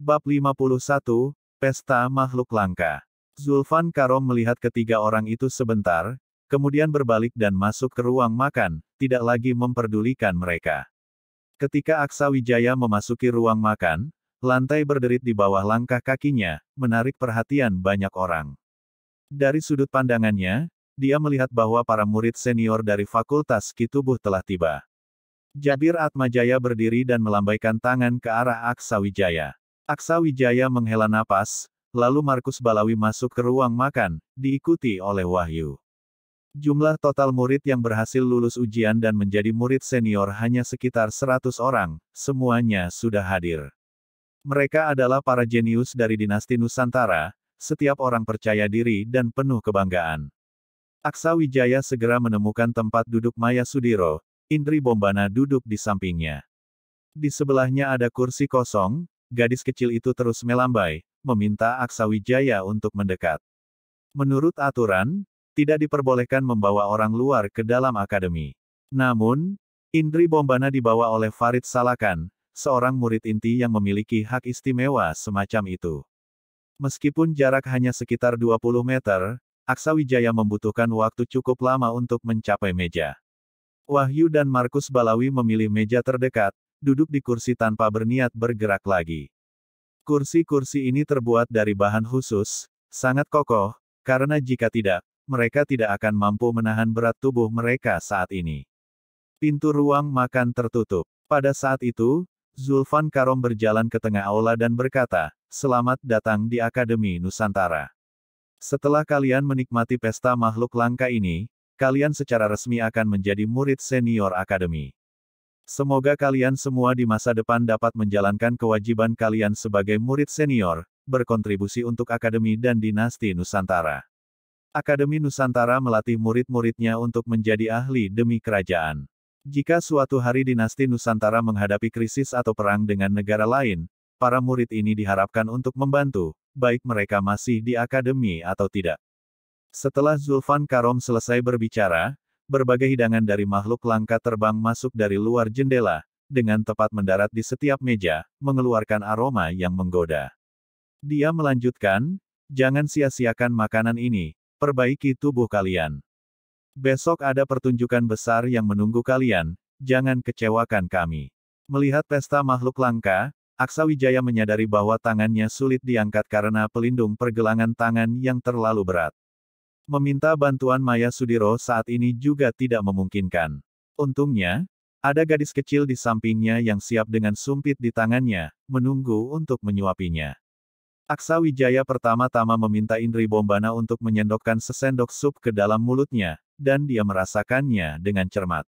Bab 51, Pesta Makhluk Langka. Zulfan Karom melihat ketiga orang itu sebentar, kemudian berbalik dan masuk ke ruang makan, tidak lagi memperdulikan mereka. Ketika Aksa Wijaya memasuki ruang makan, lantai berderit di bawah langkah kakinya, menarik perhatian banyak orang. Dari sudut pandangannya, dia melihat bahwa para murid senior dari Fakultas Kitubuh telah tiba. Jabir Atmajaya berdiri dan melambaikan tangan ke arah Aksa Wijaya. Aksa Wijaya menghela napas, lalu Markus Balawi masuk ke ruang makan, diikuti oleh Wahyu. Jumlah total murid yang berhasil lulus ujian dan menjadi murid senior hanya sekitar 100 orang, semuanya sudah hadir. Mereka adalah para jenius dari dinasti Nusantara, setiap orang percaya diri dan penuh kebanggaan. Aksa Wijaya segera menemukan tempat duduk Maya Sudiro, Indri Bombana duduk di sampingnya. Di sebelahnya ada kursi kosong, Gadis kecil itu terus melambai, meminta Aksa Wijaya untuk mendekat. Menurut aturan, tidak diperbolehkan membawa orang luar ke dalam akademi. Namun, Indri Bombana dibawa oleh Farid Salakan, seorang murid inti yang memiliki hak istimewa semacam itu. Meskipun jarak hanya sekitar 20 meter, Aksa Wijaya membutuhkan waktu cukup lama untuk mencapai meja. Wahyu dan Markus Balawi memilih meja terdekat, duduk di kursi tanpa berniat bergerak lagi. Kursi-kursi ini terbuat dari bahan khusus, sangat kokoh, karena jika tidak, mereka tidak akan mampu menahan berat tubuh mereka saat ini. Pintu ruang makan tertutup. Pada saat itu, Zulfan Karom berjalan ke tengah aula dan berkata, Selamat datang di Akademi Nusantara. Setelah kalian menikmati pesta makhluk langka ini, kalian secara resmi akan menjadi murid senior Akademi. Semoga kalian semua di masa depan dapat menjalankan kewajiban kalian sebagai murid senior, berkontribusi untuk Akademi dan Dinasti Nusantara. Akademi Nusantara melatih murid-muridnya untuk menjadi ahli demi kerajaan. Jika suatu hari Dinasti Nusantara menghadapi krisis atau perang dengan negara lain, para murid ini diharapkan untuk membantu, baik mereka masih di akademi atau tidak. Setelah Zulfan Karom selesai berbicara, berbagai hidangan dari makhluk langka terbang masuk dari luar jendela, dengan tepat mendarat di setiap meja, mengeluarkan aroma yang menggoda. Dia melanjutkan, jangan sia-siakan makanan ini, perbaiki tubuh kalian. Besok ada pertunjukan besar yang menunggu kalian, jangan kecewakan kami. Melihat pesta makhluk langka, Aksawijaya menyadari bahwa tangannya sulit diangkat karena pelindung pergelangan tangan yang terlalu berat. Meminta bantuan Maya Sudiro saat ini juga tidak memungkinkan. Untungnya, ada gadis kecil di sampingnya yang siap dengan sumpit di tangannya, menunggu untuk menyuapinya. Aksa Wijaya pertama-tama meminta Indri Bombana untuk menyendokkan sesendok sup ke dalam mulutnya, dan dia merasakannya dengan cermat.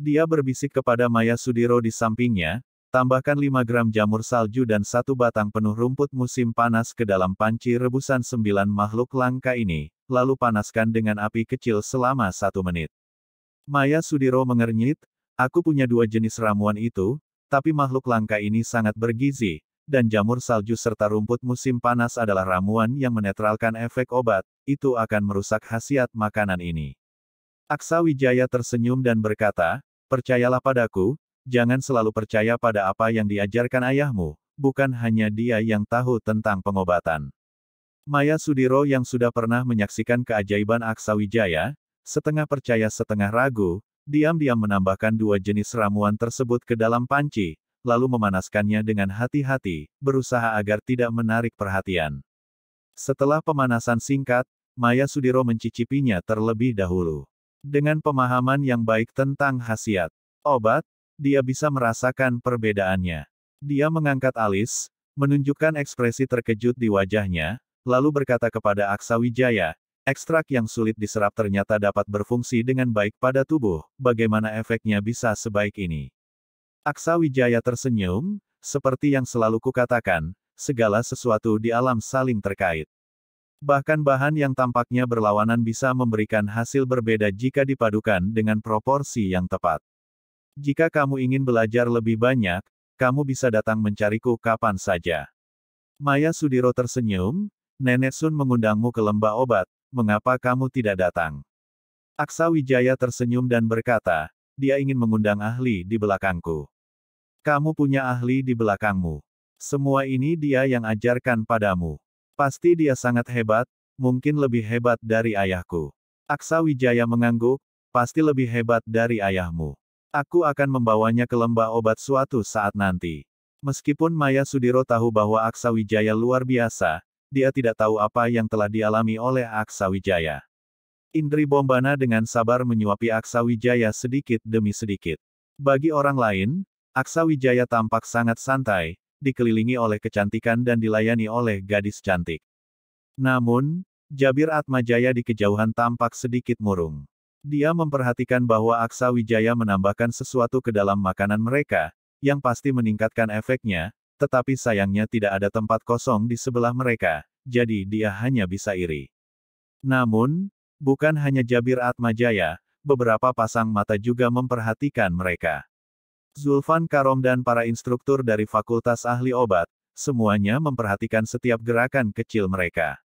Dia berbisik kepada Maya Sudiro di sampingnya, Tambahkan 5 gram jamur salju dan satu batang penuh rumput musim panas ke dalam panci rebusan 9 makhluk langka ini, lalu panaskan dengan api kecil selama satu menit. Maya Sudiro mengernyit, aku punya dua jenis ramuan itu, tapi makhluk langka ini sangat bergizi, dan jamur salju serta rumput musim panas adalah ramuan yang menetralkan efek obat, itu akan merusak khasiat makanan ini. Aksa Wijaya tersenyum dan berkata, Percayalah padaku, jangan selalu percaya pada apa yang diajarkan ayahmu, bukan hanya dia yang tahu tentang pengobatan. Maya Sudiro yang sudah pernah menyaksikan keajaiban Aksawijaya, setengah percaya setengah ragu, diam-diam menambahkan dua jenis ramuan tersebut ke dalam panci, lalu memanaskannya dengan hati-hati, berusaha agar tidak menarik perhatian. Setelah pemanasan singkat, Maya Sudiro mencicipinya terlebih dahulu. Dengan pemahaman yang baik tentang khasiat obat, dia bisa merasakan perbedaannya. Dia mengangkat alis, menunjukkan ekspresi terkejut di wajahnya, lalu berkata kepada Aksa Wijaya, ekstrak yang sulit diserap ternyata dapat berfungsi dengan baik pada tubuh, bagaimana efeknya bisa sebaik ini. Aksa Wijaya tersenyum, seperti yang selalu kukatakan, segala sesuatu di alam saling terkait. Bahkan bahan yang tampaknya berlawanan bisa memberikan hasil berbeda jika dipadukan dengan proporsi yang tepat. Jika kamu ingin belajar lebih banyak, kamu bisa datang mencariku kapan saja. Maya Sudiro tersenyum, Nenek Sun mengundangmu ke lembah obat, mengapa kamu tidak datang? Aksa Wijaya tersenyum dan berkata, dia ingin mengundang ahli di belakangku. Kamu punya ahli di belakangmu. Semua ini dia yang ajarkan padamu. Pasti dia sangat hebat, mungkin lebih hebat dari ayahku. Aksa Wijaya mengangguk, pasti lebih hebat dari ayahmu. Aku akan membawanya ke lembah obat suatu saat nanti. Meskipun Maya Sudiro tahu bahwa Aksa Wijaya luar biasa, dia tidak tahu apa yang telah dialami oleh Aksa Wijaya. Indri Bombana dengan sabar menyuapi Aksa Wijaya sedikit demi sedikit. Bagi orang lain, Aksa Wijaya tampak sangat santai, dikelilingi oleh kecantikan dan dilayani oleh gadis cantik. Namun, Jabir Atmajaya di kejauhan tampak sedikit murung. Dia memperhatikan bahwa Aksa Wijaya menambahkan sesuatu ke dalam makanan mereka, yang pasti meningkatkan efeknya, tetapi sayangnya tidak ada tempat kosong di sebelah mereka, jadi dia hanya bisa iri. Namun, bukan hanya Jabir Atmajaya, beberapa pasang mata juga memperhatikan mereka. Zulfan Karom dan para instruktur dari Fakultas Ahli Obat, semuanya memperhatikan setiap gerakan kecil mereka.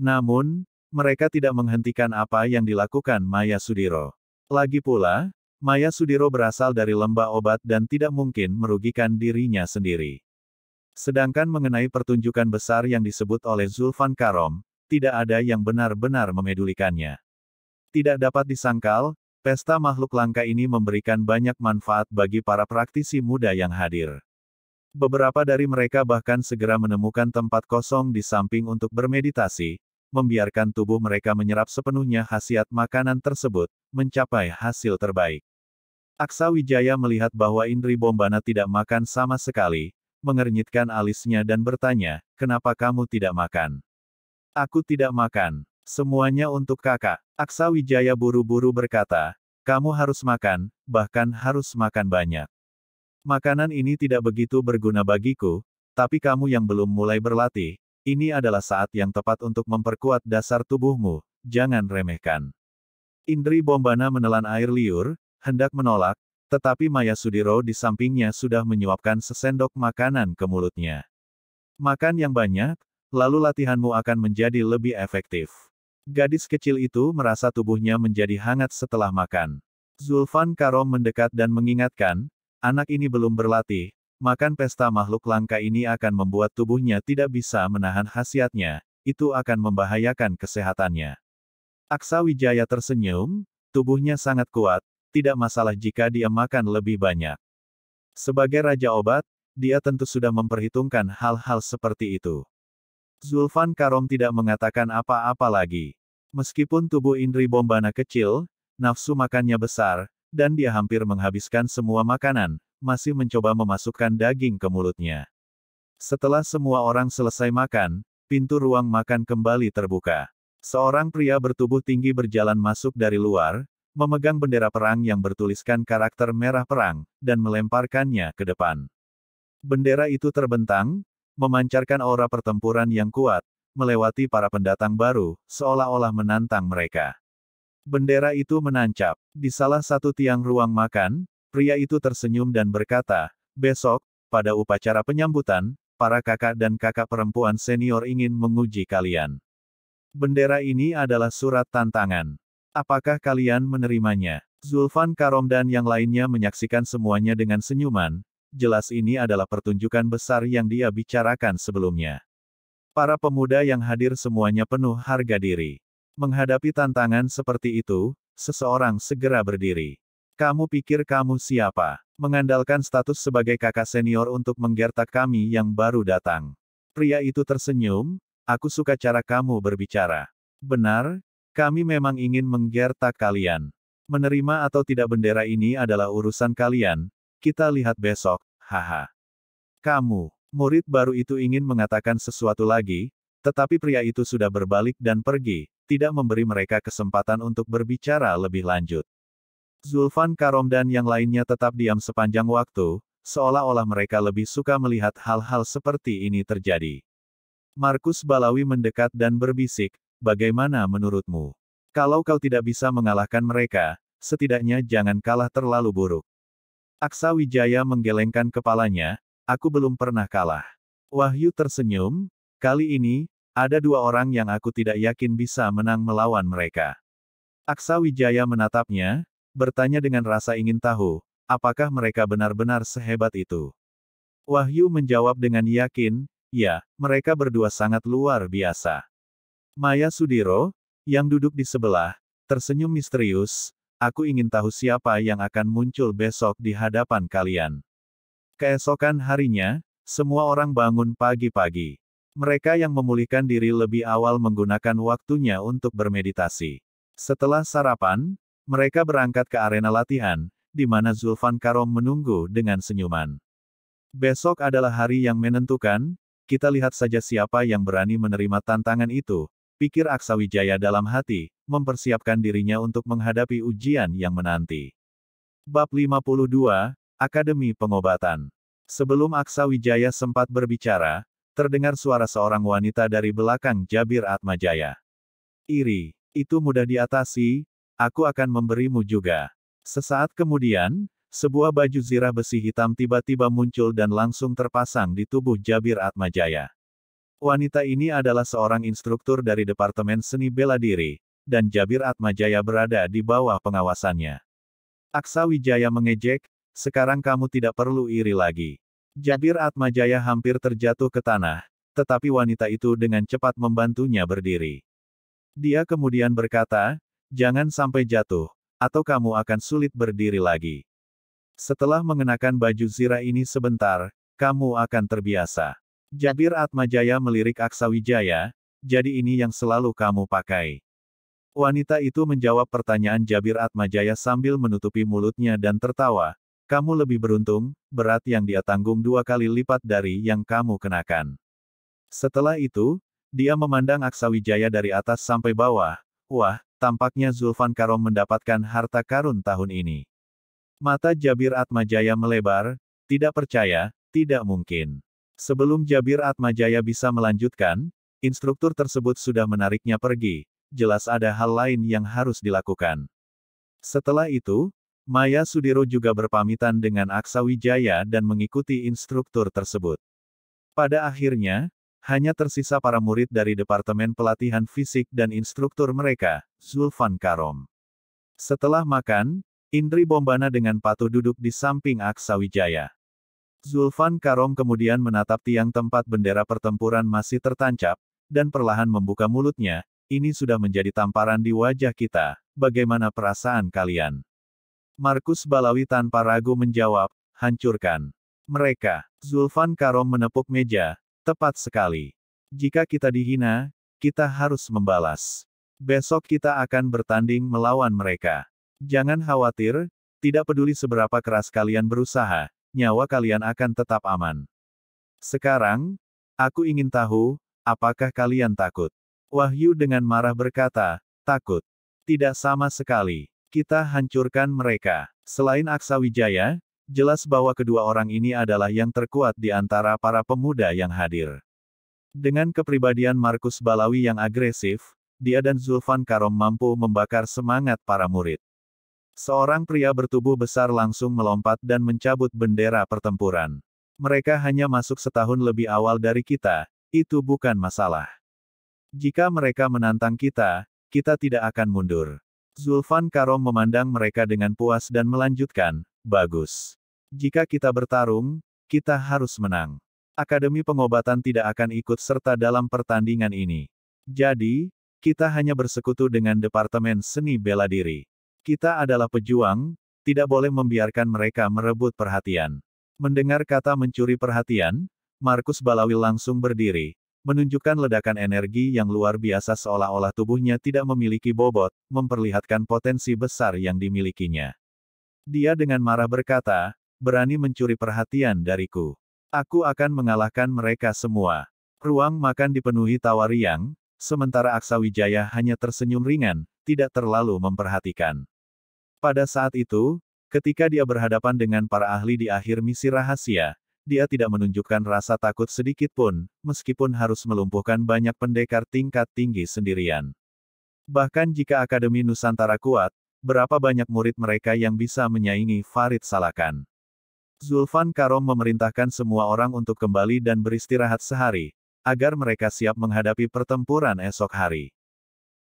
Namun, mereka tidak menghentikan apa yang dilakukan Maya Sudiro. Lagi pula, Maya Sudiro berasal dari lembah obat dan tidak mungkin merugikan dirinya sendiri. Sedangkan mengenai pertunjukan besar yang disebut oleh Zulfan Karom, tidak ada yang benar-benar memedulikannya. Tidak dapat disangkal, pesta makhluk langka ini memberikan banyak manfaat bagi para praktisi muda yang hadir. Beberapa dari mereka bahkan segera menemukan tempat kosong di samping untuk bermeditasi, membiarkan tubuh mereka menyerap sepenuhnya khasiat makanan tersebut, mencapai hasil terbaik. Aksa Wijaya melihat bahwa Indri Bombana tidak makan sama sekali, mengernyitkan alisnya dan bertanya, kenapa kamu tidak makan? Aku tidak makan. Semuanya untuk kakak. Aksa Wijaya buru-buru berkata, kamu harus makan, bahkan harus makan banyak. Makanan ini tidak begitu berguna bagiku, tapi kamu yang belum mulai berlatih, ini adalah saat yang tepat untuk memperkuat dasar tubuhmu, jangan remehkan. Indri Bombana menelan air liur, hendak menolak, tetapi Maya Sudiro di sampingnya sudah menyuapkan sesendok makanan ke mulutnya. Makan yang banyak, lalu latihanmu akan menjadi lebih efektif. Gadis kecil itu merasa tubuhnya menjadi hangat setelah makan. Zulfan Karom mendekat dan mengingatkan, anak ini belum berlatih, Makan pesta makhluk langka ini akan membuat tubuhnya tidak bisa menahan khasiatnya, itu akan membahayakan kesehatannya. Aksa Wijaya tersenyum, tubuhnya sangat kuat, tidak masalah jika dia makan lebih banyak. Sebagai raja obat, dia tentu sudah memperhitungkan hal-hal seperti itu. Zulfan Karom tidak mengatakan apa-apa lagi. Meskipun tubuh Indri Bombana kecil, nafsu makannya besar, dan dia hampir menghabiskan semua makanan, masih mencoba memasukkan daging ke mulutnya. Setelah semua orang selesai makan, pintu ruang makan kembali terbuka. Seorang pria bertubuh tinggi berjalan masuk dari luar, memegang bendera perang yang bertuliskan karakter merah perang, dan melemparkannya ke depan. Bendera itu terbentang, memancarkan aura pertempuran yang kuat, melewati para pendatang baru, seolah-olah menantang mereka. Bendera itu menancap di salah satu tiang ruang makan, Pria itu tersenyum dan berkata, besok, pada upacara penyambutan, para kakak dan kakak perempuan senior ingin menguji kalian. Bendera ini adalah surat tantangan. Apakah kalian menerimanya? Zulfan Karom dan yang lainnya menyaksikan semuanya dengan senyuman, jelas ini adalah pertunjukan besar yang dia bicarakan sebelumnya. Para pemuda yang hadir semuanya penuh harga diri. Menghadapi tantangan seperti itu, seseorang segera berdiri. Kamu pikir kamu siapa? Mengandalkan status sebagai kakak senior untuk menggertak kami yang baru datang. Pria itu tersenyum, aku suka cara kamu berbicara. Benar, kami memang ingin menggertak kalian. Menerima atau tidak bendera ini adalah urusan kalian, kita lihat besok, haha. Kamu, murid baru itu ingin mengatakan sesuatu lagi, tetapi pria itu sudah berbalik dan pergi, tidak memberi mereka kesempatan untuk berbicara lebih lanjut. Zulfan Karom dan yang lainnya tetap diam sepanjang waktu, seolah-olah mereka lebih suka melihat hal-hal seperti ini terjadi. Markus Balawi mendekat dan berbisik, bagaimana menurutmu? Kalau kau tidak bisa mengalahkan mereka, setidaknya jangan kalah terlalu buruk. Aksa Wijaya menggelengkan kepalanya, aku belum pernah kalah. Wahyu tersenyum, kali ini, ada dua orang yang aku tidak yakin bisa menang melawan mereka. Aksa Wijaya menatapnya, bertanya dengan rasa ingin tahu, apakah mereka benar-benar sehebat itu. Wahyu menjawab dengan yakin, ya, mereka berdua sangat luar biasa. Maya Sudiro, yang duduk di sebelah, tersenyum misterius, aku ingin tahu siapa yang akan muncul besok di hadapan kalian. Keesokan harinya, semua orang bangun pagi-pagi. Mereka yang memulihkan diri lebih awal menggunakan waktunya untuk bermeditasi. Setelah sarapan, mereka berangkat ke arena latihan, di mana Zulfan Karom menunggu dengan senyuman. Besok adalah hari yang menentukan, kita lihat saja siapa yang berani menerima tantangan itu, pikir Aksawijaya dalam hati, mempersiapkan dirinya untuk menghadapi ujian yang menanti. Bab 52, Akademi Pengobatan Sebelum Aksawijaya sempat berbicara, terdengar suara seorang wanita dari belakang Jabir Atmajaya. Iri, itu mudah diatasi, Aku akan memberimu juga. Sesaat kemudian, sebuah baju zirah besi hitam tiba-tiba muncul dan langsung terpasang di tubuh Jabir Atmajaya. Wanita ini adalah seorang instruktur dari Departemen Seni Bela Diri, dan Jabir Atmajaya berada di bawah pengawasannya. Aksa Wijaya mengejek, sekarang kamu tidak perlu iri lagi. Jabir Atmajaya hampir terjatuh ke tanah, tetapi wanita itu dengan cepat membantunya berdiri. Dia kemudian berkata, Jangan sampai jatuh, atau kamu akan sulit berdiri lagi. Setelah mengenakan baju zirah ini sebentar, kamu akan terbiasa. Jabir Atmajaya melirik Aksawijaya, jadi ini yang selalu kamu pakai. Wanita itu menjawab pertanyaan Jabir Atmajaya sambil menutupi mulutnya dan tertawa, kamu lebih beruntung, berat yang dia tanggung dua kali lipat dari yang kamu kenakan. Setelah itu, dia memandang Aksawijaya dari atas sampai bawah. Wah, tampaknya Zulfan Karom mendapatkan harta karun tahun ini. Mata Jabir Atmajaya melebar, tidak percaya, tidak mungkin. Sebelum Jabir Atmajaya bisa melanjutkan, instruktur tersebut sudah menariknya pergi, jelas ada hal lain yang harus dilakukan. Setelah itu, Maya Sudiro juga berpamitan dengan Aksa Wijaya dan mengikuti instruktur tersebut. Pada akhirnya, hanya tersisa para murid dari Departemen Pelatihan Fisik dan instruktur mereka, Zulfan Karom. Setelah makan, Indri Bombana dengan patuh duduk di samping Aksa Wijaya. Zulfan Karom kemudian menatap tiang tempat bendera pertempuran masih tertancap, dan perlahan membuka mulutnya, ini sudah menjadi tamparan di wajah kita, bagaimana perasaan kalian? Markus Balawi tanpa ragu menjawab, hancurkan. Mereka, Zulfan Karom menepuk meja, Tepat sekali. Jika kita dihina, kita harus membalas. Besok kita akan bertanding melawan mereka. Jangan khawatir, tidak peduli seberapa keras kalian berusaha, nyawa kalian akan tetap aman. Sekarang, aku ingin tahu, apakah kalian takut? Wahyu dengan marah berkata, takut. Tidak sama sekali. Kita hancurkan mereka. Selain Aksa Wijaya, jelas bahwa kedua orang ini adalah yang terkuat di antara para pemuda yang hadir. Dengan kepribadian Markus Balawi yang agresif, dia dan Zulfan Karom mampu membakar semangat para murid. Seorang pria bertubuh besar langsung melompat dan mencabut bendera pertempuran. Mereka hanya masuk setahun lebih awal dari kita, itu bukan masalah. Jika mereka menantang kita, kita tidak akan mundur. Zulfan Karom memandang mereka dengan puas dan melanjutkan, bagus. Jika kita bertarung, kita harus menang. Akademi pengobatan tidak akan ikut serta dalam pertandingan ini. Jadi, kita hanya bersekutu dengan Departemen Seni Bela Diri. Kita adalah pejuang, tidak boleh membiarkan mereka merebut perhatian. Mendengar kata mencuri perhatian, Markus Balawi langsung berdiri, menunjukkan ledakan energi yang luar biasa seolah-olah tubuhnya tidak memiliki bobot, memperlihatkan potensi besar yang dimilikinya. Dia dengan marah berkata, berani mencuri perhatian dariku. Aku akan mengalahkan mereka semua. Ruang makan dipenuhi tawa riang, sementara Aksawijaya hanya tersenyum ringan, tidak terlalu memperhatikan. Pada saat itu, ketika dia berhadapan dengan para ahli di akhir misi rahasia, dia tidak menunjukkan rasa takut sedikit pun, meskipun harus melumpuhkan banyak pendekar tingkat tinggi sendirian. Bahkan jika Akademi Nusantara kuat, berapa banyak murid mereka yang bisa menyaingi Farid Salakan. Zulfan Karom memerintahkan semua orang untuk kembali dan beristirahat sehari, agar mereka siap menghadapi pertempuran esok hari.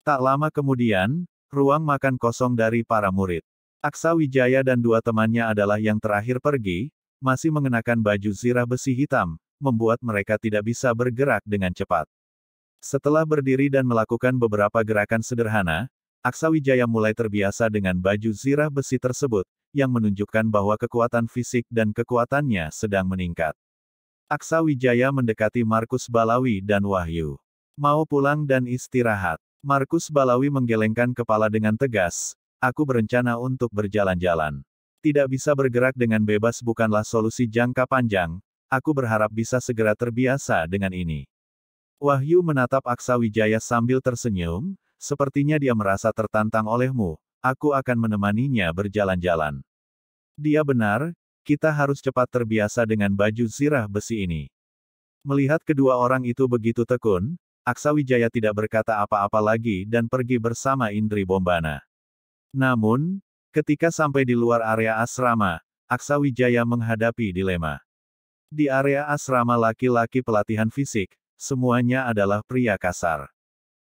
Tak lama kemudian, ruang makan kosong dari para murid. Aksa Wijaya dan dua temannya adalah yang terakhir pergi, masih mengenakan baju zirah besi hitam, membuat mereka tidak bisa bergerak dengan cepat. Setelah berdiri dan melakukan beberapa gerakan sederhana, Aksa Wijaya mulai terbiasa dengan baju zirah besi tersebut, yang menunjukkan bahwa kekuatan fisik dan kekuatannya sedang meningkat. Aksa Wijaya mendekati Markus Balawi dan Wahyu. Mau pulang dan istirahat. Markus Balawi menggelengkan kepala dengan tegas, aku berencana untuk berjalan-jalan. Tidak bisa bergerak dengan bebas bukanlah solusi jangka panjang, aku berharap bisa segera terbiasa dengan ini. Wahyu menatap Aksa Wijaya sambil tersenyum, sepertinya dia merasa tertantang olehmu, aku akan menemaninya berjalan-jalan. Dia benar, kita harus cepat terbiasa dengan baju zirah besi ini. Melihat kedua orang itu begitu tekun, Aksawijaya tidak berkata apa-apa lagi dan pergi bersama Indri Bombana. Namun, ketika sampai di luar area asrama, Aksawijaya menghadapi dilema. Di area asrama laki-laki pelatihan fisik, semuanya adalah pria kasar.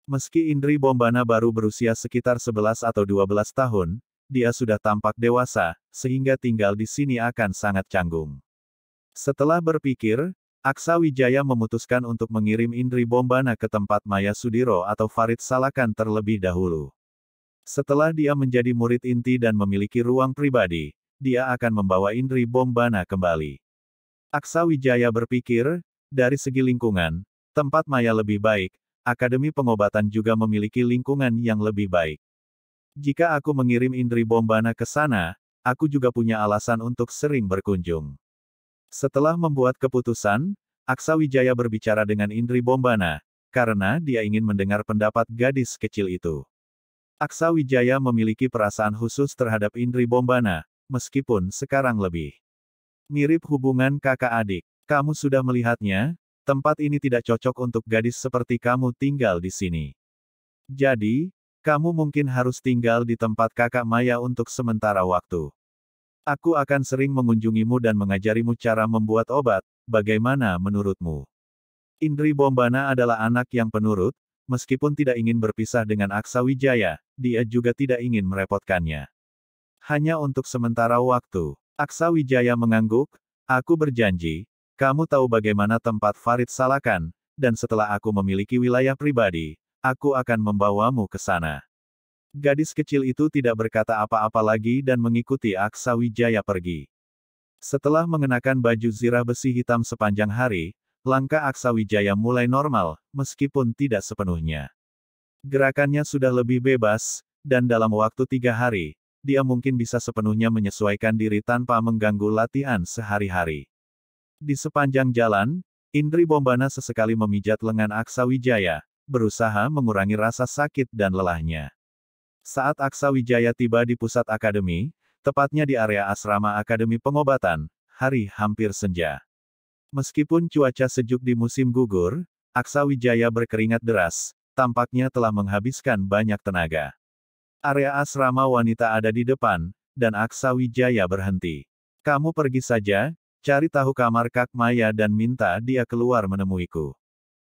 Meski Indri Bombana baru berusia sekitar 11 atau 12 tahun, dia sudah tampak dewasa, sehingga tinggal di sini akan sangat canggung. Setelah berpikir, Aksa Wijaya memutuskan untuk mengirim Indri Bombana ke tempat Maya Sudiro atau Farid Salakan terlebih dahulu. Setelah dia menjadi murid inti dan memiliki ruang pribadi, dia akan membawa Indri Bombana kembali. Aksa Wijaya berpikir, dari segi lingkungan, tempat Maya lebih baik, Akademi Pengobatan juga memiliki lingkungan yang lebih baik. Jika aku mengirim Indri Bombana ke sana, aku juga punya alasan untuk sering berkunjung. Setelah membuat keputusan, Aksa Wijaya berbicara dengan Indri Bombana, karena dia ingin mendengar pendapat gadis kecil itu. Aksa Wijaya memiliki perasaan khusus terhadap Indri Bombana, meskipun sekarang lebih mirip hubungan kakak adik. Kamu sudah melihatnya, tempat ini tidak cocok untuk gadis seperti kamu tinggal di sini. Jadi, kamu mungkin harus tinggal di tempat kakak Maya untuk sementara waktu. Aku akan sering mengunjungimu dan mengajarimu cara membuat obat, bagaimana menurutmu? Indri Bombana adalah anak yang penurut, meskipun tidak ingin berpisah dengan Aksa Wijaya, dia juga tidak ingin merepotkannya. Hanya untuk sementara waktu, Aksa Wijaya mengangguk, aku berjanji, kamu tahu bagaimana tempat Farid Salakan, dan setelah aku memiliki wilayah pribadi, aku akan membawamu ke sana. Gadis kecil itu tidak berkata apa-apa lagi dan mengikuti Aksa Wijaya pergi. Setelah mengenakan baju zirah besi hitam sepanjang hari, langkah Aksa Wijaya mulai normal, meskipun tidak sepenuhnya. Gerakannya sudah lebih bebas, dan dalam waktu tiga hari, dia mungkin bisa sepenuhnya menyesuaikan diri tanpa mengganggu latihan sehari-hari. Di sepanjang jalan, Indri Bombana sesekali memijat lengan Aksa Wijaya, berusaha mengurangi rasa sakit dan lelahnya. Saat Aksa Wijaya tiba di pusat akademi, tepatnya di area asrama akademi pengobatan, hari hampir senja. Meskipun cuaca sejuk di musim gugur, Aksa Wijaya berkeringat deras, tampaknya telah menghabiskan banyak tenaga. Area asrama wanita ada di depan, dan Aksa Wijaya berhenti. Kamu pergi saja, Cari tahu kamar Kak Maya dan minta dia keluar menemuiku.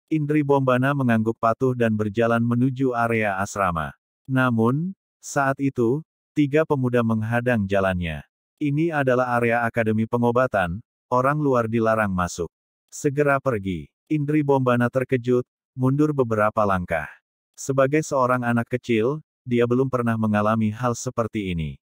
Indri Bombana mengangguk patuh dan berjalan menuju area asrama. Namun, saat itu, tiga pemuda menghadang jalannya. Ini adalah area akademi pengobatan, orang luar dilarang masuk. Segera pergi. Indri Bombana terkejut, mundur beberapa langkah. Sebagai seorang anak kecil, dia belum pernah mengalami hal seperti ini.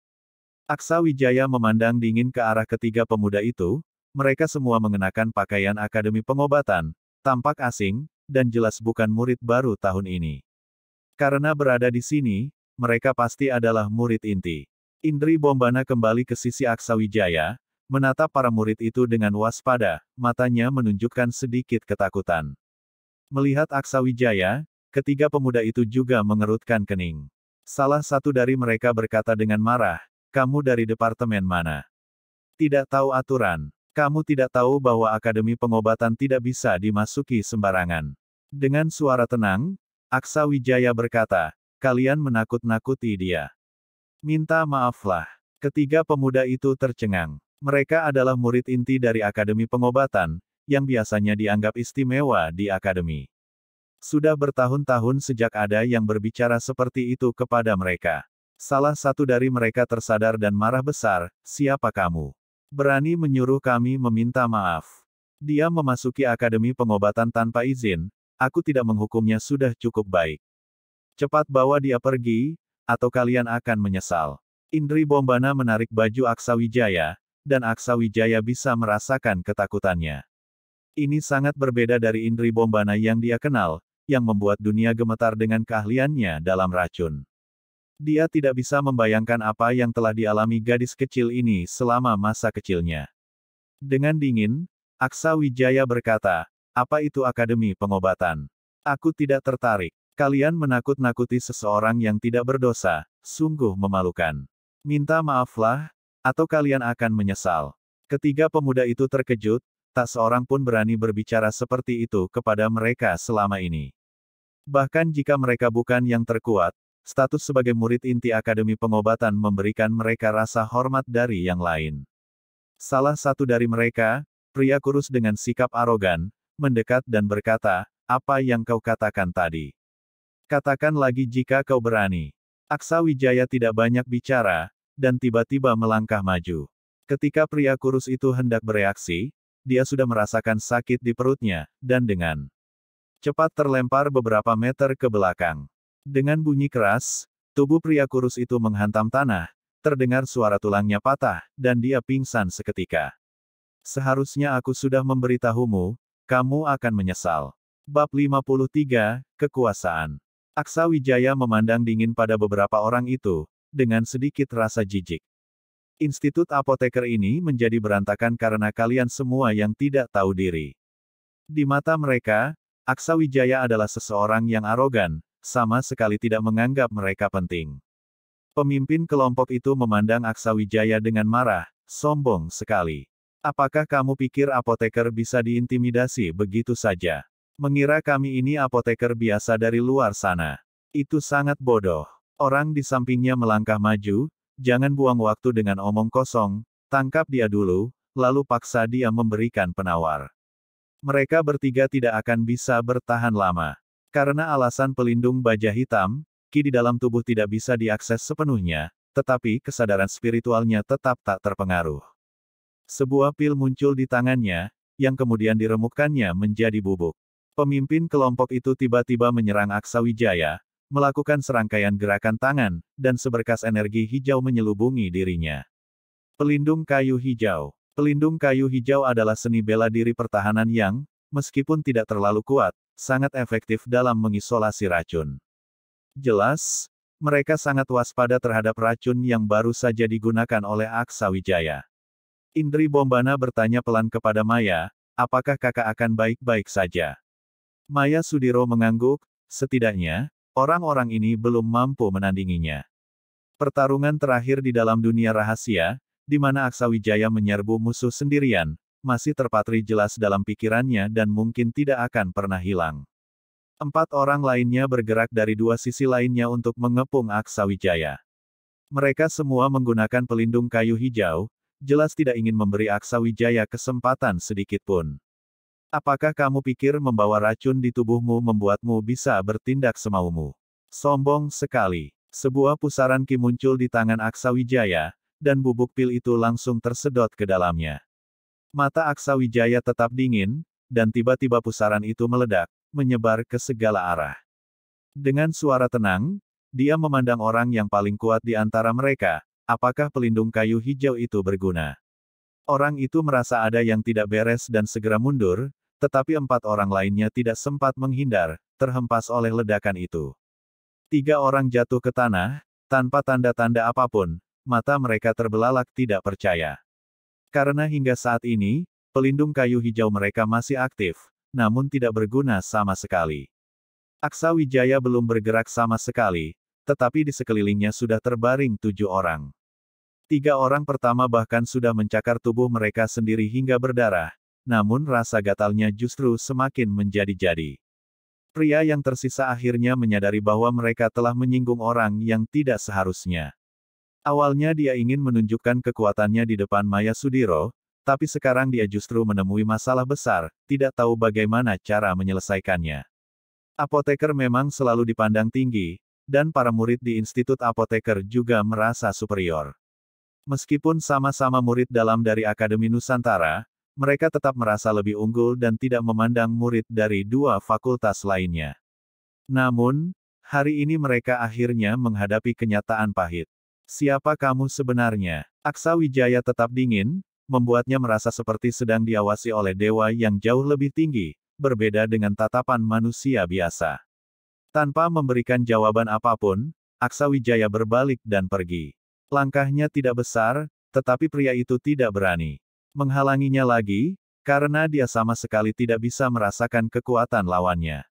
Aksa Wijaya memandang dingin ke arah ketiga pemuda itu, mereka semua mengenakan pakaian Akademi Pengobatan, tampak asing, dan jelas bukan murid baru tahun ini. Karena berada di sini, mereka pasti adalah murid inti. Indri Bombana kembali ke sisi Aksawijaya, menatap para murid itu dengan waspada, matanya menunjukkan sedikit ketakutan. Melihat Aksawijaya, ketiga pemuda itu juga mengerutkan kening. Salah satu dari mereka berkata dengan marah, kamu dari departemen mana? Tidak tahu aturan. Kamu tidak tahu bahwa Akademi Pengobatan tidak bisa dimasuki sembarangan. Dengan suara tenang, Aksa Wijaya berkata, kalian menakut-nakuti dia. Minta maaflah. Ketiga pemuda itu tercengang. Mereka adalah murid inti dari Akademi Pengobatan, yang biasanya dianggap istimewa di Akademi. Sudah bertahun-tahun sejak ada yang berbicara seperti itu kepada mereka. Salah satu dari mereka tersadar dan marah besar, siapa kamu? Berani menyuruh kami meminta maaf. Dia memasuki Akademi Pengobatan tanpa izin, aku tidak menghukumnya sudah cukup baik. Cepat bawa dia pergi, atau kalian akan menyesal. Indri Bombana menarik baju Aksa Wijaya, dan Aksa Wijaya bisa merasakan ketakutannya. Ini sangat berbeda dari Indri Bombana yang dia kenal, yang membuat dunia gemetar dengan keahliannya dalam racun. Dia tidak bisa membayangkan apa yang telah dialami gadis kecil ini selama masa kecilnya. Dengan dingin, Aksa Wijaya berkata, apa itu Akademi Pengobatan? Aku tidak tertarik. Kalian menakut-nakuti seseorang yang tidak berdosa, sungguh memalukan. Minta maaflah, atau kalian akan menyesal. Ketiga pemuda itu terkejut, tak seorang pun berani berbicara seperti itu kepada mereka selama ini. Bahkan jika mereka bukan yang terkuat, status sebagai murid inti Akademi Pengobatan memberikan mereka rasa hormat dari yang lain. Salah satu dari mereka, pria kurus dengan sikap arogan, mendekat dan berkata, apa yang kau katakan tadi? Katakan lagi jika kau berani. Aksa Wijaya tidak banyak bicara, dan tiba-tiba melangkah maju. Ketika pria kurus itu hendak bereaksi, dia sudah merasakan sakit di perutnya, dan dengan cepat terlempar beberapa meter ke belakang. Dengan bunyi keras, tubuh pria kurus itu menghantam tanah, terdengar suara tulangnya patah, dan dia pingsan seketika. Seharusnya aku sudah memberitahumu, kamu akan menyesal. Bab 53, Kekuasaan Aksa Wijaya memandang dingin pada beberapa orang itu, dengan sedikit rasa jijik. Institut apoteker ini menjadi berantakan karena kalian semua yang tidak tahu diri. Di mata mereka, Aksa Wijaya adalah seseorang yang arogan, sama sekali tidak menganggap mereka penting. Pemimpin kelompok itu memandang Aksawijaya dengan marah, sombong sekali. Apakah kamu pikir apoteker bisa diintimidasi begitu saja? Mengira kami ini apoteker biasa dari luar sana. Itu sangat bodoh. Orang di sampingnya melangkah maju, jangan buang waktu dengan omong kosong, tangkap dia dulu, lalu paksa dia memberikan penawar. Mereka bertiga tidak akan bisa bertahan lama. Karena alasan pelindung baja hitam, ki di dalam tubuh tidak bisa diakses sepenuhnya, tetapi kesadaran spiritualnya tetap tak terpengaruh. Sebuah pil muncul di tangannya, yang kemudian diremukkannya menjadi bubuk. Pemimpin kelompok itu tiba-tiba menyerang Aksa Wijaya, melakukan serangkaian gerakan tangan, dan seberkas energi hijau menyelubungi dirinya. Pelindung kayu hijau. Pelindung kayu hijau adalah seni bela diri pertahanan yang, meskipun tidak terlalu kuat, sangat efektif dalam mengisolasi racun. Jelas, mereka sangat waspada terhadap racun yang baru saja digunakan oleh Aksa Wijaya. Indri Bombana bertanya pelan kepada Maya, apakah kakak akan baik-baik saja? Maya Sudiro mengangguk, setidaknya, orang-orang ini belum mampu menandinginya. Pertarungan terakhir di dalam dunia rahasia, di mana Aksa Wijaya menyerbu musuh sendirian, masih terpatri jelas dalam pikirannya dan mungkin tidak akan pernah hilang. Empat orang lainnya bergerak dari dua sisi lainnya untuk mengepung Aksawijaya. Mereka semua menggunakan pelindung kayu hijau, jelas tidak ingin memberi Aksawijaya kesempatan sedikit pun. Apakah kamu pikir membawa racun di tubuhmu membuatmu bisa bertindak semaumu? Sombong sekali. Sebuah pusaran ki muncul di tangan Aksawijaya, dan bubuk pil itu langsung tersedot ke dalamnya. Mata Aksa Wijaya tetap dingin, dan tiba-tiba pusaran itu meledak, menyebar ke segala arah. Dengan suara tenang, dia memandang orang yang paling kuat di antara mereka, apakah pelindung kayu hijau itu berguna. Orang itu merasa ada yang tidak beres dan segera mundur, tetapi empat orang lainnya tidak sempat menghindar, terhempas oleh ledakan itu. Tiga orang jatuh ke tanah, tanpa tanda-tanda apapun, mata mereka terbelalak tidak percaya. Karena hingga saat ini, pelindung kayu hijau mereka masih aktif, namun tidak berguna sama sekali. Aksa Wijaya belum bergerak sama sekali, tetapi di sekelilingnya sudah terbaring tujuh orang. Tiga orang pertama bahkan sudah mencakar tubuh mereka sendiri hingga berdarah, namun rasa gatalnya justru semakin menjadi-jadi. Pria yang tersisa akhirnya menyadari bahwa mereka telah menyinggung orang yang tidak seharusnya. Awalnya dia ingin menunjukkan kekuatannya di depan Maya Sudiro, tapi sekarang dia justru menemui masalah besar, tidak tahu bagaimana cara menyelesaikannya. Apoteker memang selalu dipandang tinggi, dan para murid di Institut Apoteker juga merasa superior. Meskipun sama-sama murid dalam dari Akademi Nusantara, mereka tetap merasa lebih unggul dan tidak memandang murid dari dua fakultas lainnya. Namun, hari ini mereka akhirnya menghadapi kenyataan pahit. Siapa kamu sebenarnya? Aksa Wijaya tetap dingin, membuatnya merasa seperti sedang diawasi oleh dewa yang jauh lebih tinggi, berbeda dengan tatapan manusia biasa. Tanpa memberikan jawaban apapun, Aksa Wijaya berbalik dan pergi. Langkahnya tidak besar, tetapi pria itu tidak berani menghalanginya lagi, karena dia sama sekali tidak bisa merasakan kekuatan lawannya.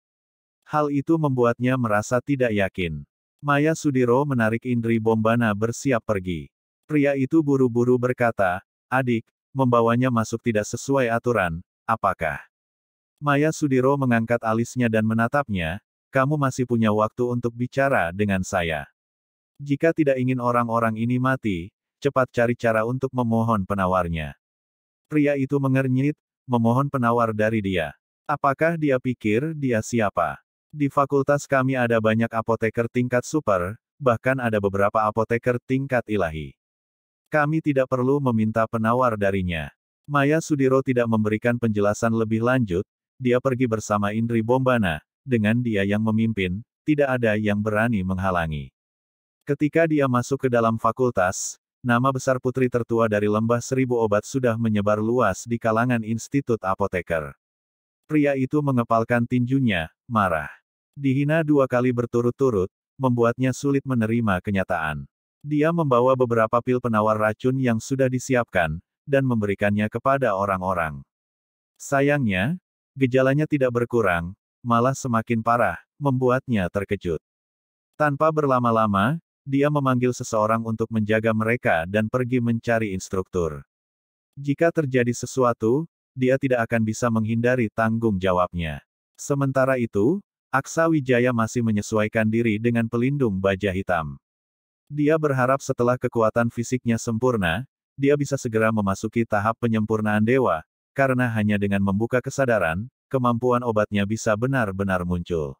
Hal itu membuatnya merasa tidak yakin. Maya Sudiro menarik Indri Bombana bersiap pergi. Pria itu buru-buru berkata, adik, membawanya masuk tidak sesuai aturan, apakah? Maya Sudiro mengangkat alisnya dan menatapnya, kamu masih punya waktu untuk bicara dengan saya. Jika tidak ingin orang-orang ini mati, cepat cari cara untuk memohon penawarnya. Pria itu mengernyit, memohon penawar dari dia. Apakah dia pikir dia siapa? Di fakultas kami ada banyak apoteker tingkat super, bahkan ada beberapa apoteker tingkat ilahi. Kami tidak perlu meminta penawar darinya. Maya Sudiro tidak memberikan penjelasan lebih lanjut, dia pergi bersama Indri Bombana, dengan dia yang memimpin, tidak ada yang berani menghalangi. Ketika dia masuk ke dalam fakultas, nama besar putri tertua dari lembah seribu obat sudah menyebar luas di kalangan Institut Apoteker. Pria itu mengepalkan tinjunya, marah. Dihina dua kali berturut-turut, membuatnya sulit menerima kenyataan. Dia membawa beberapa pil penawar racun yang sudah disiapkan, dan memberikannya kepada orang-orang. Sayangnya, gejalanya tidak berkurang, malah semakin parah, membuatnya terkejut. Tanpa berlama-lama, dia memanggil seseorang untuk menjaga mereka dan pergi mencari instruktur. Jika terjadi sesuatu, dia tidak akan bisa menghindari tanggung jawabnya. Sementara itu, Aksa Wijaya masih menyesuaikan diri dengan pelindung baja hitam. Dia berharap setelah kekuatan fisiknya sempurna, dia bisa segera memasuki tahap penyempurnaan dewa, karena hanya dengan membuka kesadaran, kemampuan obatnya bisa benar-benar muncul.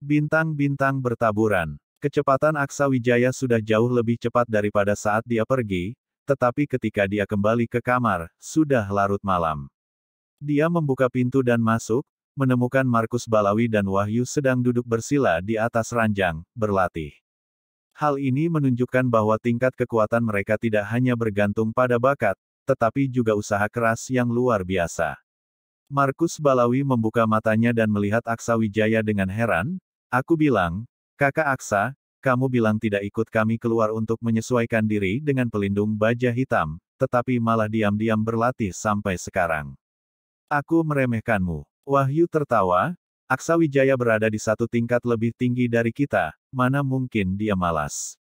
Bintang-bintang bertaburan. Kecepatan Aksa Wijaya sudah jauh lebih cepat daripada saat dia pergi, tetapi ketika dia kembali ke kamar, sudah larut malam. Dia membuka pintu dan masuk, menemukan Markus Balawi dan Wahyu sedang duduk bersila di atas ranjang, berlatih. Hal ini menunjukkan bahwa tingkat kekuatan mereka tidak hanya bergantung pada bakat, tetapi juga usaha keras yang luar biasa. Markus Balawi membuka matanya dan melihat Aksa Wijaya dengan heran, aku bilang, kakak Aksa, kamu bilang tidak ikut kami keluar untuk menyesuaikan diri dengan pelindung baja hitam, tetapi malah diam-diam berlatih sampai sekarang. Aku meremehkanmu. Wahyu tertawa, Aksawijaya berada di satu tingkat lebih tinggi dari kita, mana mungkin dia malas.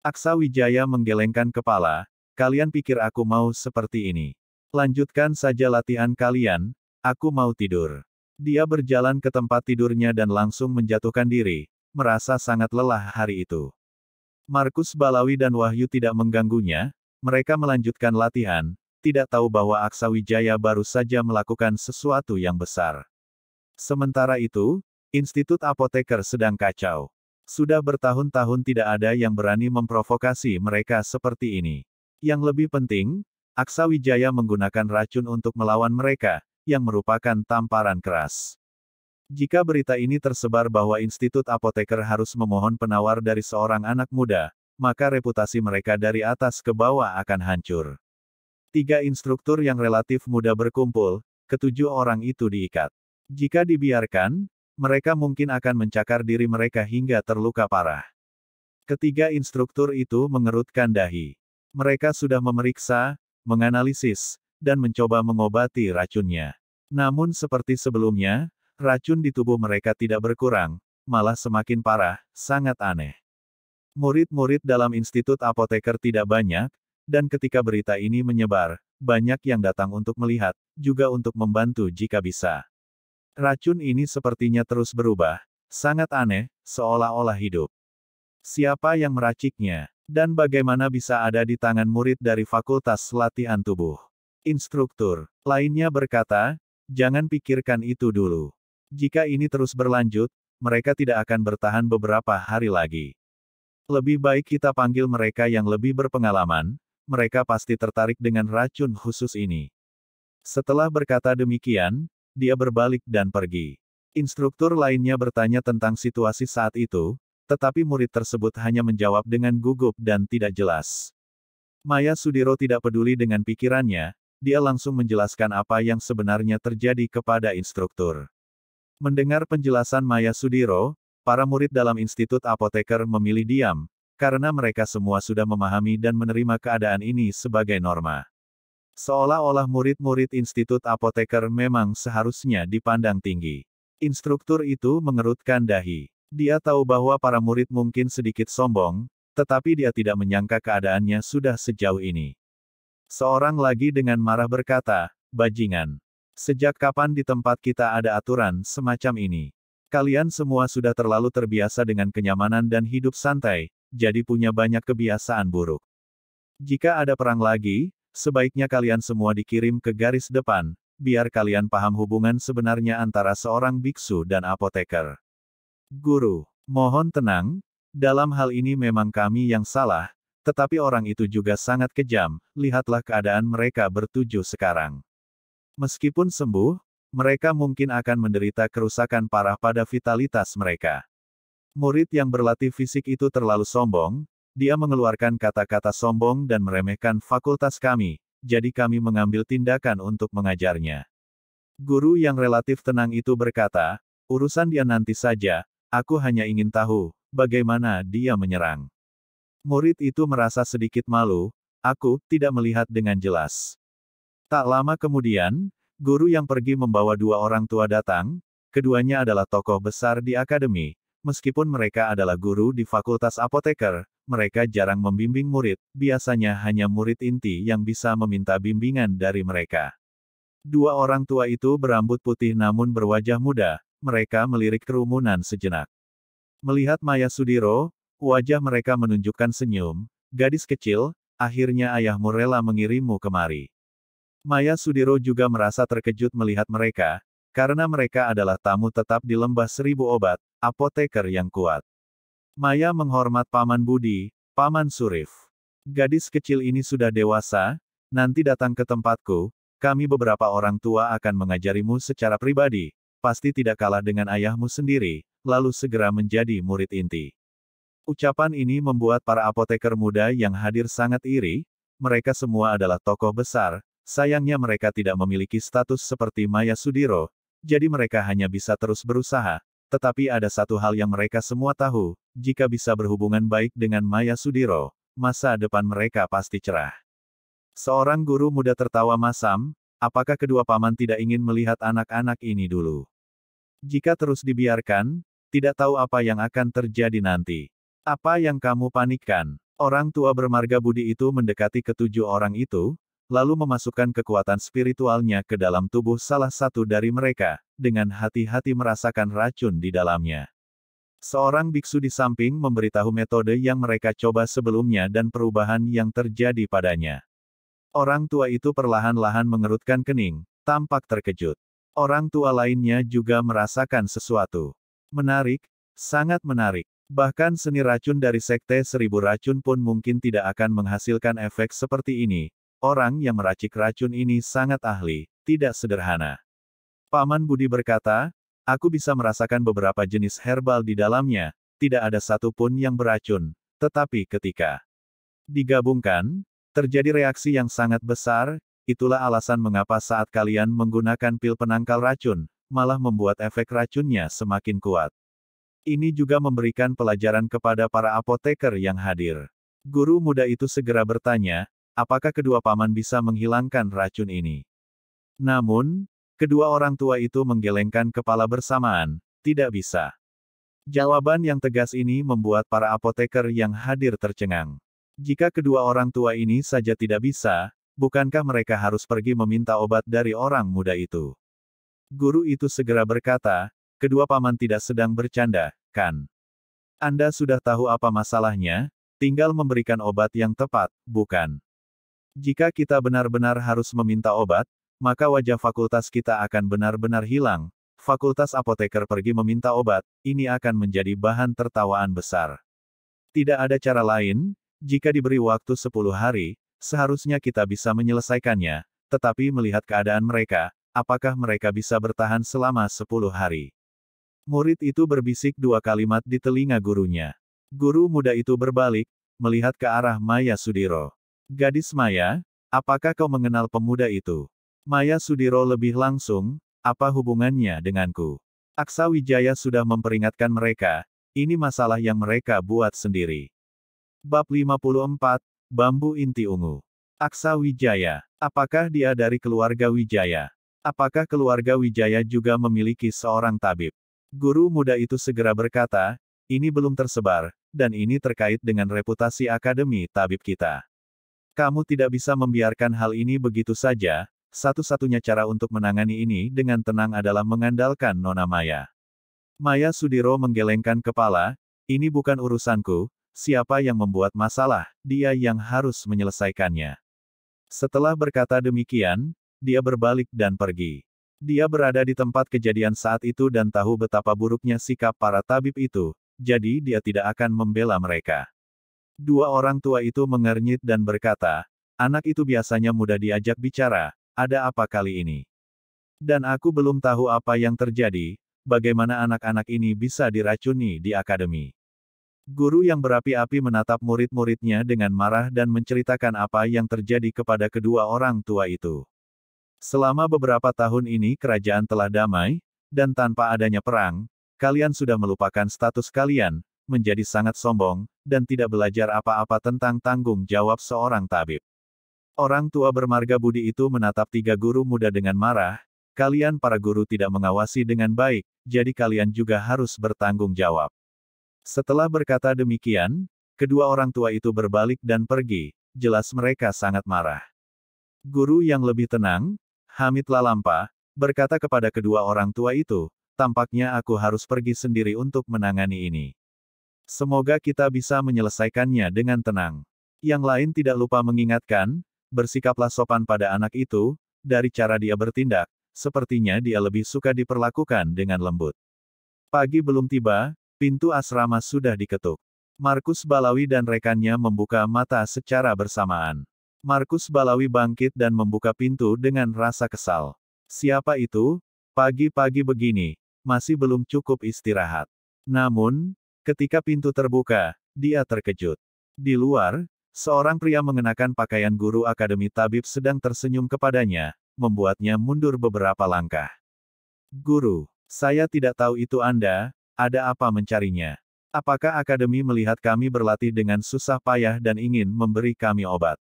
Aksawijaya menggelengkan kepala, kalian pikir aku mau seperti ini. Lanjutkan saja latihan kalian, aku mau tidur. Dia berjalan ke tempat tidurnya dan langsung menjatuhkan diri, merasa sangat lelah hari itu. Markus Balawi dan Wahyu tidak mengganggunya, mereka melanjutkan latihan, tidak tahu bahwa Aksa Wijaya baru saja melakukan sesuatu yang besar. Sementara itu, Institut Apoteker sedang kacau. Sudah bertahun-tahun tidak ada yang berani memprovokasi mereka seperti ini. Yang lebih penting, Aksa Wijaya menggunakan racun untuk melawan mereka, yang merupakan tamparan keras. Jika berita ini tersebar bahwa Institut Apoteker harus memohon penawar dari seorang anak muda, maka reputasi mereka dari atas ke bawah akan hancur. Tiga instruktur yang relatif muda berkumpul, ketujuh orang itu diikat. Jika dibiarkan, mereka mungkin akan mencakar diri mereka hingga terluka parah. Ketiga instruktur itu mengerutkan dahi. Mereka sudah memeriksa, menganalisis, dan mencoba mengobati racunnya. Namun seperti sebelumnya, racun di tubuh mereka tidak berkurang, malah semakin parah, sangat aneh. Murid-murid dalam Institut Apoteker tidak banyak, dan ketika berita ini menyebar, banyak yang datang untuk melihat, juga untuk membantu jika bisa. Racun ini sepertinya terus berubah, sangat aneh, seolah-olah hidup. Siapa yang meraciknya, dan bagaimana bisa ada di tangan murid dari Fakultas Latihan Tubuh? Instruktur lainnya berkata, "Jangan pikirkan itu dulu. Jika ini terus berlanjut, mereka tidak akan bertahan beberapa hari lagi. Lebih baik kita panggil mereka yang lebih berpengalaman, mereka pasti tertarik dengan racun khusus ini. Setelah berkata demikian, dia berbalik dan pergi. Instruktur lainnya bertanya tentang situasi saat itu, tetapi murid tersebut hanya menjawab dengan gugup dan tidak jelas. Maya Sudiro tidak peduli dengan pikirannya, dia langsung menjelaskan apa yang sebenarnya terjadi kepada instruktur. Mendengar penjelasan Maya Sudiro, para murid dalam Institut Apoteker memilih diam, karena mereka semua sudah memahami dan menerima keadaan ini sebagai norma. Seolah-olah murid-murid Institut Apoteker memang seharusnya dipandang tinggi. Instruktur itu mengerutkan dahi. Dia tahu bahwa para murid mungkin sedikit sombong, tetapi dia tidak menyangka keadaannya sudah sejauh ini. Seorang lagi dengan marah berkata, Bajingan, sejak kapan di tempat kita ada aturan semacam ini? Kalian semua sudah terlalu terbiasa dengan kenyamanan dan hidup santai, jadi punya banyak kebiasaan buruk. Jika ada perang lagi, sebaiknya kalian semua dikirim ke garis depan, biar kalian paham hubungan sebenarnya antara seorang biksu dan apoteker. Guru, mohon tenang, dalam hal ini memang kami yang salah, tetapi orang itu juga sangat kejam, lihatlah keadaan mereka bertuju sekarang. Meskipun sembuh, mereka mungkin akan menderita kerusakan parah pada vitalitas mereka. Murid yang berlatih fisik itu terlalu sombong, dia mengeluarkan kata-kata sombong dan meremehkan fakultas kami, jadi kami mengambil tindakan untuk mengajarnya. Guru yang relatif tenang itu berkata, urusan dia nanti saja, aku hanya ingin tahu, bagaimana dia menyerang. Murid itu merasa sedikit malu, aku tidak melihat dengan jelas. Tak lama kemudian, guru yang pergi membawa dua orang tua datang, keduanya adalah tokoh besar di akademi, Meskipun mereka adalah guru di Fakultas Apoteker, mereka jarang membimbing murid, biasanya hanya murid inti yang bisa meminta bimbingan dari mereka. Dua orang tua itu berambut putih namun berwajah muda, mereka melirik kerumunan sejenak. Melihat Maya Sudiro, wajah mereka menunjukkan senyum, gadis kecil, akhirnya ayahmu rela mengirimmu kemari. Maya Sudiro juga merasa terkejut melihat mereka, karena mereka adalah tamu tetap di lembah seribu obat, apoteker yang kuat. Maya menghormat Paman Budi, Paman Surif. Gadis kecil ini sudah dewasa, nanti datang ke tempatku, kami beberapa orang tua akan mengajarimu secara pribadi, pasti tidak kalah dengan ayahmu sendiri, lalu segera menjadi murid inti. Ucapan ini membuat para apoteker muda yang hadir sangat iri, mereka semua adalah tokoh besar, sayangnya mereka tidak memiliki status seperti Maya Sudiro, jadi mereka hanya bisa terus berusaha, tetapi ada satu hal yang mereka semua tahu, jika bisa berhubungan baik dengan Maya Sudiro, masa depan mereka pasti cerah. Seorang guru muda tertawa masam, apakah kedua paman tidak ingin melihat anak-anak ini dulu? Jika terus dibiarkan, tidak tahu apa yang akan terjadi nanti. Apa yang kamu panikkan? Orang tua bermarga budi itu mendekati ketujuh orang itu, lalu memasukkan kekuatan spiritualnya ke dalam tubuh salah satu dari mereka, dengan hati-hati merasakan racun di dalamnya. Seorang biksu di samping memberitahu metode yang mereka coba sebelumnya dan perubahan yang terjadi padanya. Orang tua itu perlahan-lahan mengerutkan kening, tampak terkejut. Orang tua lainnya juga merasakan sesuatu. Menarik, sangat menarik. Bahkan seni racun dari Sekte Seribu Racun pun mungkin tidak akan menghasilkan efek seperti ini, Orang yang meracik racun ini sangat ahli, tidak sederhana. Paman Budi berkata, aku bisa merasakan beberapa jenis herbal di dalamnya, tidak ada satupun yang beracun, tetapi ketika digabungkan, terjadi reaksi yang sangat besar, itulah alasan mengapa saat kalian menggunakan pil penangkal racun, malah membuat efek racunnya semakin kuat. Ini juga memberikan pelajaran kepada para apoteker yang hadir. Guru muda itu segera bertanya, apakah kedua paman bisa menghilangkan racun ini. Namun, kedua orang tua itu menggelengkan kepala bersamaan, tidak bisa. Jawaban yang tegas ini membuat para apoteker yang hadir tercengang. Jika kedua orang tua ini saja tidak bisa, bukankah mereka harus pergi meminta obat dari orang muda itu? Guru itu segera berkata, kedua paman tidak sedang bercanda, kan? Anda sudah tahu apa masalahnya, tinggal memberikan obat yang tepat, bukan? Jika kita benar-benar harus meminta obat, maka wajah fakultas kita akan benar-benar hilang. Fakultas apoteker pergi meminta obat, ini akan menjadi bahan tertawaan besar. Tidak ada cara lain, jika diberi waktu 10 hari, seharusnya kita bisa menyelesaikannya, tetapi melihat keadaan mereka, apakah mereka bisa bertahan selama 10 hari. Murid itu berbisik dua kalimat di telinga gurunya. Guru muda itu berbalik, melihat ke arah Maya Sudiro. Gadis Maya, apakah kau mengenal pemuda itu? Maya Sudiro lebih langsung, apa hubungannya denganku? Aksa Wijaya sudah memperingatkan mereka, ini masalah yang mereka buat sendiri. Bab 54, Bambu Inti Ungu. Aksa Wijaya, apakah dia dari keluarga Wijaya? Apakah keluarga Wijaya juga memiliki seorang tabib? Guru muda itu segera berkata, ini belum tersebar, dan ini terkait dengan reputasi akademi tabib kita. Kamu tidak bisa membiarkan hal ini begitu saja, satu-satunya cara untuk menangani ini dengan tenang adalah mengandalkan Nona Maya. Maya Sudiro menggelengkan kepala, ini bukan urusanku, siapa yang membuat masalah, dia yang harus menyelesaikannya. Setelah berkata demikian, dia berbalik dan pergi. Dia berada di tempat kejadian saat itu dan tahu betapa buruknya sikap para tabib itu, jadi dia tidak akan membela mereka. Dua orang tua itu mengernyit dan berkata, anak itu biasanya mudah diajak bicara, ada apa kali ini? Dan aku belum tahu apa yang terjadi, bagaimana anak-anak ini bisa diracuni di akademi. Guru yang berapi-api menatap murid-muridnya dengan marah dan menceritakan apa yang terjadi kepada kedua orang tua itu. Selama beberapa tahun ini kerajaan telah damai, dan tanpa adanya perang, kalian sudah melupakan status kalian, menjadi sangat sombong, dan tidak belajar apa-apa tentang tanggung jawab seorang tabib. Orang tua bermarga budi itu menatap tiga guru muda dengan marah, kalian para guru tidak mengawasi dengan baik, jadi kalian juga harus bertanggung jawab. Setelah berkata demikian, kedua orang tua itu berbalik dan pergi, jelas mereka sangat marah. Guru yang lebih tenang, Hamid Lalampa, berkata kepada kedua orang tua itu, tampaknya aku harus pergi sendiri untuk menangani ini. Semoga kita bisa menyelesaikannya dengan tenang. Yang lain tidak lupa mengingatkan, bersikaplah sopan pada anak itu, dari cara dia bertindak, sepertinya dia lebih suka diperlakukan dengan lembut. Pagi belum tiba, pintu asrama sudah diketuk. Markus Balawi dan rekannya membuka mata secara bersamaan. Markus Balawi bangkit dan membuka pintu dengan rasa kesal. Siapa itu? Pagi-pagi begini, masih belum cukup istirahat. Namun, Ketika pintu terbuka, dia terkejut. Di luar, seorang pria mengenakan pakaian guru akademi tabib sedang tersenyum kepadanya, membuatnya mundur beberapa langkah. Guru, saya tidak tahu itu Anda, ada apa mencarinya? Apakah akademi melihat kami berlatih dengan susah payah dan ingin memberi kami obat?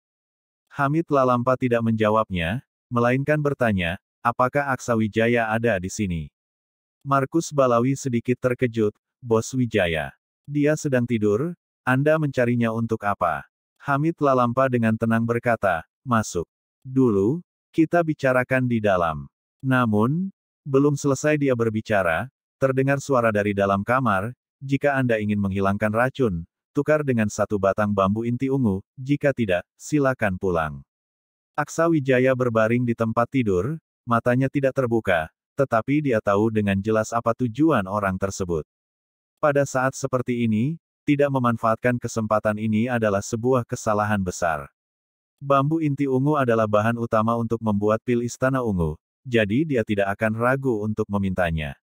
Hamid Lalampa tidak menjawabnya, melainkan bertanya, apakah Aksawijaya ada di sini? Markus Balawi sedikit terkejut Bos Wijaya. Dia sedang tidur, Anda mencarinya untuk apa? Hamid Lalampa dengan tenang berkata, masuk. Dulu, kita bicarakan di dalam. Namun, belum selesai dia berbicara, terdengar suara dari dalam kamar, jika Anda ingin menghilangkan racun, tukar dengan satu batang bambu inti ungu, jika tidak, silakan pulang. Aksa Wijaya berbaring di tempat tidur, matanya tidak terbuka, tetapi dia tahu dengan jelas apa tujuan orang tersebut. Pada saat seperti ini, tidak memanfaatkan kesempatan ini adalah sebuah kesalahan besar. Bambu inti ungu adalah bahan utama untuk membuat pil istana ungu, jadi dia tidak akan ragu untuk memintanya.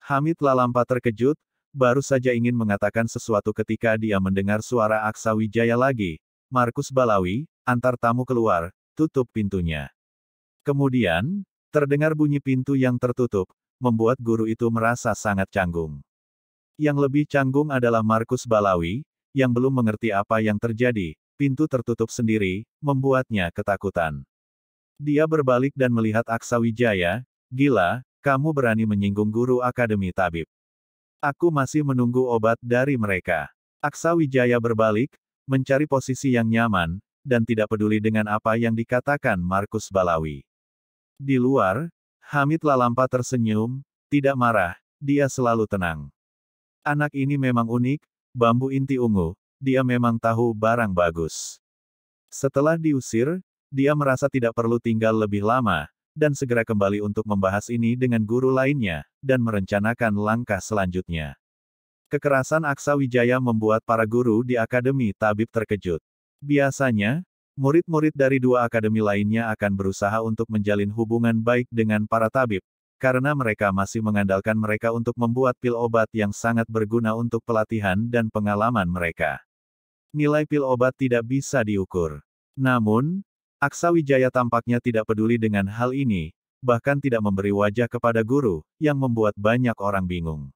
Hamid Lalampa terkejut, baru saja ingin mengatakan sesuatu ketika dia mendengar suara Aksa Wijaya lagi. Markus Balawi, antar tamu keluar, tutup pintunya. Kemudian, terdengar bunyi pintu yang tertutup, membuat guru itu merasa sangat canggung. Yang lebih canggung adalah Markus Balawi, yang belum mengerti apa yang terjadi, pintu tertutup sendiri, membuatnya ketakutan. Dia berbalik dan melihat Aksa Wijaya, gila, kamu berani menyinggung guru Akademi Tabib. Aku masih menunggu obat dari mereka. Aksa Wijaya berbalik, mencari posisi yang nyaman, dan tidak peduli dengan apa yang dikatakan Markus Balawi. Di luar, Hamid Lalampa tersenyum, tidak marah, dia selalu tenang. Anak ini memang unik, bambu inti ungu, dia memang tahu barang bagus. Setelah diusir, dia merasa tidak perlu tinggal lebih lama, dan segera kembali untuk membahas ini dengan guru lainnya, dan merencanakan langkah selanjutnya. Kekerasan Aksa Wijaya membuat para guru di Akademi Tabib terkejut. Biasanya, murid-murid dari dua akademi lainnya akan berusaha untuk menjalin hubungan baik dengan para tabib, karena mereka masih mengandalkan mereka untuk membuat pil obat yang sangat berguna untuk pelatihan dan pengalaman mereka. Nilai pil obat tidak bisa diukur. Namun, Aksawijaya tampaknya tidak peduli dengan hal ini, bahkan tidak memberi wajah kepada guru, yang membuat banyak orang bingung.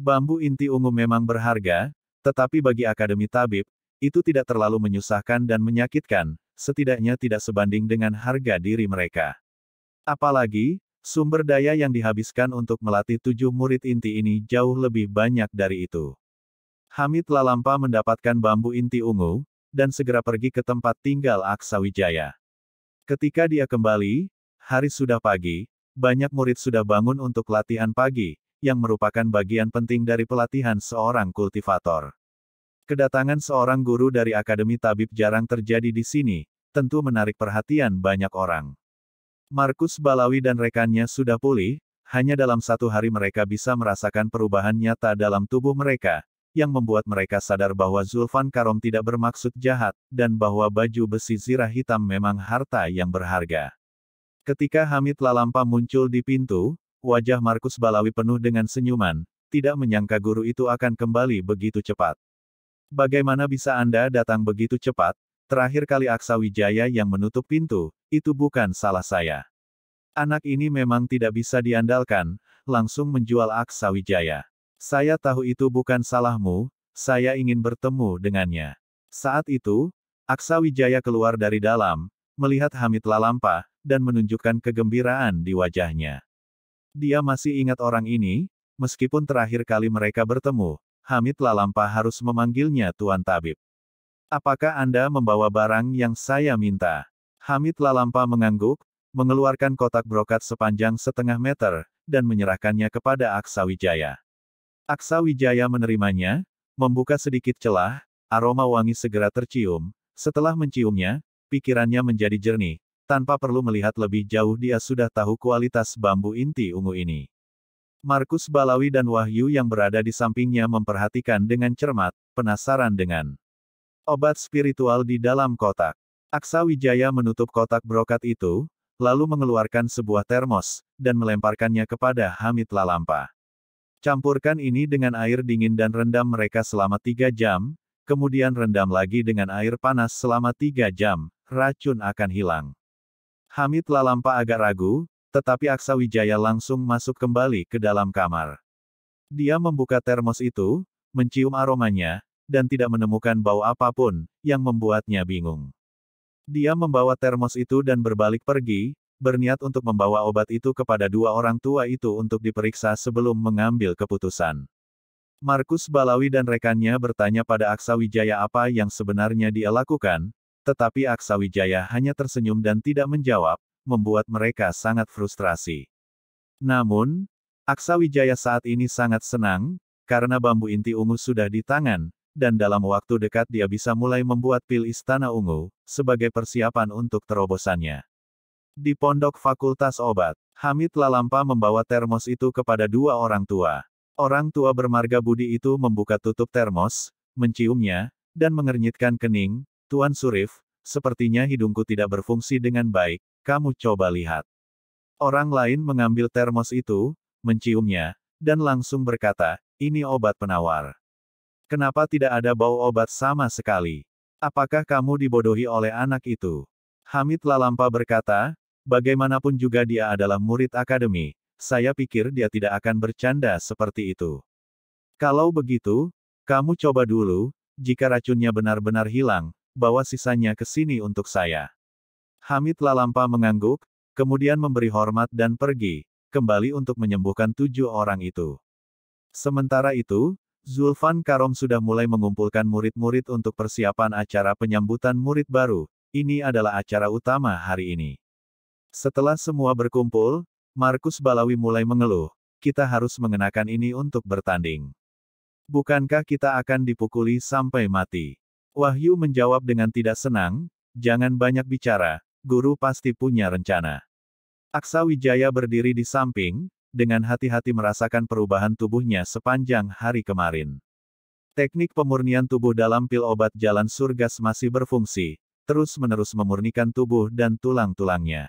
Bambu inti ungu memang berharga, tetapi bagi Akademi Tabib, itu tidak terlalu menyusahkan dan menyakitkan, setidaknya tidak sebanding dengan harga diri mereka. Apalagi, Sumber daya yang dihabiskan untuk melatih tujuh murid inti ini jauh lebih banyak dari itu. Hamid Lalampa mendapatkan bambu inti ungu, dan segera pergi ke tempat tinggal Aksawijaya. Ketika dia kembali, hari sudah pagi, banyak murid sudah bangun untuk latihan pagi, yang merupakan bagian penting dari pelatihan seorang kultivator. Kedatangan seorang guru dari Akademi Tabib jarang terjadi di sini, tentu menarik perhatian banyak orang. Markus Balawi dan rekannya sudah pulih, hanya dalam satu hari mereka bisa merasakan perubahan nyata dalam tubuh mereka, yang membuat mereka sadar bahwa Zulfan Karom tidak bermaksud jahat, dan bahwa baju besi zirah hitam memang harta yang berharga. Ketika Hamid Lalampa muncul di pintu, wajah Markus Balawi penuh dengan senyuman, tidak menyangka guru itu akan kembali begitu cepat. Bagaimana bisa Anda datang begitu cepat? Terakhir kali Aksa Wijaya yang menutup pintu, itu bukan salah saya. Anak ini memang tidak bisa diandalkan, langsung menjual Aksa Wijaya. Saya tahu itu bukan salahmu, saya ingin bertemu dengannya. Saat itu, Aksa Wijaya keluar dari dalam, melihat Hamid Lalampa, dan menunjukkan kegembiraan di wajahnya. Dia masih ingat orang ini, meskipun terakhir kali mereka bertemu, Hamid Lalampa harus memanggilnya Tuan Tabib. Apakah Anda membawa barang yang saya minta? Hamid Lalampa mengangguk, mengeluarkan kotak brokat sepanjang setengah meter, dan menyerahkannya kepada Aksa Wijaya. Aksa Wijaya menerimanya, membuka sedikit celah, aroma wangi segera tercium, setelah menciumnya, pikirannya menjadi jernih, tanpa perlu melihat lebih jauh dia sudah tahu kualitas bambu inti ungu ini. Markus Balawi dan Wahyu yang berada di sampingnya memperhatikan dengan cermat, penasaran dengan Obat spiritual di dalam kotak. Aksa Wijaya menutup kotak brokat itu, lalu mengeluarkan sebuah termos, dan melemparkannya kepada Hamid Lalampa. Campurkan ini dengan air dingin dan rendam mereka selama tiga jam, kemudian rendam lagi dengan air panas selama tiga jam, racun akan hilang. Hamid Lalampa agak ragu, tetapi Aksa Wijaya langsung masuk kembali ke dalam kamar. Dia membuka termos itu, mencium aromanya, dan tidak menemukan bau apapun, yang membuatnya bingung. Dia membawa termos itu dan berbalik pergi, berniat untuk membawa obat itu kepada dua orang tua itu untuk diperiksa sebelum mengambil keputusan. Markus Balawi dan rekannya bertanya pada Aksa Wijaya apa yang sebenarnya dia lakukan, tetapi Aksa Wijaya hanya tersenyum dan tidak menjawab, membuat mereka sangat frustrasi. Namun, Aksa Wijaya saat ini sangat senang, karena bambu inti ungu sudah di tangan, dan dalam waktu dekat dia bisa mulai membuat pil Istana Ungu, sebagai persiapan untuk terobosannya. Di pondok Fakultas Obat, Hamid Lalampa membawa termos itu kepada dua orang tua. Orang tua bermarga budi itu membuka tutup termos, menciumnya, dan mengernyitkan kening, Tuan Surif, sepertinya hidungku tidak berfungsi dengan baik, kamu coba lihat. Orang lain mengambil termos itu, menciumnya, dan langsung berkata, ini obat penawar. Kenapa tidak ada bau obat sama sekali? Apakah kamu dibodohi oleh anak itu? Hamid Lalampa berkata, bagaimanapun juga dia adalah murid akademi, saya pikir dia tidak akan bercanda seperti itu. Kalau begitu, kamu coba dulu, jika racunnya benar-benar hilang, bawa sisanya ke sini untuk saya. Hamid Lalampa mengangguk, kemudian memberi hormat dan pergi, kembali untuk menyembuhkan tujuh orang itu. Sementara itu, Zulfan Karom sudah mulai mengumpulkan murid-murid untuk persiapan acara penyambutan murid baru, ini adalah acara utama hari ini. Setelah semua berkumpul, Markus Balawi mulai mengeluh, kita harus mengenakan ini untuk bertanding. Bukankah kita akan dipukuli sampai mati? Wahyu menjawab dengan tidak senang, jangan banyak bicara, guru pasti punya rencana. Aksa Wijaya berdiri di samping, dengan hati-hati merasakan perubahan tubuhnya sepanjang hari kemarin. Teknik pemurnian tubuh dalam pil obat jalan surga masih berfungsi, terus-menerus memurnikan tubuh dan tulang-tulangnya.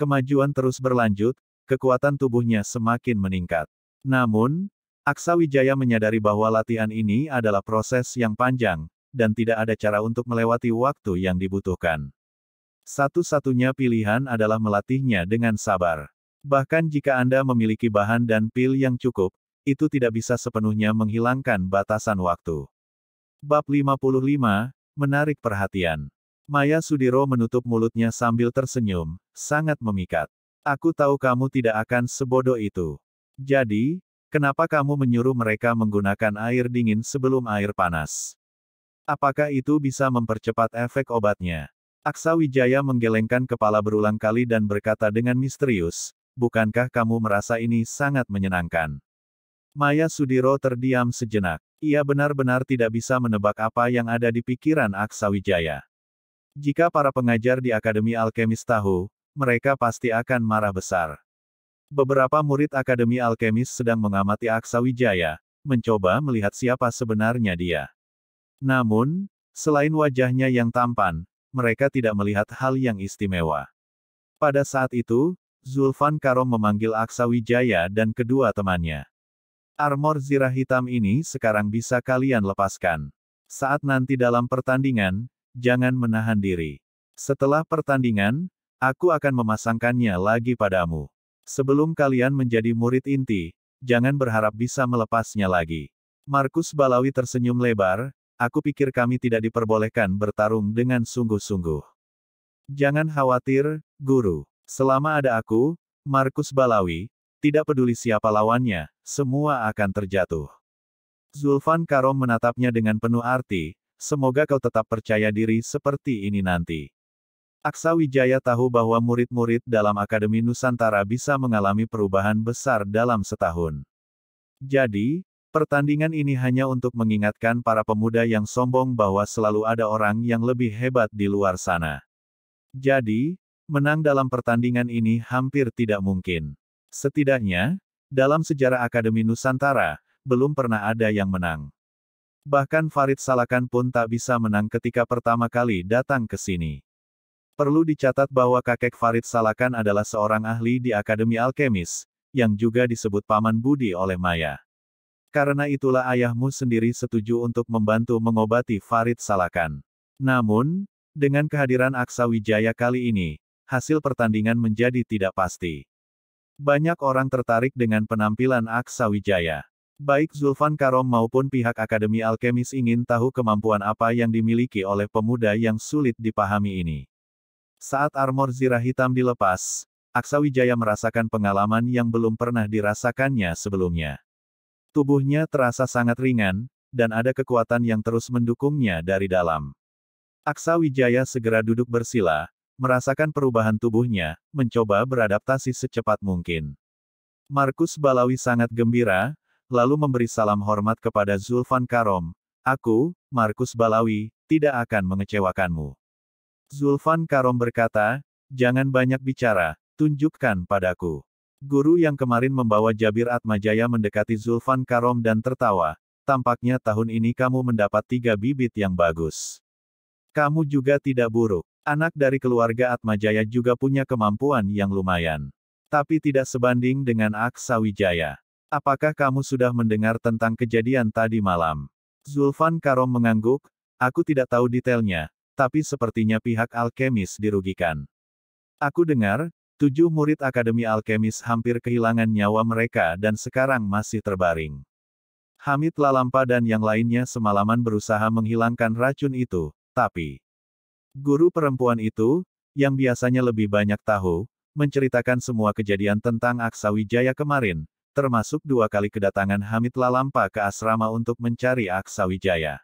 Kemajuan terus berlanjut, kekuatan tubuhnya semakin meningkat. Namun, Aksawijaya menyadari bahwa latihan ini adalah proses yang panjang, dan tidak ada cara untuk melewati waktu yang dibutuhkan. Satu-satunya pilihan adalah melatihnya dengan sabar. Bahkan jika Anda memiliki bahan dan pil yang cukup, itu tidak bisa sepenuhnya menghilangkan batasan waktu. Bab 55, menarik perhatian. Maya Sudiro menutup mulutnya sambil tersenyum, sangat memikat. Aku tahu kamu tidak akan sebodoh itu. Jadi, kenapa kamu menyuruh mereka menggunakan air dingin sebelum air panas? Apakah itu bisa mempercepat efek obatnya? Aksa Wijaya menggelengkan kepala berulang kali dan berkata dengan misterius, bukankah kamu merasa ini sangat menyenangkan? Maya Sudiro terdiam sejenak. Ia benar-benar tidak bisa menebak apa yang ada di pikiran Aksawijaya. Jika para pengajar di Akademi Alkemis tahu, mereka pasti akan marah besar. Beberapa murid Akademi Alkemis sedang mengamati Aksawijaya, mencoba melihat siapa sebenarnya dia. Namun, selain wajahnya yang tampan, mereka tidak melihat hal yang istimewa. Pada saat itu, Zulfan Karom memanggil Aksa Wijaya dan kedua temannya. Armor zirah hitam ini sekarang bisa kalian lepaskan. Saat nanti dalam pertandingan, jangan menahan diri. Setelah pertandingan, aku akan memasangkannya lagi padamu. Sebelum kalian menjadi murid inti, jangan berharap bisa melepasnya lagi. Markus Balawi tersenyum lebar, aku pikir kami tidak diperbolehkan bertarung dengan sungguh-sungguh. Jangan khawatir, guru. Selama ada aku, Markus Balawi, tidak peduli siapa lawannya, semua akan terjatuh. Zulfan Karom menatapnya dengan penuh arti, semoga kau tetap percaya diri seperti ini nanti. Aksa Wijaya tahu bahwa murid-murid dalam Akademi Nusantara bisa mengalami perubahan besar dalam setahun. Jadi, pertandingan ini hanya untuk mengingatkan para pemuda yang sombong bahwa selalu ada orang yang lebih hebat di luar sana. Jadi, menang dalam pertandingan ini hampir tidak mungkin. Setidaknya, dalam sejarah Akademi Nusantara, belum pernah ada yang menang. Bahkan Farid Salakan pun tak bisa menang ketika pertama kali datang ke sini. Perlu dicatat bahwa kakek Farid Salakan adalah seorang ahli di Akademi Alkemis, yang juga disebut Paman Budi oleh Maya. Karena itulah ayahmu sendiri setuju untuk membantu mengobati Farid Salakan. Namun, dengan kehadiran Aksa Wijaya kali ini, hasil pertandingan menjadi tidak pasti. Banyak orang tertarik dengan penampilan Aksa Wijaya. Baik Zulfan Karom maupun pihak Akademi Alkemis ingin tahu kemampuan apa yang dimiliki oleh pemuda yang sulit dipahami ini. Saat armor zirah hitam dilepas, Aksa Wijaya merasakan pengalaman yang belum pernah dirasakannya sebelumnya. Tubuhnya terasa sangat ringan, dan ada kekuatan yang terus mendukungnya dari dalam. Aksa Wijaya segera duduk bersila, merasakan perubahan tubuhnya, mencoba beradaptasi secepat mungkin. Markus Balawi sangat gembira, lalu memberi salam hormat kepada Zulfan Karom, Aku, Markus Balawi, tidak akan mengecewakanmu. Zulfan Karom berkata, Jangan banyak bicara, tunjukkan padaku. Guru yang kemarin membawa Jabir Atmajaya mendekati Zulfan Karom dan tertawa, tampaknya tahun ini kamu mendapat tiga bibit yang bagus. Kamu juga tidak buruk. Anak dari keluarga Atmajaya juga punya kemampuan yang lumayan. Tapi tidak sebanding dengan Aksa Wijaya. Apakah kamu sudah mendengar tentang kejadian tadi malam? Zulfan Karom mengangguk, aku tidak tahu detailnya, tapi sepertinya pihak alkemis dirugikan. Aku dengar, tujuh murid Akademi Alkemis hampir kehilangan nyawa mereka dan sekarang masih terbaring. Hamid Lalampa dan yang lainnya semalaman berusaha menghilangkan racun itu, tapi Guru perempuan itu, yang biasanya lebih banyak tahu, menceritakan semua kejadian tentang Aksawijaya kemarin, termasuk dua kali kedatangan Hamid Lalampa ke asrama untuk mencari Aksawijaya.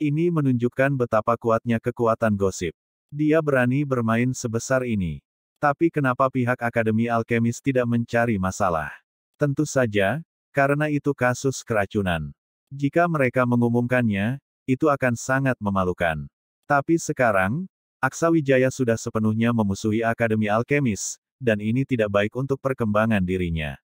Ini menunjukkan betapa kuatnya kekuatan gosip. Dia berani bermain sebesar ini. Tapi kenapa pihak Akademi Alkemis tidak mencari masalah? Tentu saja, karena itu kasus keracunan. Jika mereka mengumumkannya, itu akan sangat memalukan. Tapi sekarang, Aksa Wijaya sudah sepenuhnya memusuhi Akademi Alkemis, dan ini tidak baik untuk perkembangan dirinya.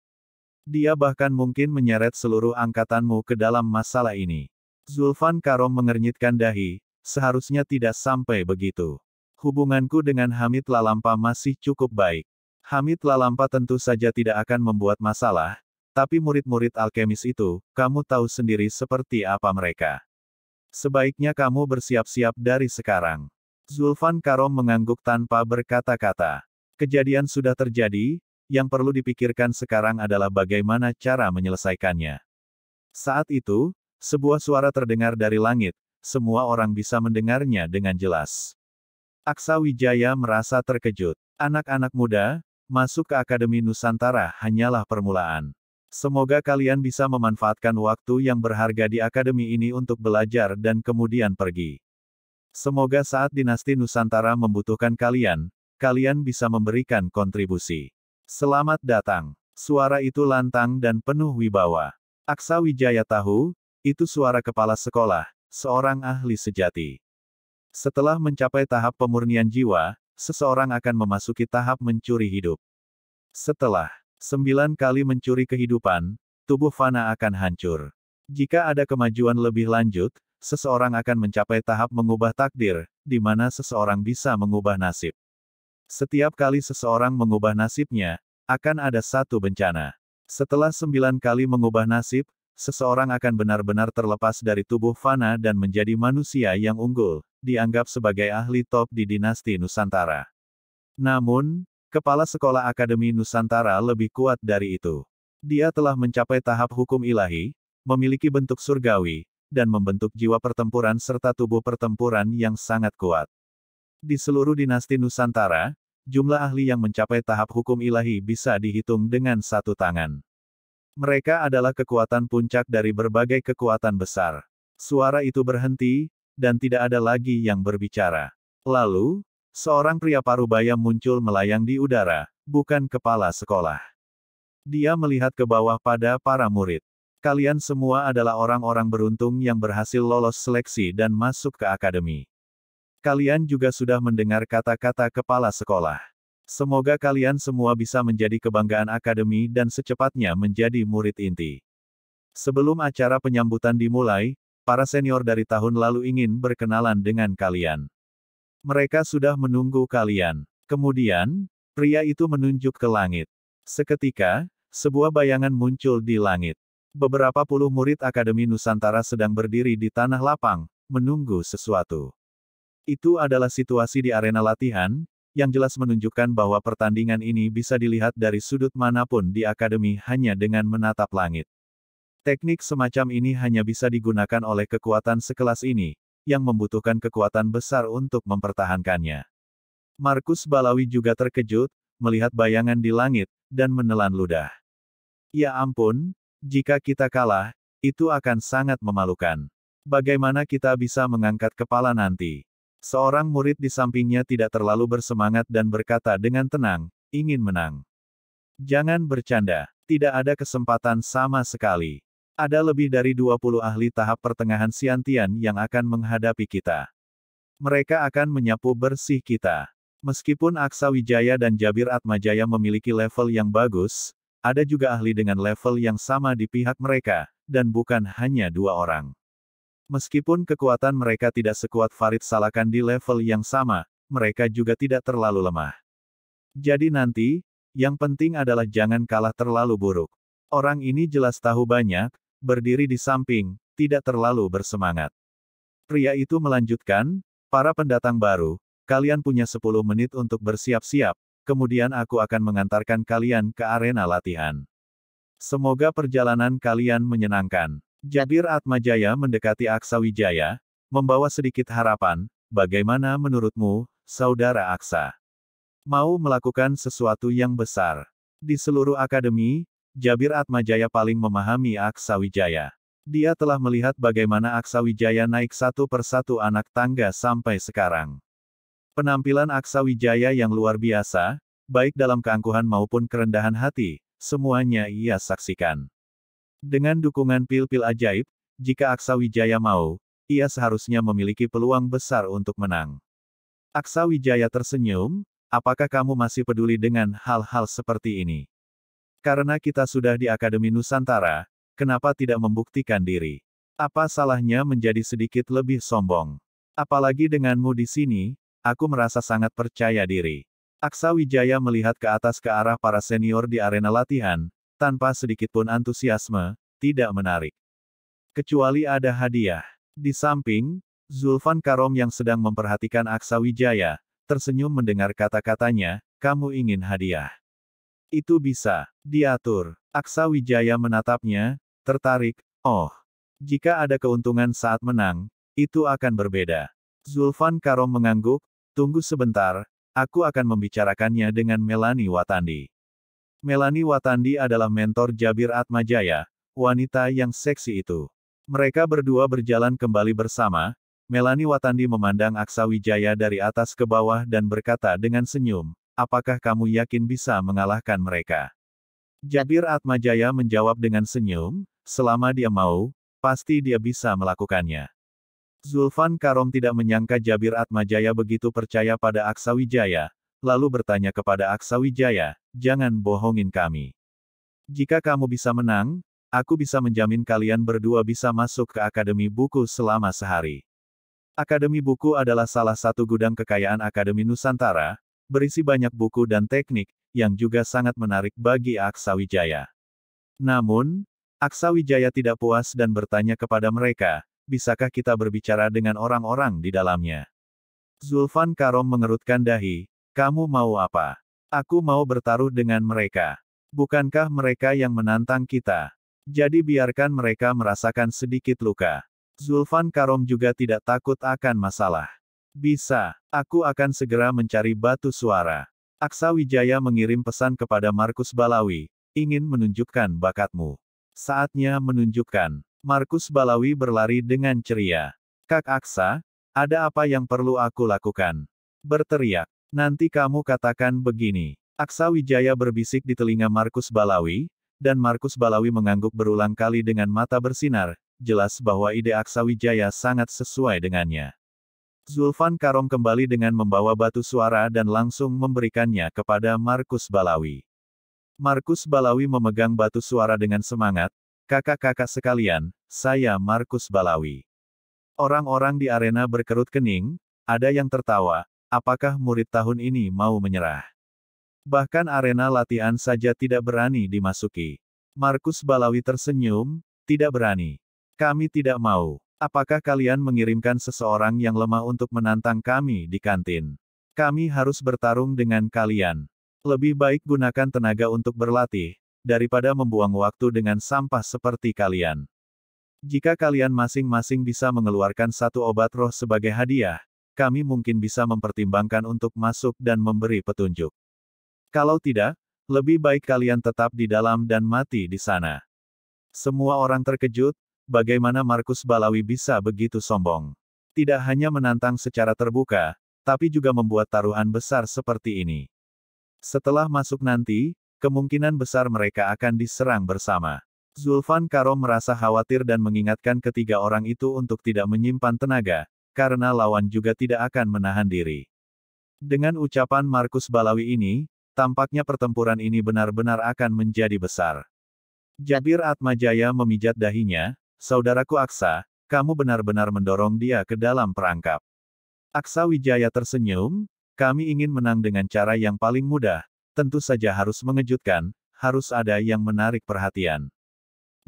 Dia bahkan mungkin menyeret seluruh angkatanmu ke dalam masalah ini. Zulfan Karom mengernyitkan dahi, seharusnya tidak sampai begitu. Hubunganku dengan Hamid Lalampa masih cukup baik. Hamid Lalampa tentu saja tidak akan membuat masalah, tapi murid-murid alkemis itu, kamu tahu sendiri seperti apa mereka. Sebaiknya kamu bersiap-siap dari sekarang. Zulfan Karom mengangguk tanpa berkata-kata. Kejadian sudah terjadi, yang perlu dipikirkan sekarang adalah bagaimana cara menyelesaikannya. Saat itu, sebuah suara terdengar dari langit, semua orang bisa mendengarnya dengan jelas. Aksa Wijaya merasa terkejut. Anak-anak muda, masuk ke Akademi Nusantara hanyalah permulaan. Semoga kalian bisa memanfaatkan waktu yang berharga di akademi ini untuk belajar dan kemudian pergi. Semoga saat dinasti Nusantara membutuhkan kalian, kalian bisa memberikan kontribusi. Selamat datang. Suara itu lantang dan penuh wibawa. Aksa Wijaya tahu, itu suara kepala sekolah, seorang ahli sejati. Setelah mencapai tahap pemurnian jiwa, seseorang akan memasuki tahap mencuri hidup. Setelah Sembilan kali mencuri kehidupan, tubuh fana akan hancur. Jika ada kemajuan lebih lanjut, seseorang akan mencapai tahap mengubah takdir, di mana seseorang bisa mengubah nasib. Setiap kali seseorang mengubah nasibnya, akan ada satu bencana. Setelah sembilan kali mengubah nasib, seseorang akan benar-benar terlepas dari tubuh fana dan menjadi manusia yang unggul, dianggap sebagai ahli top di dinasti Nusantara. Namun, Kepala Sekolah Akademi Nusantara lebih kuat dari itu. Dia telah mencapai tahap hukum ilahi, memiliki bentuk surgawi, dan membentuk jiwa pertempuran serta tubuh pertempuran yang sangat kuat. Di seluruh dinasti Nusantara, jumlah ahli yang mencapai tahap hukum ilahi bisa dihitung dengan satu tangan. Mereka adalah kekuatan puncak dari berbagai kekuatan besar. Suara itu berhenti, dan tidak ada lagi yang berbicara. Lalu, Seorang pria parubaya muncul melayang di udara, bukan kepala sekolah. Dia melihat ke bawah pada para murid. Kalian semua adalah orang-orang beruntung yang berhasil lolos seleksi dan masuk ke akademi. Kalian juga sudah mendengar kata-kata kepala sekolah. Semoga kalian semua bisa menjadi kebanggaan akademi dan secepatnya menjadi murid inti. Sebelum acara penyambutan dimulai, para senior dari tahun lalu ingin berkenalan dengan kalian. Mereka sudah menunggu kalian. Kemudian, pria itu menunjuk ke langit. Seketika, sebuah bayangan muncul di langit. Beberapa puluh murid Akademi Nusantara sedang berdiri di tanah lapang, menunggu sesuatu. Itu adalah situasi di arena latihan, yang jelas menunjukkan bahwa pertandingan ini bisa dilihat dari sudut manapun di akademi hanya dengan menatap langit. Teknik semacam ini hanya bisa digunakan oleh kekuatan sekelas ini, yang membutuhkan kekuatan besar untuk mempertahankannya. Markus Balawi juga terkejut, melihat bayangan di langit, dan menelan ludah. Ya ampun, jika kita kalah, itu akan sangat memalukan. Bagaimana kita bisa mengangkat kepala nanti? Seorang murid di sampingnya tidak terlalu bersemangat dan berkata dengan tenang, ingin menang. Jangan bercanda, tidak ada kesempatan sama sekali. Ada lebih dari 20 ahli tahap pertengahan Siantian yang akan menghadapi kita. Mereka akan menyapu bersih kita. Meskipun Aksa Wijaya dan Jabir Atmajaya memiliki level yang bagus, ada juga ahli dengan level yang sama di pihak mereka, dan bukan hanya dua orang. Meskipun kekuatan mereka tidak sekuat Farid Salakan di level yang sama, mereka juga tidak terlalu lemah. Jadi nanti, yang penting adalah jangan kalah terlalu buruk. Orang ini jelas tahu banyak, berdiri di samping, tidak terlalu bersemangat. Pria itu melanjutkan, para pendatang baru, kalian punya 10 menit untuk bersiap-siap, kemudian aku akan mengantarkan kalian ke arena latihan. Semoga perjalanan kalian menyenangkan. Jabir Atmajaya mendekati Aksa Wijaya, membawa sedikit harapan, bagaimana menurutmu, Saudara Aksa? Mau melakukan sesuatu yang besar. Di seluruh akademi, Jabir Atmajaya paling memahami Aksa Wijaya. Dia telah melihat bagaimana Aksa Wijaya naik satu persatu anak tangga sampai sekarang. Penampilan Aksa Wijaya yang luar biasa, baik dalam keangkuhan maupun kerendahan hati, semuanya ia saksikan. Dengan dukungan pil-pil ajaib, jika Aksa Wijaya mau, ia seharusnya memiliki peluang besar untuk menang. Aksa Wijaya tersenyum, apakah kamu masih peduli dengan hal-hal seperti ini? Karena kita sudah di Akademi Nusantara, kenapa tidak membuktikan diri? Apa salahnya menjadi sedikit lebih sombong? Apalagi denganmu di sini, aku merasa sangat percaya diri. Aksa Wijaya melihat ke atas ke arah para senior di arena latihan, tanpa sedikitpun antusiasme, tidak menarik. Kecuali ada hadiah. Di samping, Zulfan Karom yang sedang memperhatikan Aksa Wijaya, tersenyum mendengar kata-katanya, kamu ingin hadiah. Itu bisa diatur. Aksa Wijaya menatapnya, tertarik, oh. Jika ada keuntungan saat menang, itu akan berbeda. Zulfan Karom mengangguk, tunggu sebentar, aku akan membicarakannya dengan Melani Watandi. Melani Watandi adalah mentor Jabir Atmajaya, wanita yang seksi itu. Mereka berdua berjalan kembali bersama, Melani Watandi memandang Aksa Wijaya dari atas ke bawah dan berkata dengan senyum, apakah kamu yakin bisa mengalahkan mereka? Jabir Atmajaya menjawab dengan senyum, selama dia mau, pasti dia bisa melakukannya. Zulfan Karom tidak menyangka Jabir Atmajaya begitu percaya pada Aksawijaya, lalu bertanya kepada Aksawijaya, jangan bohongin kami. Jika kamu bisa menang, aku bisa menjamin kalian berdua bisa masuk ke Akademi Buku selama sehari. Akademi Buku adalah salah satu gudang kekayaan Akademi Nusantara, berisi banyak buku dan teknik, yang juga sangat menarik bagi Aksa Wijaya. Namun, Aksa Wijaya tidak puas dan bertanya kepada mereka, bisakah kita berbicara dengan orang-orang di dalamnya? Zulfan Karom mengerutkan dahi, kamu mau apa? Aku mau bertaruh dengan mereka. Bukankah mereka yang menantang kita? Jadi biarkan mereka merasakan sedikit luka. Zulfan Karom juga tidak takut akan masalah. Bisa. Aku akan segera mencari batu suara. Aksa Wijaya mengirim pesan kepada Markus Balawi. Ingin menunjukkan bakatmu. Saatnya menunjukkan. Markus Balawi berlari dengan ceria. Kak Aksa, ada apa yang perlu aku lakukan? Berteriak. Nanti kamu katakan begini. Aksa Wijaya berbisik di telinga Markus Balawi, dan Markus Balawi mengangguk berulang kali dengan mata bersinar, jelas bahwa ide Aksa Wijaya sangat sesuai dengannya. Zulfan Karom kembali dengan membawa batu suara dan langsung memberikannya kepada Markus Balawi. Markus Balawi memegang batu suara dengan semangat, kakak-kakak sekalian, saya Markus Balawi. Orang-orang di arena berkerut kening, ada yang tertawa, apakah murid tahun ini mau menyerah? Bahkan arena latihan saja tidak berani dimasuki. Markus Balawi tersenyum, tidak berani. Kami tidak mau. Apakah kalian mengirimkan seseorang yang lemah untuk menantang kami di kantin? Kami harus bertarung dengan kalian. Lebih baik gunakan tenaga untuk berlatih, daripada membuang waktu dengan sampah seperti kalian. Jika kalian masing-masing bisa mengeluarkan satu obat roh sebagai hadiah, kami mungkin bisa mempertimbangkan untuk masuk dan memberi petunjuk. Kalau tidak, lebih baik kalian tetap di dalam dan mati di sana. Semua orang terkejut, bagaimana Markus Balawi bisa begitu sombong. Tidak hanya menantang secara terbuka, tapi juga membuat taruhan besar seperti ini. Setelah masuk nanti, kemungkinan besar mereka akan diserang bersama. Zulfan Karom merasa khawatir dan mengingatkan ketiga orang itu untuk tidak menyimpan tenaga, karena lawan juga tidak akan menahan diri. Dengan ucapan Markus Balawi ini, tampaknya pertempuran ini benar-benar akan menjadi besar. Jabir Atmajaya memijat dahinya, Saudaraku Aksa, kamu benar-benar mendorong dia ke dalam perangkap. Aksa Wijaya tersenyum, kami ingin menang dengan cara yang paling mudah, tentu saja harus mengejutkan, harus ada yang menarik perhatian.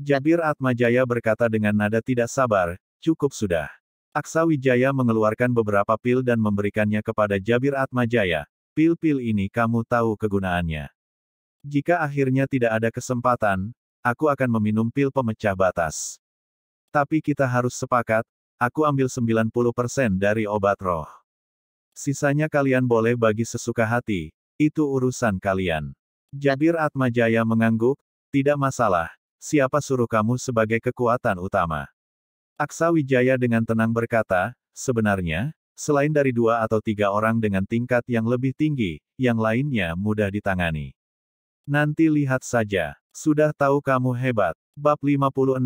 Jabir Atmajaya berkata dengan nada tidak sabar, cukup sudah. Aksa Wijaya mengeluarkan beberapa pil dan memberikannya kepada Jabir Atmajaya, pil-pil ini kamu tahu kegunaannya. Jika akhirnya tidak ada kesempatan, aku akan meminum pil pemecah batas. Tapi kita harus sepakat, aku ambil 90% dari obat roh. Sisanya kalian boleh bagi sesuka hati, itu urusan kalian. Jabir Atmajaya mengangguk, tidak masalah, siapa suruh kamu sebagai kekuatan utama. Aksa Wijaya dengan tenang berkata, sebenarnya, selain dari dua atau tiga orang dengan tingkat yang lebih tinggi, yang lainnya mudah ditangani. Nanti lihat saja. Sudah tahu kamu hebat. Bab 56,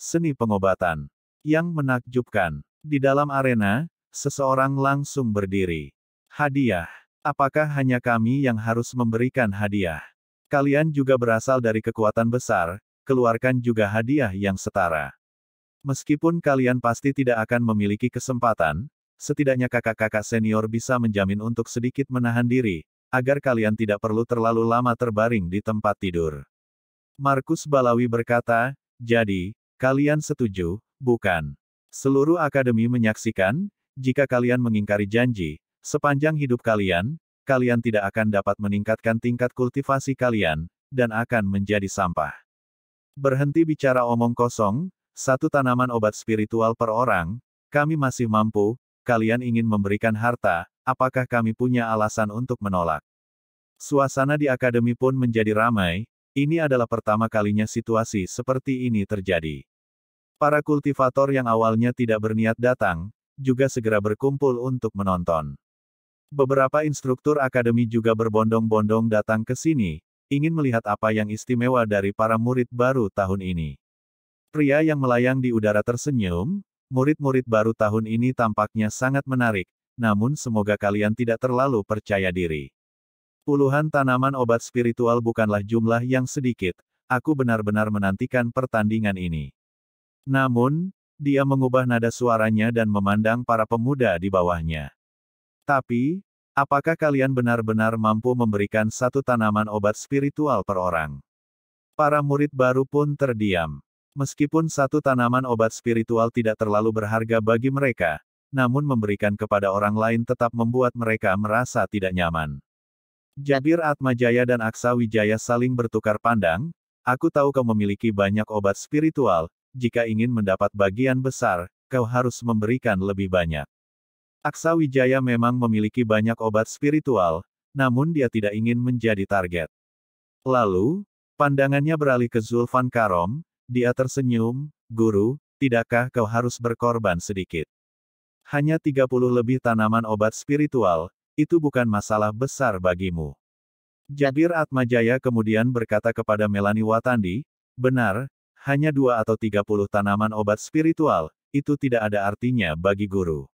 seni pengobatan. Yang menakjubkan, di dalam arena, seseorang langsung berdiri. Hadiah. Apakah hanya kami yang harus memberikan hadiah? Kalian juga berasal dari kekuatan besar, keluarkan juga hadiah yang setara. Meskipun kalian pasti tidak akan memiliki kesempatan, setidaknya kakak-kakak senior bisa menjamin untuk sedikit menahan diri, agar kalian tidak perlu terlalu lama terbaring di tempat tidur. Markus Balawi berkata, jadi, Kalian setuju, bukan? Seluruh akademi menyaksikan, jika kalian mengingkari janji, sepanjang hidup kalian, kalian tidak akan dapat meningkatkan tingkat kultivasi kalian, dan akan menjadi sampah. Berhenti bicara omong kosong, satu tanaman obat spiritual per orang, kami masih mampu, kalian ingin memberikan harta, apakah kami punya alasan untuk menolak? Suasana di akademi pun menjadi ramai, ini adalah pertama kalinya situasi seperti ini terjadi. Para kultivator yang awalnya tidak berniat datang, juga segera berkumpul untuk menonton. Beberapa instruktur akademi juga berbondong-bondong datang ke sini, ingin melihat apa yang istimewa dari para murid baru tahun ini. Pria yang melayang di udara tersenyum, murid-murid baru tahun ini tampaknya sangat menarik, namun semoga kalian tidak terlalu percaya diri. Puluhan tanaman obat spiritual bukanlah jumlah yang sedikit, aku benar-benar menantikan pertandingan ini. Namun, dia mengubah nada suaranya dan memandang para pemuda di bawahnya. Tapi, apakah kalian benar-benar mampu memberikan satu tanaman obat spiritual per orang? Para murid baru pun terdiam. Meskipun satu tanaman obat spiritual tidak terlalu berharga bagi mereka, namun memberikan kepada orang lain tetap membuat mereka merasa tidak nyaman. Jabir Atmajaya dan Aksa Wijaya saling bertukar pandang, aku tahu kau memiliki banyak obat spiritual, jika ingin mendapat bagian besar, kau harus memberikan lebih banyak. Aksa Wijaya memang memiliki banyak obat spiritual, namun dia tidak ingin menjadi target. Lalu, pandangannya beralih ke Zulfan Karom, dia tersenyum, Guru, tidakkah kau harus berkorban sedikit? Hanya 30 lebih tanaman obat spiritual, itu bukan masalah besar bagimu. Jabir Atmajaya kemudian berkata kepada Melani Watandi, benar, hanya dua atau tiga puluh tanaman obat spiritual, itu tidak ada artinya bagi guru.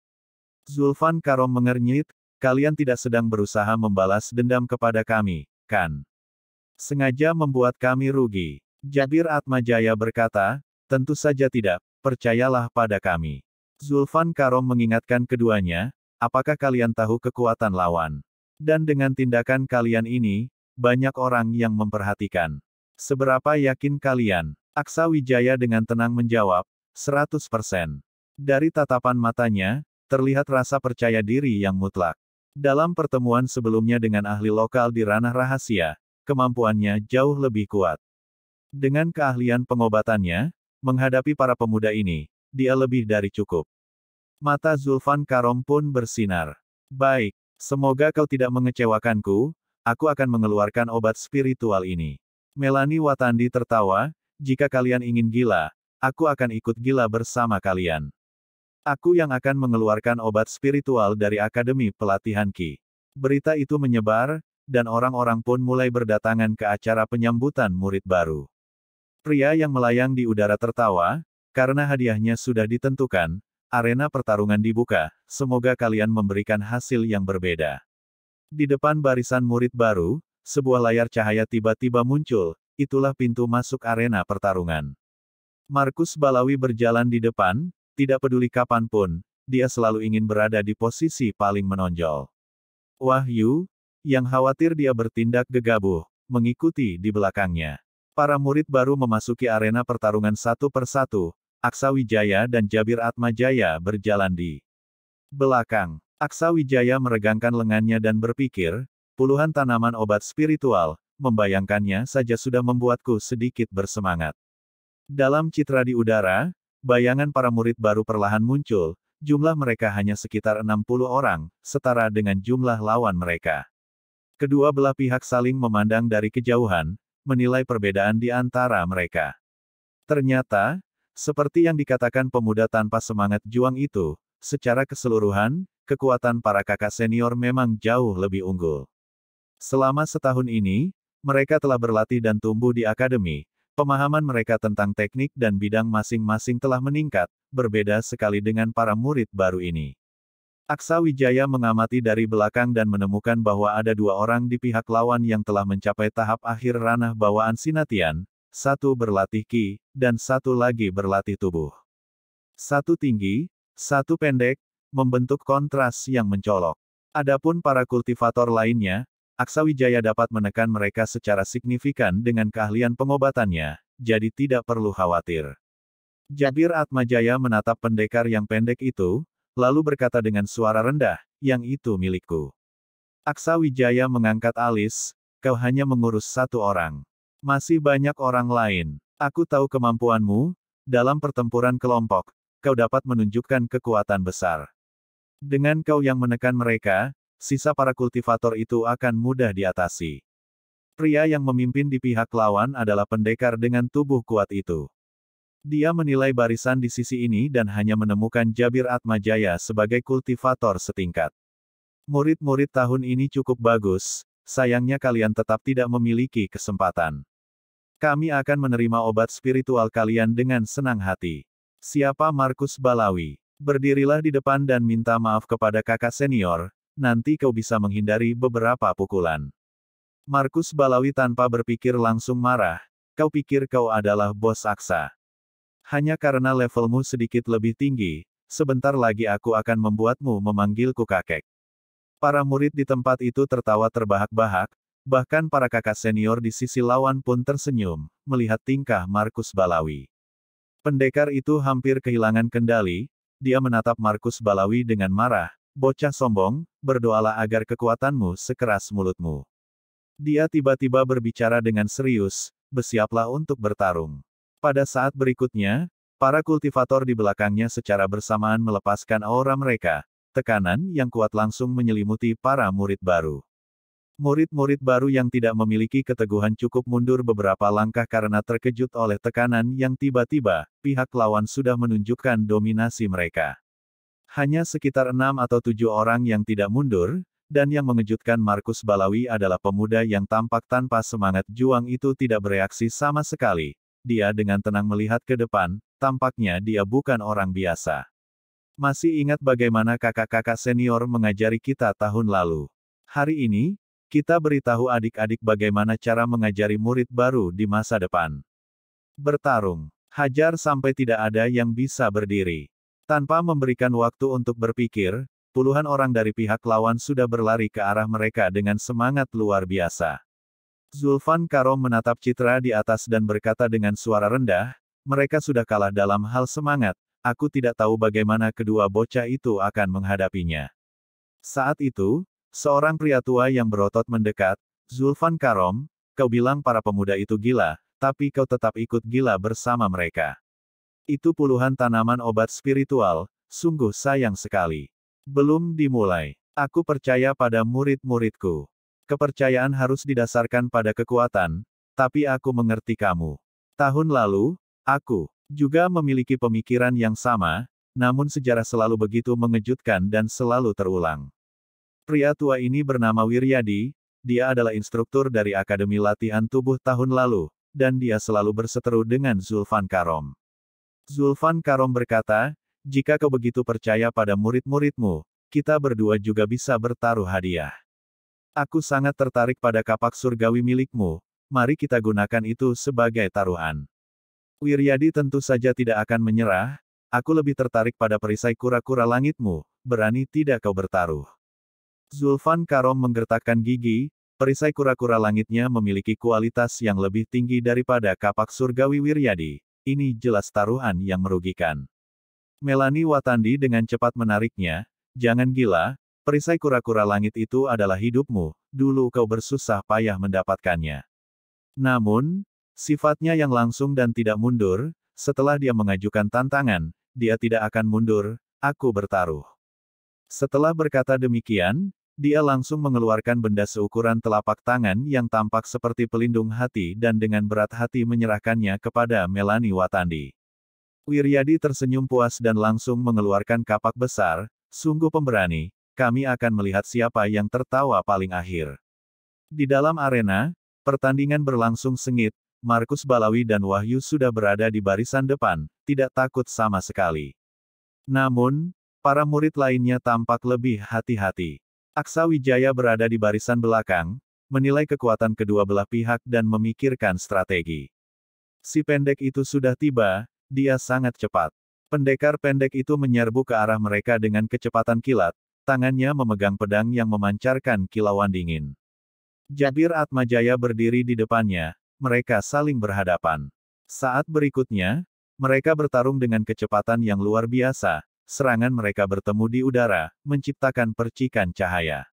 Zulfan Karom mengernyit, kalian tidak sedang berusaha membalas dendam kepada kami, kan? Sengaja membuat kami rugi. Jabir Atmajaya berkata, tentu saja tidak, percayalah pada kami. Zulfan Karom mengingatkan keduanya, Apakah kalian tahu kekuatan lawan? Dan dengan tindakan kalian ini, banyak orang yang memperhatikan. Seberapa yakin kalian? Aksa Wijaya dengan tenang menjawab, 100%. Dari tatapan matanya, terlihat rasa percaya diri yang mutlak. Dalam pertemuan sebelumnya dengan ahli lokal di ranah rahasia, kemampuannya jauh lebih kuat. Dengan keahlian pengobatannya, menghadapi para pemuda ini, dia lebih dari cukup. Mata Zulfan Karom pun bersinar. Baik, semoga kau tidak mengecewakanku, aku akan mengeluarkan obat spiritual ini. Melani Watandi tertawa, jika kalian ingin gila, aku akan ikut gila bersama kalian. Aku yang akan mengeluarkan obat spiritual dari Akademi Pelatihan Ki. Berita itu menyebar, dan orang-orang pun mulai berdatangan ke acara penyambutan murid baru. Pria yang melayang di udara tertawa, karena hadiahnya sudah ditentukan, Arena pertarungan dibuka, semoga kalian memberikan hasil yang berbeda. Di depan barisan murid baru, sebuah layar cahaya tiba-tiba muncul, itulah pintu masuk arena pertarungan. Markus Balawi berjalan di depan, tidak peduli kapanpun, dia selalu ingin berada di posisi paling menonjol. Wahyu, yang khawatir dia bertindak gegabah, mengikuti di belakangnya. Para murid baru memasuki arena pertarungan satu persatu, Aksa Wijaya dan Jabir Atmajaya berjalan di belakang. Aksa Wijaya meregangkan lengannya dan berpikir, puluhan tanaman obat spiritual, membayangkannya saja sudah membuatku sedikit bersemangat. Dalam citra di udara, bayangan para murid baru perlahan muncul, jumlah mereka hanya sekitar 60 orang, setara dengan jumlah lawan mereka. Kedua belah pihak saling memandang dari kejauhan, menilai perbedaan di antara mereka. Ternyata, seperti yang dikatakan pemuda tanpa semangat juang itu, secara keseluruhan, kekuatan para kakak senior memang jauh lebih unggul. Selama setahun ini, mereka telah berlatih dan tumbuh di akademi, pemahaman mereka tentang teknik dan bidang masing-masing telah meningkat, berbeda sekali dengan para murid baru ini. Aksa Wijaya mengamati dari belakang dan menemukan bahwa ada dua orang di pihak lawan yang telah mencapai tahap akhir ranah bawaan Sinatian, satu berlatih ki, dan satu lagi berlatih tubuh. Satu tinggi, satu pendek, membentuk kontras yang mencolok. Adapun para kultivator lainnya, Aksawijaya dapat menekan mereka secara signifikan dengan keahlian pengobatannya, jadi tidak perlu khawatir. Jabir Atmajaya menatap pendekar yang pendek itu, lalu berkata dengan suara rendah, yang itu milikku. Aksawijaya mengangkat alis, kau hanya mengurus satu orang. Masih banyak orang lain. Aku tahu kemampuanmu, dalam pertempuran kelompok, kau dapat menunjukkan kekuatan besar. Dengan kau yang menekan mereka, sisa para kultivator itu akan mudah diatasi. Pria yang memimpin di pihak lawan adalah pendekar dengan tubuh kuat itu. Dia menilai barisan di sisi ini dan hanya menemukan Jabir Atmajaya sebagai kultivator setingkat. Murid-murid tahun ini cukup bagus, sayangnya kalian tetap tidak memiliki kesempatan. Kami akan menerima obat spiritual kalian dengan senang hati. Siapa Markus Balawi? Berdirilah di depan dan minta maaf kepada kakak senior, nanti kau bisa menghindari beberapa pukulan. Markus Balawi tanpa berpikir langsung marah, kau pikir kau adalah bos Aksa. Hanya karena levelmu sedikit lebih tinggi, sebentar lagi aku akan membuatmu memanggilku kakek. Para murid di tempat itu tertawa terbahak-bahak, Bahkan para kakak senior di sisi lawan pun tersenyum, melihat tingkah Markus Balawi. Pendekar itu hampir kehilangan kendali, dia menatap Markus Balawi dengan marah, bocah sombong, berdoalah agar kekuatanmu sekeras mulutmu. Dia tiba-tiba berbicara dengan serius, bersiaplah untuk bertarung. Pada saat berikutnya, para kultivator di belakangnya secara bersamaan melepaskan aura mereka, tekanan yang kuat langsung menyelimuti para murid baru. Murid-murid baru yang tidak memiliki keteguhan cukup mundur beberapa langkah karena terkejut oleh tekanan yang tiba-tiba, pihak lawan sudah menunjukkan dominasi mereka. Hanya sekitar enam atau tujuh orang yang tidak mundur, dan yang mengejutkan Markus Balawi adalah pemuda yang tampak tanpa semangat juang itu tidak bereaksi sama sekali. Dia dengan tenang melihat ke depan, tampaknya dia bukan orang biasa. Masih ingat bagaimana kakak-kakak senior mengajari kita tahun lalu? Hari ini, kita beritahu adik-adik bagaimana cara mengajari murid baru di masa depan. Bertarung. Hajar sampai tidak ada yang bisa berdiri. Tanpa memberikan waktu untuk berpikir, puluhan orang dari pihak lawan sudah berlari ke arah mereka dengan semangat luar biasa. Zulfan Karom menatap Citra di atas dan berkata dengan suara rendah, mereka sudah kalah dalam hal semangat, aku tidak tahu bagaimana kedua bocah itu akan menghadapinya. Saat itu, Seorang pria tua yang berotot mendekat, Zulfan Karom, kau bilang para pemuda itu gila, tapi kau tetap ikut gila bersama mereka. Itu puluhan tanaman obat spiritual, sungguh sayang sekali. Belum dimulai. Aku percaya pada murid-muridku. Kepercayaan harus didasarkan pada kekuatan, tapi aku mengerti kamu. Tahun lalu, aku juga memiliki pemikiran yang sama, namun sejarah selalu begitu mengejutkan dan selalu terulang. Pria tua ini bernama Wiryadi, dia adalah instruktur dari Akademi Latihan Tubuh tahun lalu, dan dia selalu berseteru dengan Zulfan Karom. Zulfan Karom berkata, jika kau begitu percaya pada murid-muridmu, kita berdua juga bisa bertaruh hadiah. Aku sangat tertarik pada kapak surgawi milikmu, mari kita gunakan itu sebagai taruhan. Wiryadi tentu saja tidak akan menyerah, aku lebih tertarik pada perisai kura-kura langitmu, berani tidak kau bertaruh. Zulfan Karom menggertakkan gigi, perisai kura-kura langitnya memiliki kualitas yang lebih tinggi daripada kapak surgawi Wiryadi. Ini jelas taruhan yang merugikan. Melani Watandi dengan cepat menariknya, jangan gila, perisai kura-kura langit itu adalah hidupmu, dulu kau bersusah payah mendapatkannya. Namun, sifatnya yang langsung dan tidak mundur, setelah dia mengajukan tantangan, dia tidak akan mundur, aku bertaruh. Setelah berkata demikian, dia langsung mengeluarkan benda seukuran telapak tangan yang tampak seperti pelindung hati dan dengan berat hati menyerahkannya kepada Melani Watandi. Wiryadi tersenyum puas dan langsung mengeluarkan kapak besar, sungguh pemberani, kami akan melihat siapa yang tertawa paling akhir. Di dalam arena, pertandingan berlangsung sengit, Markus Balawi dan Wahyu sudah berada di barisan depan, tidak takut sama sekali. Namun, Para murid lainnya tampak lebih hati-hati. Aksa Wijaya berada di barisan belakang, menilai kekuatan kedua belah pihak dan memikirkan strategi. Si pendek itu sudah tiba, dia sangat cepat. Pendekar pendek itu menyerbu ke arah mereka dengan kecepatan kilat, tangannya memegang pedang yang memancarkan kilauan dingin. Jabir Atmajaya berdiri di depannya, mereka saling berhadapan. Saat berikutnya, mereka bertarung dengan kecepatan yang luar biasa, serangan mereka bertemu di udara, menciptakan percikan cahaya.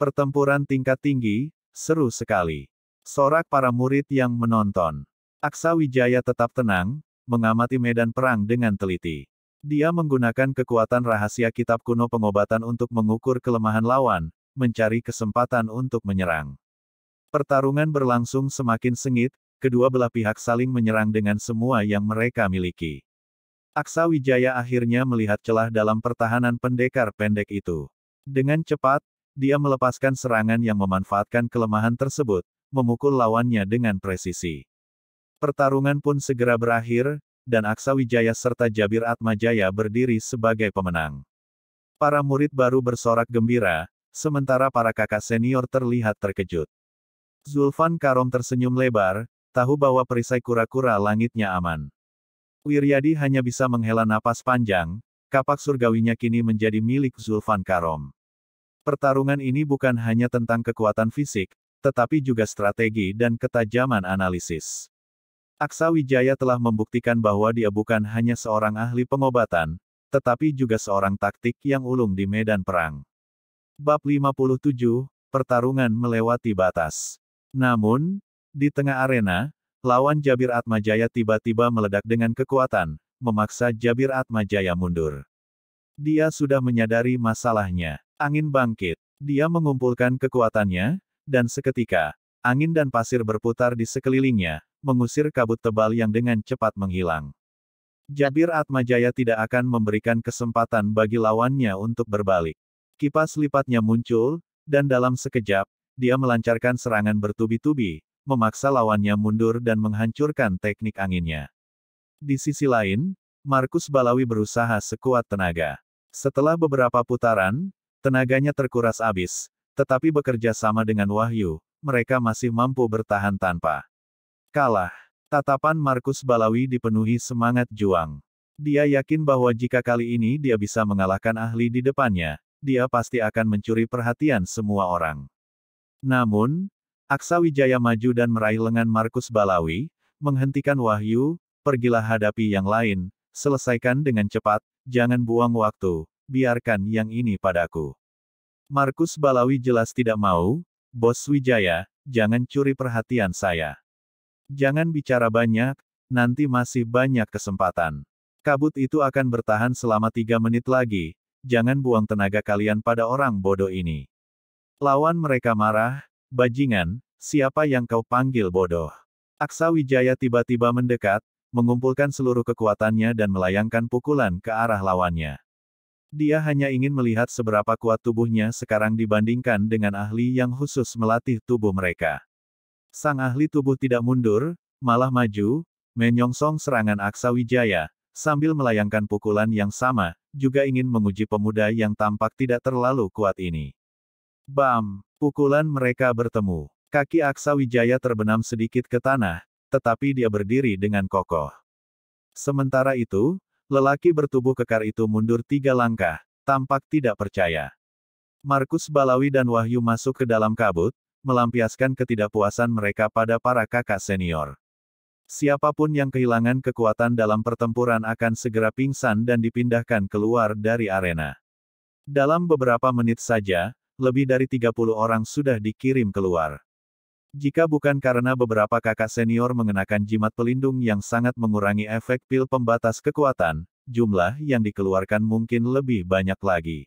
Pertempuran tingkat tinggi, seru sekali. Sorak para murid yang menonton. Aksa Wijaya tetap tenang, mengamati medan perang dengan teliti. Dia menggunakan kekuatan rahasia kitab kuno pengobatan untuk mengukur kelemahan lawan, mencari kesempatan untuk menyerang. Pertarungan berlangsung semakin sengit, kedua belah pihak saling menyerang dengan semua yang mereka miliki. Aksa Wijaya akhirnya melihat celah dalam pertahanan pendekar pendek itu. Dengan cepat, dia melepaskan serangan yang memanfaatkan kelemahan tersebut, memukul lawannya dengan presisi. Pertarungan pun segera berakhir, dan Aksa Wijaya serta Jabir Atmajaya berdiri sebagai pemenang. Para murid baru bersorak gembira, sementara para kakak senior terlihat terkejut. Zulfan Karom tersenyum lebar, tahu bahwa perisai kura-kura langitnya aman. Wiryadi hanya bisa menghela napas panjang, kapak surgawinya kini menjadi milik Zulfan Karom. Pertarungan ini bukan hanya tentang kekuatan fisik, tetapi juga strategi dan ketajaman analisis. Aksa Wijaya telah membuktikan bahwa dia bukan hanya seorang ahli pengobatan, tetapi juga seorang taktik yang ulung di medan perang. Bab 57, Pertarungan Melewati Batas Namun, di tengah arena, Lawan Jabir Atmajaya tiba-tiba meledak dengan kekuatan, memaksa Jabir Atmajaya mundur. Dia sudah menyadari masalahnya. Angin bangkit. Dia mengumpulkan kekuatannya, dan seketika, angin dan pasir berputar di sekelilingnya, mengusir kabut tebal yang dengan cepat menghilang. Jabir Atmajaya tidak akan memberikan kesempatan bagi lawannya untuk berbalik. Kipas lipatnya muncul, dan dalam sekejap, dia melancarkan serangan bertubi-tubi, memaksa lawannya mundur dan menghancurkan teknik anginnya. Di sisi lain, Markus Balawi berusaha sekuat tenaga. Setelah beberapa putaran, tenaganya terkuras habis, tetapi bekerja sama dengan Wahyu, mereka masih mampu bertahan tanpa kalah. Tatapan Markus Balawi dipenuhi semangat juang. Dia yakin bahwa jika kali ini dia bisa mengalahkan ahli di depannya, dia pasti akan mencuri perhatian semua orang. Namun, Aksa Wijaya maju dan meraih lengan Markus Balawi, menghentikan Wahyu, pergilah hadapi yang lain, selesaikan dengan cepat, jangan buang waktu, biarkan yang ini padaku. Markus Balawi jelas tidak mau, Bos Wijaya, jangan curi perhatian saya. Jangan bicara banyak, nanti masih banyak kesempatan. Kabut itu akan bertahan selama tiga menit lagi, jangan buang tenaga kalian pada orang bodoh ini. Lawan mereka marah, Bajingan, siapa yang kau panggil bodoh? Aksa Wijaya tiba-tiba mendekat, mengumpulkan seluruh kekuatannya dan melayangkan pukulan ke arah lawannya. Dia hanya ingin melihat seberapa kuat tubuhnya sekarang dibandingkan dengan ahli yang khusus melatih tubuh mereka. Sang ahli tubuh tidak mundur, malah maju, menyongsong serangan Aksa Wijaya, sambil melayangkan pukulan yang sama, juga ingin menguji pemuda yang tampak tidak terlalu kuat ini. Bam! Pukulan mereka bertemu. Kaki Aksa Wijaya terbenam sedikit ke tanah, tetapi dia berdiri dengan kokoh. Sementara itu, lelaki bertubuh kekar itu mundur tiga langkah, tampak tidak percaya. Markus Balawi dan Wahyu masuk ke dalam kabut, melampiaskan ketidakpuasan mereka pada para kakak senior. Siapapun yang kehilangan kekuatan dalam pertempuran akan segera pingsan dan dipindahkan keluar dari arena. Dalam beberapa menit saja, lebih dari 30 orang sudah dikirim keluar. Jika bukan karena beberapa kakak senior mengenakan jimat pelindung yang sangat mengurangi efek pil pembatas kekuatan, jumlah yang dikeluarkan mungkin lebih banyak lagi.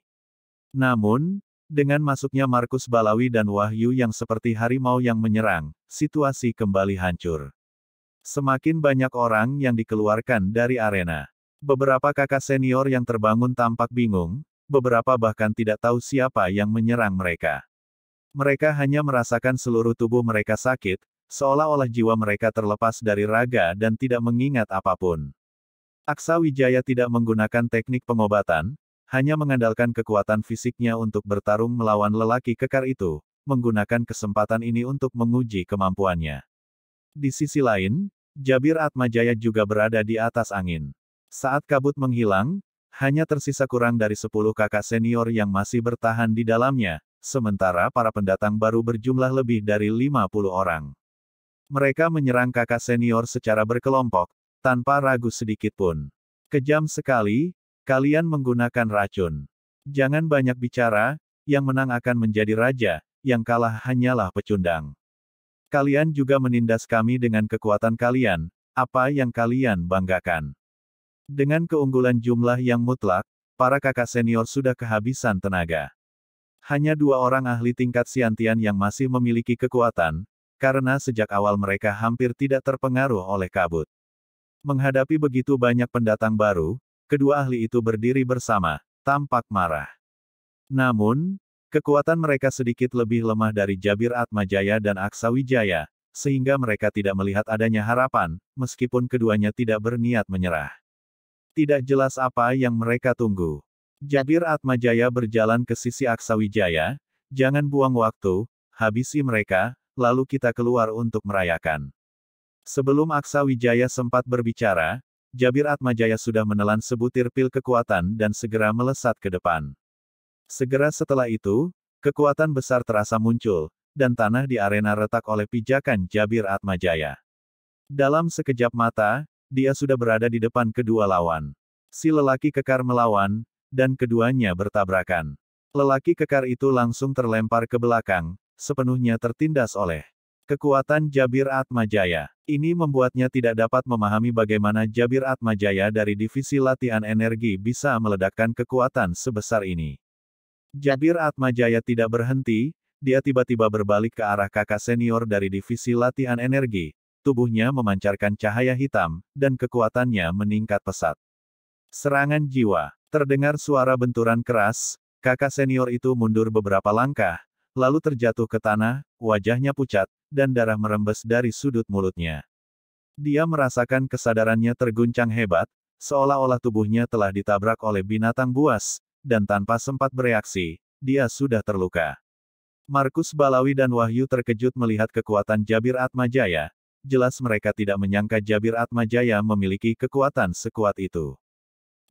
Namun, dengan masuknya Markus Balawi dan Wahyu yang seperti harimau yang menyerang, situasi kembali hancur. Semakin banyak orang yang dikeluarkan dari arena. Beberapa kakak senior yang terbangun tampak bingung, beberapa bahkan tidak tahu siapa yang menyerang mereka. Mereka hanya merasakan seluruh tubuh mereka sakit, seolah-olah jiwa mereka terlepas dari raga dan tidak mengingat apapun. Aksa Wijaya tidak menggunakan teknik pengobatan, hanya mengandalkan kekuatan fisiknya untuk bertarung melawan lelaki kekar itu, menggunakan kesempatan ini untuk menguji kemampuannya. Di sisi lain, Jabir Atmajaya juga berada di atas angin. Saat kabut menghilang, hanya tersisa kurang dari 10 kakak senior yang masih bertahan di dalamnya, sementara para pendatang baru berjumlah lebih dari 50 orang. Mereka menyerang kakak senior secara berkelompok, tanpa ragu sedikit pun. Kejam sekali, kalian menggunakan racun. Jangan banyak bicara, yang menang akan menjadi raja, yang kalah hanyalah pecundang. Kalian juga menindas kami dengan kekuatan kalian, apa yang kalian banggakan. Dengan keunggulan jumlah yang mutlak, para kakak senior sudah kehabisan tenaga. Hanya dua orang ahli tingkat Siantian yang masih memiliki kekuatan, karena sejak awal mereka hampir tidak terpengaruh oleh kabut. Menghadapi begitu banyak pendatang baru, kedua ahli itu berdiri bersama, tampak marah. Namun, kekuatan mereka sedikit lebih lemah dari Jabir Atmajaya dan Aksawijaya, sehingga mereka tidak melihat adanya harapan, meskipun keduanya tidak berniat menyerah. Tidak jelas apa yang mereka tunggu. Jabir Atmajaya berjalan ke sisi Aksawijaya, jangan buang waktu, habisi mereka, lalu kita keluar untuk merayakan. Sebelum Aksawijaya sempat berbicara, Jabir Atmajaya sudah menelan sebutir pil kekuatan dan segera melesat ke depan. Segera setelah itu, kekuatan besar terasa muncul, dan tanah di arena retak oleh pijakan Jabir Atmajaya. Dalam sekejap mata, dia sudah berada di depan kedua lawan. Si lelaki kekar melawan, dan keduanya bertabrakan. Lelaki kekar itu langsung terlempar ke belakang, sepenuhnya tertindas oleh kekuatan Jabir Atmajaya. Ini membuatnya tidak dapat memahami bagaimana Jabir Atmajaya dari divisi latihan energi bisa meledakkan kekuatan sebesar ini. Jabir Atmajaya tidak berhenti, dia tiba-tiba berbalik ke arah kakak senior dari divisi latihan energi, tubuhnya memancarkan cahaya hitam, dan kekuatannya meningkat pesat. Serangan jiwa. Terdengar suara benturan keras, kakak senior itu mundur beberapa langkah, lalu terjatuh ke tanah, wajahnya pucat, dan darah merembes dari sudut mulutnya. Dia merasakan kesadarannya terguncang hebat, seolah-olah tubuhnya telah ditabrak oleh binatang buas, dan tanpa sempat bereaksi, dia sudah terluka. Markus Balawi dan Wahyu terkejut melihat kekuatan Jabir Atmajaya, jelas mereka tidak menyangka Jabir Atmajaya memiliki kekuatan sekuat itu.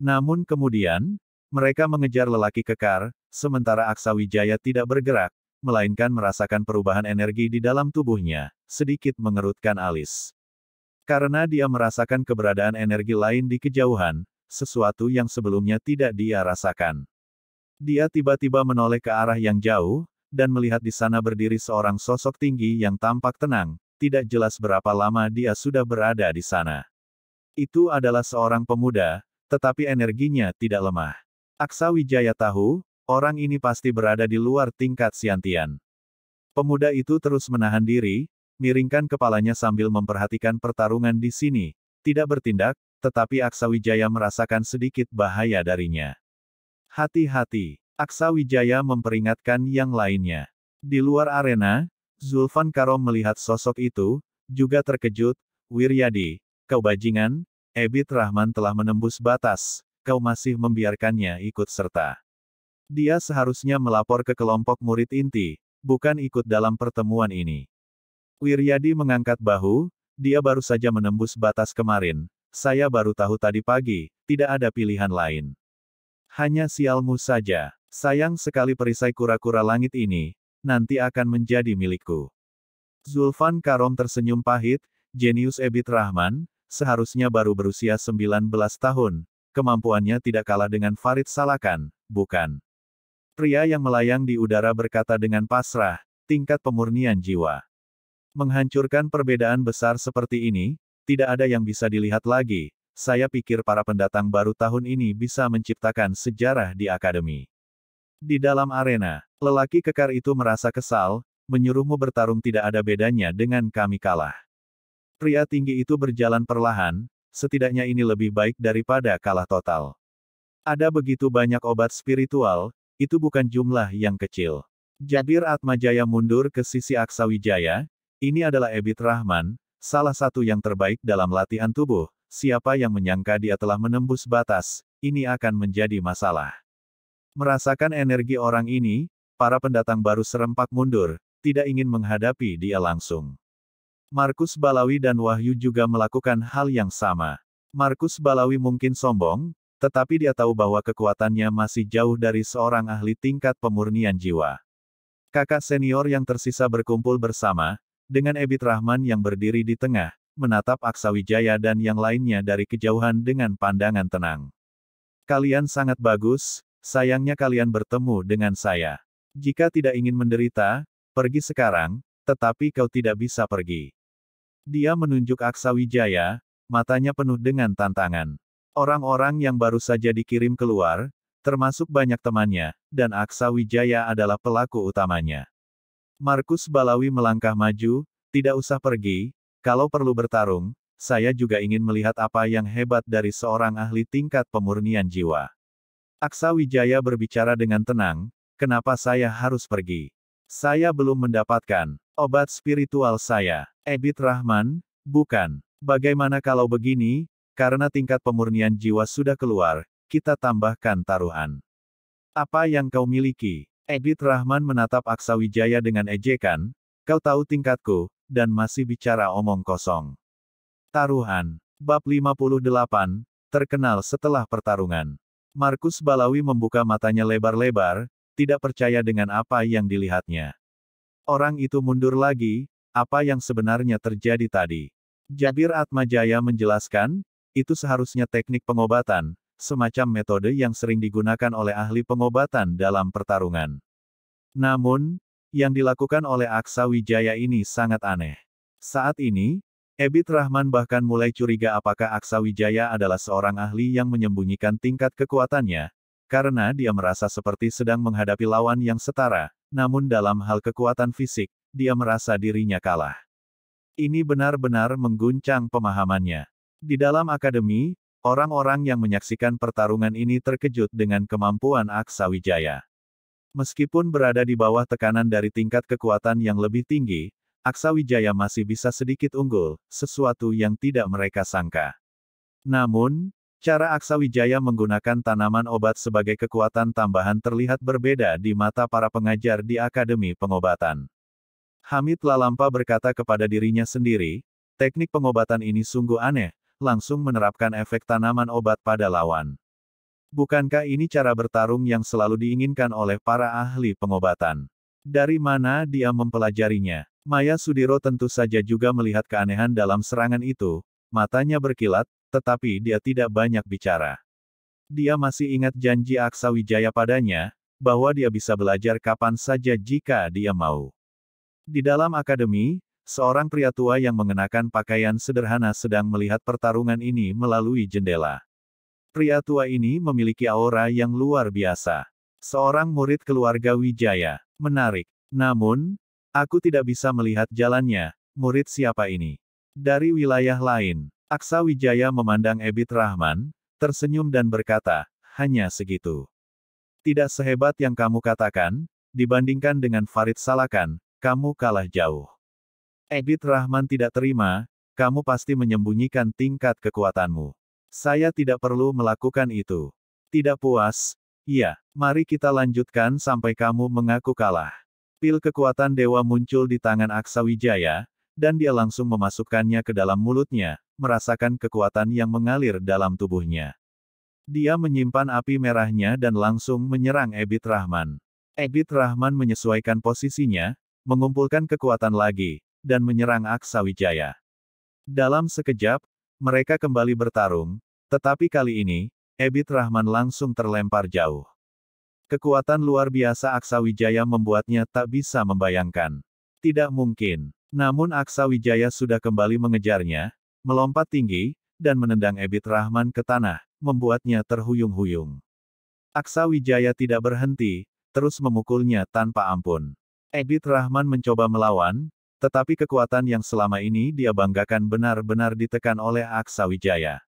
Namun kemudian, mereka mengejar lelaki kekar, sementara Aksawijaya tidak bergerak, melainkan merasakan perubahan energi di dalam tubuhnya, sedikit mengerutkan alis. Karena dia merasakan keberadaan energi lain di kejauhan, sesuatu yang sebelumnya tidak dia rasakan. Dia tiba-tiba menoleh ke arah yang jauh, dan melihat di sana berdiri seorang sosok tinggi yang tampak tenang, tidak jelas berapa lama dia sudah berada di sana. Itu adalah seorang pemuda, tetapi energinya tidak lemah. Aksa Wijaya tahu, orang ini pasti berada di luar tingkat Siantian. Pemuda itu terus menahan diri, miringkan kepalanya sambil memperhatikan pertarungan di sini, tidak bertindak, tetapi Aksa Wijaya merasakan sedikit bahaya darinya. Hati-hati, Aksa Wijaya memperingatkan yang lainnya. Di luar arena, Zulfan Karom melihat sosok itu, juga terkejut, Wiryadi, kau bajingan, Ebit Rahman telah menembus batas, kau masih membiarkannya ikut serta. Dia seharusnya melapor ke kelompok murid inti, bukan ikut dalam pertemuan ini. Wiryadi mengangkat bahu, dia baru saja menembus batas kemarin, saya baru tahu tadi pagi, tidak ada pilihan lain. Hanya sialmu saja. Sayang sekali perisai kura-kura langit ini, nanti akan menjadi milikku. Zulfan Karom tersenyum pahit, jenius Ebit Rahman, seharusnya baru berusia 19 tahun, kemampuannya tidak kalah dengan Farid Salakan, bukan? Pria yang melayang di udara berkata dengan pasrah, tingkat pemurnian jiwa. Menghancurkan perbedaan besar seperti ini, tidak ada yang bisa dilihat lagi, saya pikir para pendatang baru tahun ini bisa menciptakan sejarah di akademi. Di dalam arena, lelaki kekar itu merasa kesal, menyuruhmu bertarung tidak ada bedanya dengan kami kalah. Pria tinggi itu berjalan perlahan, setidaknya ini lebih baik daripada kalah total. Ada begitu banyak obat spiritual, itu bukan jumlah yang kecil. Jabir Atmajaya mundur ke sisi Aksawijaya, ini adalah Ebit Rahman, salah satu yang terbaik dalam latihan tubuh, siapa yang menyangka dia telah menembus batas, ini akan menjadi masalah. Merasakan energi orang ini, para pendatang baru serempak mundur, tidak ingin menghadapi dia langsung. Markus Balawi dan Wahyu juga melakukan hal yang sama. Markus Balawi mungkin sombong, tetapi dia tahu bahwa kekuatannya masih jauh dari seorang ahli tingkat pemurnian jiwa. Kakak senior yang tersisa berkumpul bersama, dengan Ebit Rahman yang berdiri di tengah, menatap Aksawijaya dan yang lainnya dari kejauhan dengan pandangan tenang. Kalian sangat bagus, Sayangnya kalian bertemu dengan saya. Jika tidak ingin menderita, pergi sekarang, tetapi kau tidak bisa pergi. Dia menunjuk Aksa Wijaya, matanya penuh dengan tantangan. Orang-orang yang baru saja dikirim keluar, termasuk banyak temannya, dan Aksa Wijaya adalah pelaku utamanya. Markus Balawi melangkah maju, tidak usah pergi, kalau perlu bertarung, saya juga ingin melihat apa yang hebat dari seorang ahli tingkat pemurnian jiwa. Aksa Wijaya berbicara dengan tenang, kenapa saya harus pergi? Saya belum mendapatkan obat spiritual saya. Ebit Rahman, bukan. Bagaimana kalau begini, karena tingkat pemurnian jiwa sudah keluar, kita tambahkan taruhan. Apa yang kau miliki? Ebit Rahman menatap Aksa Wijaya dengan ejekan, kau tahu tingkatku, dan masih bicara omong kosong. Taruhan, bab 58, terkenal setelah pertarungan. Markus Balawi membuka matanya lebar-lebar, tidak percaya dengan apa yang dilihatnya. Orang itu mundur lagi, apa yang sebenarnya terjadi tadi. Jabir Atmajaya menjelaskan, itu seharusnya teknik pengobatan, semacam metode yang sering digunakan oleh ahli pengobatan dalam pertarungan. Namun, yang dilakukan oleh Aksa Wijaya ini sangat aneh. Saat ini, Ebit Rahman bahkan mulai curiga apakah Aksa Wijaya adalah seorang ahli yang menyembunyikan tingkat kekuatannya, karena dia merasa seperti sedang menghadapi lawan yang setara, namun dalam hal kekuatan fisik, dia merasa dirinya kalah. Ini benar-benar mengguncang pemahamannya. Di dalam akademi, orang-orang yang menyaksikan pertarungan ini terkejut dengan kemampuan Aksa Wijaya. Meskipun berada di bawah tekanan dari tingkat kekuatan yang lebih tinggi, Aksa Wijaya masih bisa sedikit unggul, sesuatu yang tidak mereka sangka. Namun, cara Aksa Wijaya menggunakan tanaman obat sebagai kekuatan tambahan terlihat berbeda di mata para pengajar di Akademi Pengobatan. Hamid Lalampa berkata kepada dirinya sendiri, teknik pengobatan ini sungguh aneh, langsung menerapkan efek tanaman obat pada lawan. Bukankah ini cara bertarung yang selalu diinginkan oleh para ahli pengobatan? Dari mana dia mempelajarinya? Maya Sudiro tentu saja juga melihat keanehan dalam serangan itu, matanya berkilat, tetapi dia tidak banyak bicara. Dia masih ingat janji Aksa Wijaya padanya, bahwa dia bisa belajar kapan saja jika dia mau. Di dalam akademi, seorang pria tua yang mengenakan pakaian sederhana sedang melihat pertarungan ini melalui jendela. Pria tua ini memiliki aura yang luar biasa. Seorang murid keluarga Wijaya. Menarik. Namun, Aku tidak bisa melihat jalannya, murid siapa ini? Dari wilayah lain, Aksa Wijaya memandang Ebit Rahman, tersenyum dan berkata, hanya segitu. Tidak sehebat yang kamu katakan, dibandingkan dengan Farid Salakan, kamu kalah jauh. Ebit Rahman tidak terima, kamu pasti menyembunyikan tingkat kekuatanmu. Saya tidak perlu melakukan itu. Tidak puas? Iya, mari kita lanjutkan sampai kamu mengaku kalah. Pil kekuatan dewa muncul di tangan Aksa Wijaya, dan dia langsung memasukkannya ke dalam mulutnya, merasakan kekuatan yang mengalir dalam tubuhnya. Dia menyimpan api merahnya dan langsung menyerang Ebit Rahman. Ebit Rahman menyesuaikan posisinya, mengumpulkan kekuatan lagi, dan menyerang Aksa Wijaya. Dalam sekejap, mereka kembali bertarung, tetapi kali ini, Ebit Rahman langsung terlempar jauh. Kekuatan luar biasa Aksa Wijaya membuatnya tak bisa membayangkan. Tidak mungkin. Namun Aksa Wijaya sudah kembali mengejarnya, melompat tinggi, dan menendang Ebit Rahman ke tanah, membuatnya terhuyung-huyung. Aksa Wijaya tidak berhenti, terus memukulnya tanpa ampun. Ebit Rahman mencoba melawan, tetapi kekuatan yang selama ini dia banggakan benar-benar ditekan oleh Aksa Wijaya.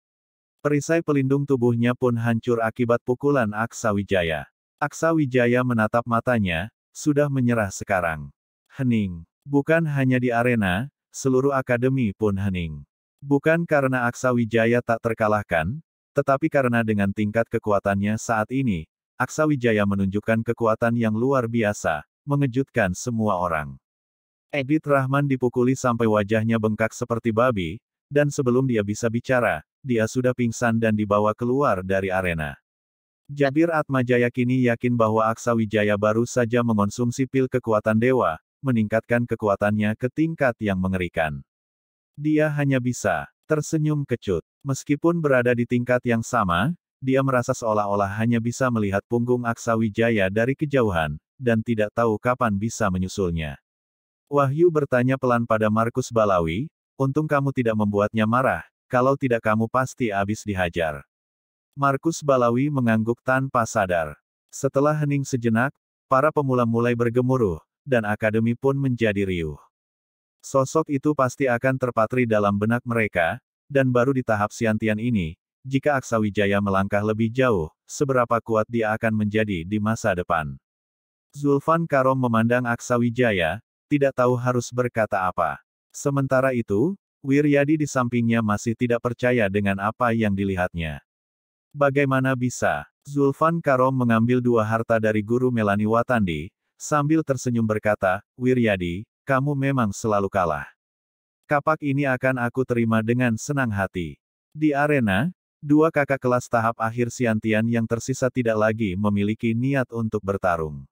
Perisai pelindung tubuhnya pun hancur akibat pukulan Aksa Wijaya. Aksa Wijaya menatap matanya, sudah menyerah sekarang. Hening. Bukan hanya di arena, seluruh akademi pun hening. Bukan karena Aksa Wijaya tak terkalahkan, tetapi karena dengan tingkat kekuatannya saat ini, Aksa Wijaya menunjukkan kekuatan yang luar biasa, mengejutkan semua orang. Edit Rahman dipukuli sampai wajahnya bengkak seperti babi, dan sebelum dia bisa bicara, dia sudah pingsan dan dibawa keluar dari arena. Jabir Atmajaya kini yakin bahwa Aksa Wijaya baru saja mengonsumsi pil kekuatan dewa, meningkatkan kekuatannya ke tingkat yang mengerikan. Dia hanya bisa tersenyum kecut. Meskipun berada di tingkat yang sama, dia merasa seolah-olah hanya bisa melihat punggung Aksa Wijaya dari kejauhan, dan tidak tahu kapan bisa menyusulnya. Wahyu bertanya pelan pada Markus Balawi, untung kamu tidak membuatnya marah, kalau tidak kamu pasti habis dihajar. Markus Balawi mengangguk tanpa sadar. Setelah hening sejenak, para pemula mulai bergemuruh, dan akademi pun menjadi riuh. Sosok itu pasti akan terpatri dalam benak mereka, dan baru di tahap siantian ini, jika Aksawijaya melangkah lebih jauh, seberapa kuat dia akan menjadi di masa depan. Zulfan Karom memandang Aksawijaya, tidak tahu harus berkata apa. Sementara itu, Wiryadi di sampingnya masih tidak percaya dengan apa yang dilihatnya. Bagaimana bisa? Zulfan Karom mengambil dua harta dari guru Melani Watandi, sambil tersenyum berkata, Wiryadi, kamu memang selalu kalah. Kapak ini akan aku terima dengan senang hati. Di arena, dua kakak kelas tahap akhir Siantian yang tersisa tidak lagi memiliki niat untuk bertarung.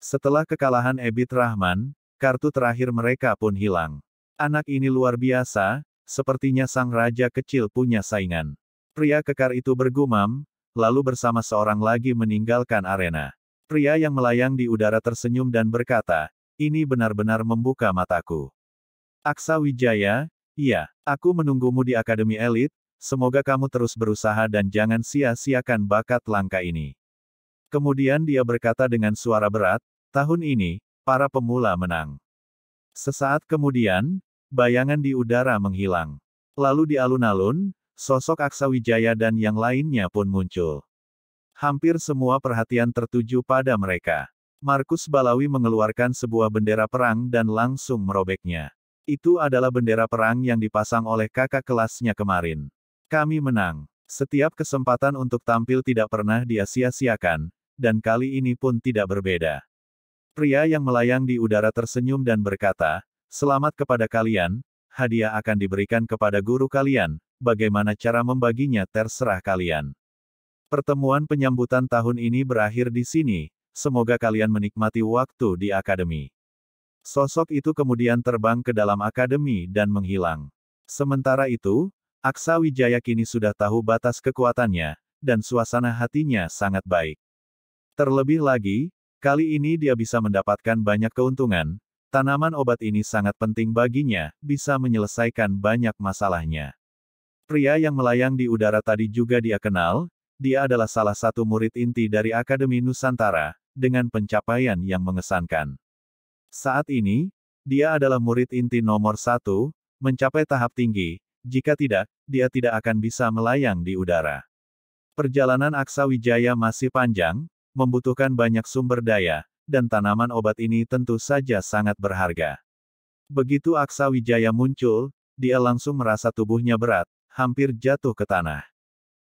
Setelah kekalahan Ebit Rahman, kartu terakhir mereka pun hilang. Anak ini luar biasa, sepertinya sang raja kecil punya saingan. Pria kekar itu bergumam, lalu bersama seorang lagi meninggalkan arena. Pria yang melayang di udara tersenyum dan berkata, ini benar-benar membuka mataku. Aksa Wijaya, iya, aku menunggumu di Akademi Elit, semoga kamu terus berusaha dan jangan sia-siakan bakat langka ini. Kemudian dia berkata dengan suara berat, tahun ini, para pemula menang. Sesaat kemudian, bayangan di udara menghilang. Lalu di alun-alun, Sosok Aksa Wijaya dan yang lainnya pun muncul. Hampir semua perhatian tertuju pada mereka. Markus Balawi mengeluarkan sebuah bendera perang dan langsung merobeknya. Itu adalah bendera perang yang dipasang oleh kakak kelasnya kemarin. Kami menang. Setiap kesempatan untuk tampil tidak pernah dia sia-siakan, dan kali ini pun tidak berbeda. Pria yang melayang di udara tersenyum dan berkata, Selamat kepada kalian, hadiah akan diberikan kepada guru kalian, bagaimana cara membaginya terserah kalian. Pertemuan penyambutan tahun ini berakhir di sini, semoga kalian menikmati waktu di akademi. Sosok itu kemudian terbang ke dalam akademi dan menghilang. Sementara itu, Aksa Wijaya kini sudah tahu batas kekuatannya, dan suasana hatinya sangat baik. Terlebih lagi, kali ini dia bisa mendapatkan banyak keuntungan, tanaman obat ini sangat penting baginya, bisa menyelesaikan banyak masalahnya. Pria yang melayang di udara tadi juga dia kenal, dia adalah salah satu murid inti dari Akademi Nusantara, dengan pencapaian yang mengesankan. Saat ini, dia adalah murid inti nomor satu, mencapai tahap tinggi, jika tidak, dia tidak akan bisa melayang di udara. Perjalanan Aksa Wijaya masih panjang, membutuhkan banyak sumber daya, dan tanaman obat ini tentu saja sangat berharga. Begitu Aksa Wijaya muncul, dia langsung merasa tubuhnya berat, hampir jatuh ke tanah.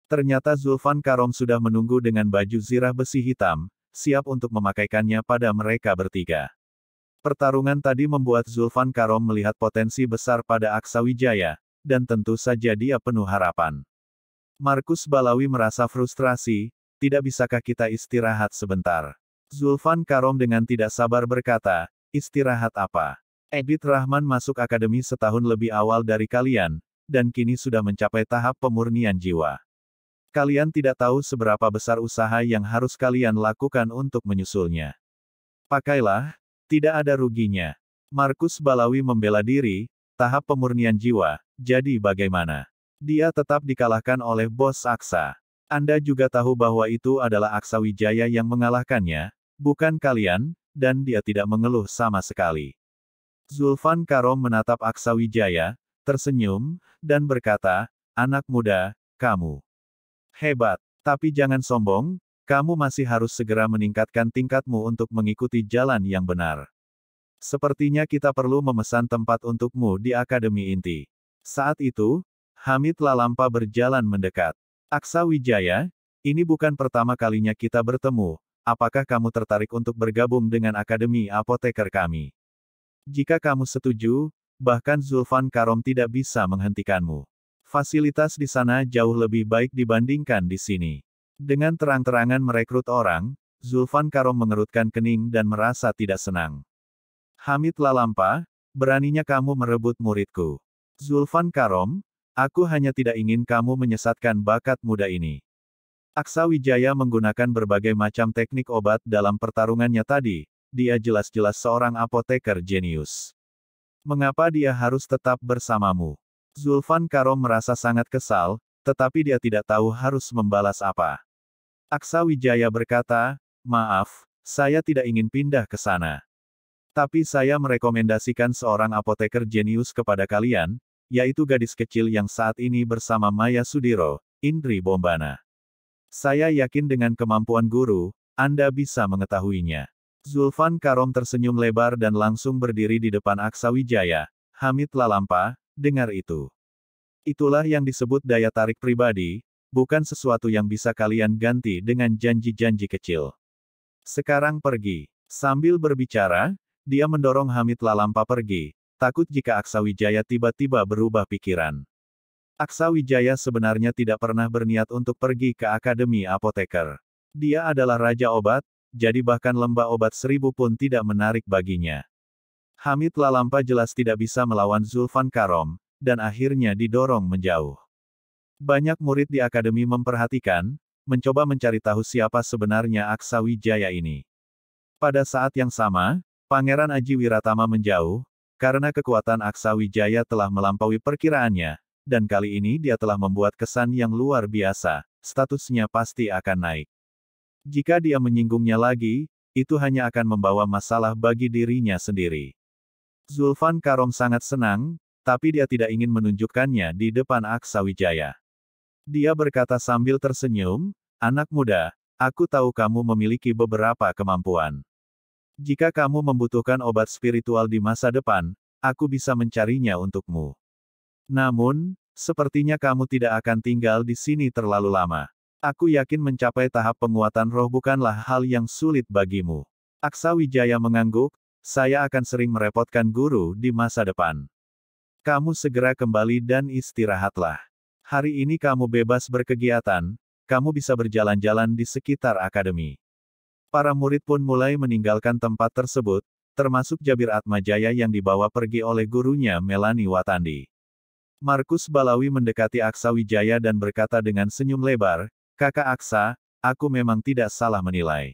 Ternyata Zulfan Karom sudah menunggu dengan baju zirah besi hitam, siap untuk memakaikannya pada mereka bertiga. Pertarungan tadi membuat Zulfan Karom melihat potensi besar pada Aksa Wijaya, dan tentu saja dia penuh harapan. Markus Balawi merasa frustrasi, tidak bisakah kita istirahat sebentar? Zulfan Karom dengan tidak sabar berkata, istirahat apa? Edith Rahman masuk akademi setahun lebih awal dari kalian, dan kini sudah mencapai tahap pemurnian jiwa. Kalian tidak tahu seberapa besar usaha yang harus kalian lakukan untuk menyusulnya. Pakailah, tidak ada ruginya. Markus Balawi membela diri, tahap pemurnian jiwa, jadi bagaimana? Dia tetap dikalahkan oleh bos Aksa. Anda juga tahu bahwa itu adalah Aksa Wijaya yang mengalahkannya, bukan kalian, dan dia tidak mengeluh sama sekali. Zulfan Karom menatap Aksa Wijaya, tersenyum, dan berkata, anak muda, kamu hebat, tapi jangan sombong, kamu masih harus segera meningkatkan tingkatmu untuk mengikuti jalan yang benar. Sepertinya kita perlu memesan tempat untukmu di Akademi Inti. Saat itu, Hamid Lalampa berjalan mendekat. Aksa Wijaya, ini bukan pertama kalinya kita bertemu, apakah kamu tertarik untuk bergabung dengan Akademi Apoteker kami? Jika kamu setuju, bahkan Zulfan Karom tidak bisa menghentikanmu. Fasilitas di sana jauh lebih baik dibandingkan di sini. Dengan terang-terangan merekrut orang, Zulfan Karom mengerutkan kening dan merasa tidak senang. Hamid Lalampa, beraninya kamu merebut muridku. Zulfan Karom, aku hanya tidak ingin kamu menyesatkan bakat muda ini. Aksa Wijaya menggunakan berbagai macam teknik obat dalam pertarungannya tadi, dia jelas-jelas seorang apoteker jenius. Mengapa dia harus tetap bersamamu? Zulfan Karom merasa sangat kesal, tetapi dia tidak tahu harus membalas apa. Aksa Wijaya berkata, Maaf, saya tidak ingin pindah ke sana. Tapi saya merekomendasikan seorang apoteker jenius kepada kalian, yaitu gadis kecil yang saat ini bersama Maya Sudiro, Indri Bombana. Saya yakin dengan kemampuan guru, Anda bisa mengetahuinya. Zulfan Karom tersenyum lebar dan langsung berdiri di depan Aksa Wijaya. Hamid Lalampa, dengar itu. Itulah yang disebut daya tarik pribadi, bukan sesuatu yang bisa kalian ganti dengan janji-janji kecil. Sekarang pergi. Sambil berbicara, dia mendorong Hamid Lalampa pergi, takut jika Aksa Wijaya tiba-tiba berubah pikiran. Aksa Wijaya sebenarnya tidak pernah berniat untuk pergi ke Akademi Apoteker. Dia adalah Raja Obat, jadi bahkan lembah obat seribu pun tidak menarik baginya. Hamid Lalampa jelas tidak bisa melawan Zulfan Karom, dan akhirnya didorong menjauh. Banyak murid di akademi memperhatikan, mencoba mencari tahu siapa sebenarnya Aksa Wijaya ini. Pada saat yang sama, Pangeran Aji Wiratama menjauh, karena kekuatan Aksa Wijaya telah melampaui perkiraannya, dan kali ini dia telah membuat kesan yang luar biasa, statusnya pasti akan naik. Jika dia menyinggungnya lagi, itu hanya akan membawa masalah bagi dirinya sendiri. Zulfan Karom sangat senang, tapi dia tidak ingin menunjukkannya di depan Aksa Wijaya. Dia berkata sambil tersenyum, Anak muda, aku tahu kamu memiliki beberapa kemampuan. Jika kamu membutuhkan obat spiritual di masa depan, aku bisa mencarinya untukmu. Namun, sepertinya kamu tidak akan tinggal di sini terlalu lama. Aku yakin mencapai tahap penguatan roh bukanlah hal yang sulit bagimu. Aksa Wijaya mengangguk, saya akan sering merepotkan guru di masa depan. Kamu segera kembali dan istirahatlah. Hari ini kamu bebas berkegiatan, kamu bisa berjalan-jalan di sekitar akademi. Para murid pun mulai meninggalkan tempat tersebut, termasuk Jabir Atmajaya yang dibawa pergi oleh gurunya Melani Watandi. Markus Balawi mendekati Aksa Wijaya dan berkata dengan senyum lebar, Kakak Aksa, aku memang tidak salah menilai.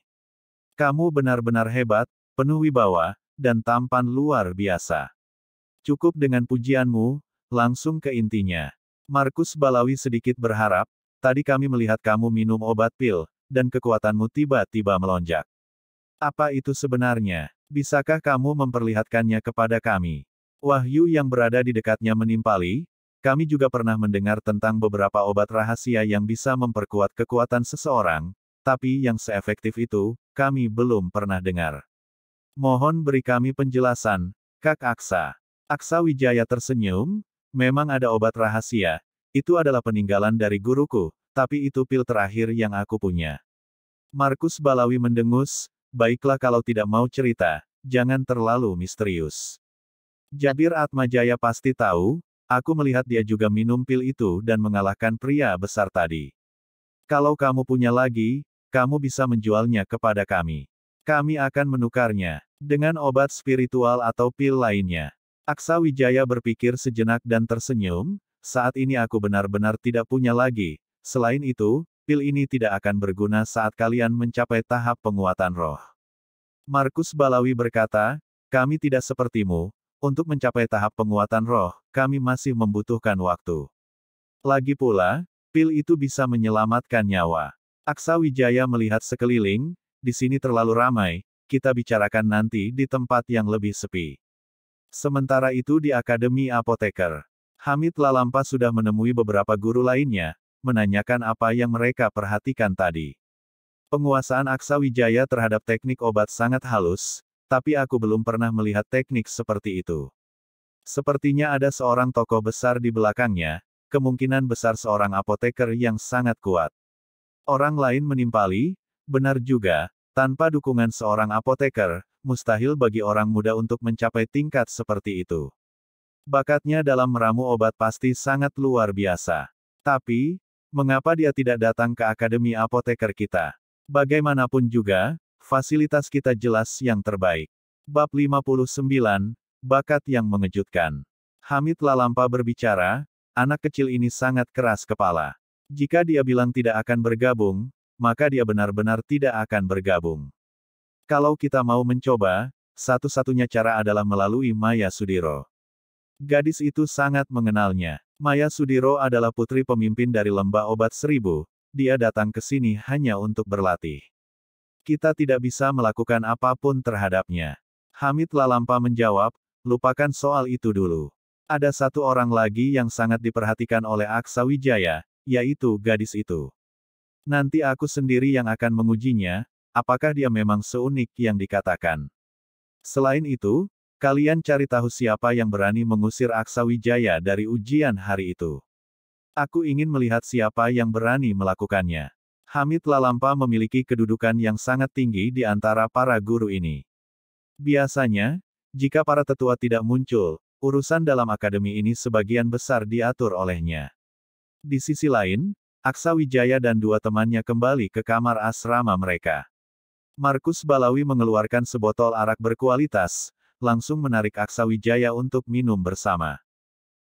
Kamu benar-benar hebat, penuh wibawa, dan tampan luar biasa. Cukup dengan pujianmu, langsung ke intinya. Markus Balawi sedikit berharap, tadi kami melihat kamu minum obat pil, dan kekuatanmu tiba-tiba melonjak. Apa itu sebenarnya? Bisakah kamu memperlihatkannya kepada kami? Wahyu yang berada di dekatnya menimpali, kami juga pernah mendengar tentang beberapa obat rahasia yang bisa memperkuat kekuatan seseorang, tapi yang seefektif itu, kami belum pernah dengar. Mohon beri kami penjelasan, Kak Aksa. Aksa Wijaya tersenyum, memang ada obat rahasia, itu adalah peninggalan dari guruku, tapi itu pil terakhir yang aku punya. Markus Balawi mendengus, baiklah kalau tidak mau cerita, jangan terlalu misterius. Jabir Atmajaya pasti tahu, Aku melihat dia juga minum pil itu dan mengalahkan pria besar tadi. Kalau kamu punya lagi, kamu bisa menjualnya kepada kami. Kami akan menukarnya dengan obat spiritual atau pil lainnya. Aksa Wijaya berpikir sejenak dan tersenyum, saat ini aku benar-benar tidak punya lagi. Selain itu, pil ini tidak akan berguna saat kalian mencapai tahap penguatan roh. Markus Balawi berkata, kami tidak sepertimu, untuk mencapai tahap penguatan roh, kami masih membutuhkan waktu. Lagi pula, pil itu bisa menyelamatkan nyawa. Aksa Wijaya melihat sekeliling, di sini terlalu ramai, kita bicarakan nanti di tempat yang lebih sepi. Sementara itu di Akademi Apoteker, Hamid Lalampa sudah menemui beberapa guru lainnya, menanyakan apa yang mereka perhatikan tadi. Penguasaan Aksa Wijaya terhadap teknik obat sangat halus, tapi aku belum pernah melihat teknik seperti itu. Sepertinya ada seorang tokoh besar di belakangnya, kemungkinan besar seorang apoteker yang sangat kuat. Orang lain menimpali, benar juga, tanpa dukungan seorang apoteker, mustahil bagi orang muda untuk mencapai tingkat seperti itu. Bakatnya dalam meramu obat pasti sangat luar biasa. Tapi, mengapa dia tidak datang ke Akademi Apoteker kita? Bagaimanapun juga, Fasilitas kita jelas yang terbaik. Bab 59, Bakat yang mengejutkan. Hamid Lalampa berbicara, anak kecil ini sangat keras kepala. Jika dia bilang tidak akan bergabung, maka dia benar-benar tidak akan bergabung. Kalau kita mau mencoba, satu-satunya cara adalah melalui Maya Sudiro. Gadis itu sangat mengenalnya. Maya Sudiro adalah putri pemimpin dari lembah obat seribu, dia datang ke sini hanya untuk berlatih. Kita tidak bisa melakukan apapun terhadapnya. Hamid Lalampa menjawab, lupakan soal itu dulu. Ada satu orang lagi yang sangat diperhatikan oleh Aksa Wijaya, yaitu gadis itu. Nanti aku sendiri yang akan mengujinya, apakah dia memang seunik yang dikatakan. Selain itu, kalian cari tahu siapa yang berani mengusir Aksa Wijaya dari ujian hari itu. Aku ingin melihat siapa yang berani melakukannya. Hamid Lalampa memiliki kedudukan yang sangat tinggi di antara para guru ini. Biasanya, jika para tetua tidak muncul, urusan dalam akademi ini sebagian besar diatur olehnya. Di sisi lain, Aksa Wijaya dan dua temannya kembali ke kamar asrama mereka. Markus Balawi mengeluarkan sebotol arak berkualitas, langsung menarik Aksa Wijaya untuk minum bersama.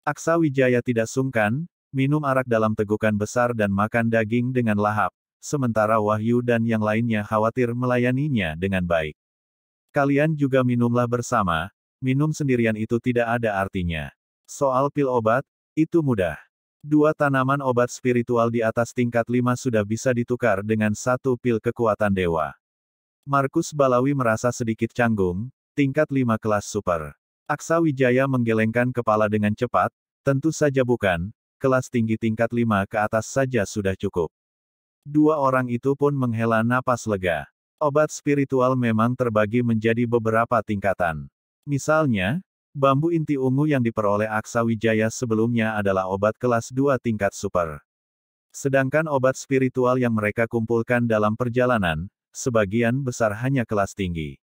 Aksa Wijaya tidak sungkan, minum arak dalam tegukan besar dan makan daging dengan lahap, sementara Wahyu dan yang lainnya khawatir melayaninya dengan baik. Kalian juga minumlah bersama, minum sendirian itu tidak ada artinya. Soal pil obat, itu mudah. Dua tanaman obat spiritual di atas tingkat lima sudah bisa ditukar dengan satu pil kekuatan dewa. Markus Balawi merasa sedikit canggung, tingkat lima kelas super. Aksa Wijaya menggelengkan kepala dengan cepat, tentu saja bukan, kelas tinggi tingkat lima ke atas saja sudah cukup. Dua orang itu pun menghela napas lega. Obat spiritual memang terbagi menjadi beberapa tingkatan. Misalnya, bambu inti ungu yang diperoleh Aksa Wijaya sebelumnya adalah obat kelas 2 tingkat super. Sedangkan obat spiritual yang mereka kumpulkan dalam perjalanan, sebagian besar hanya kelas tinggi.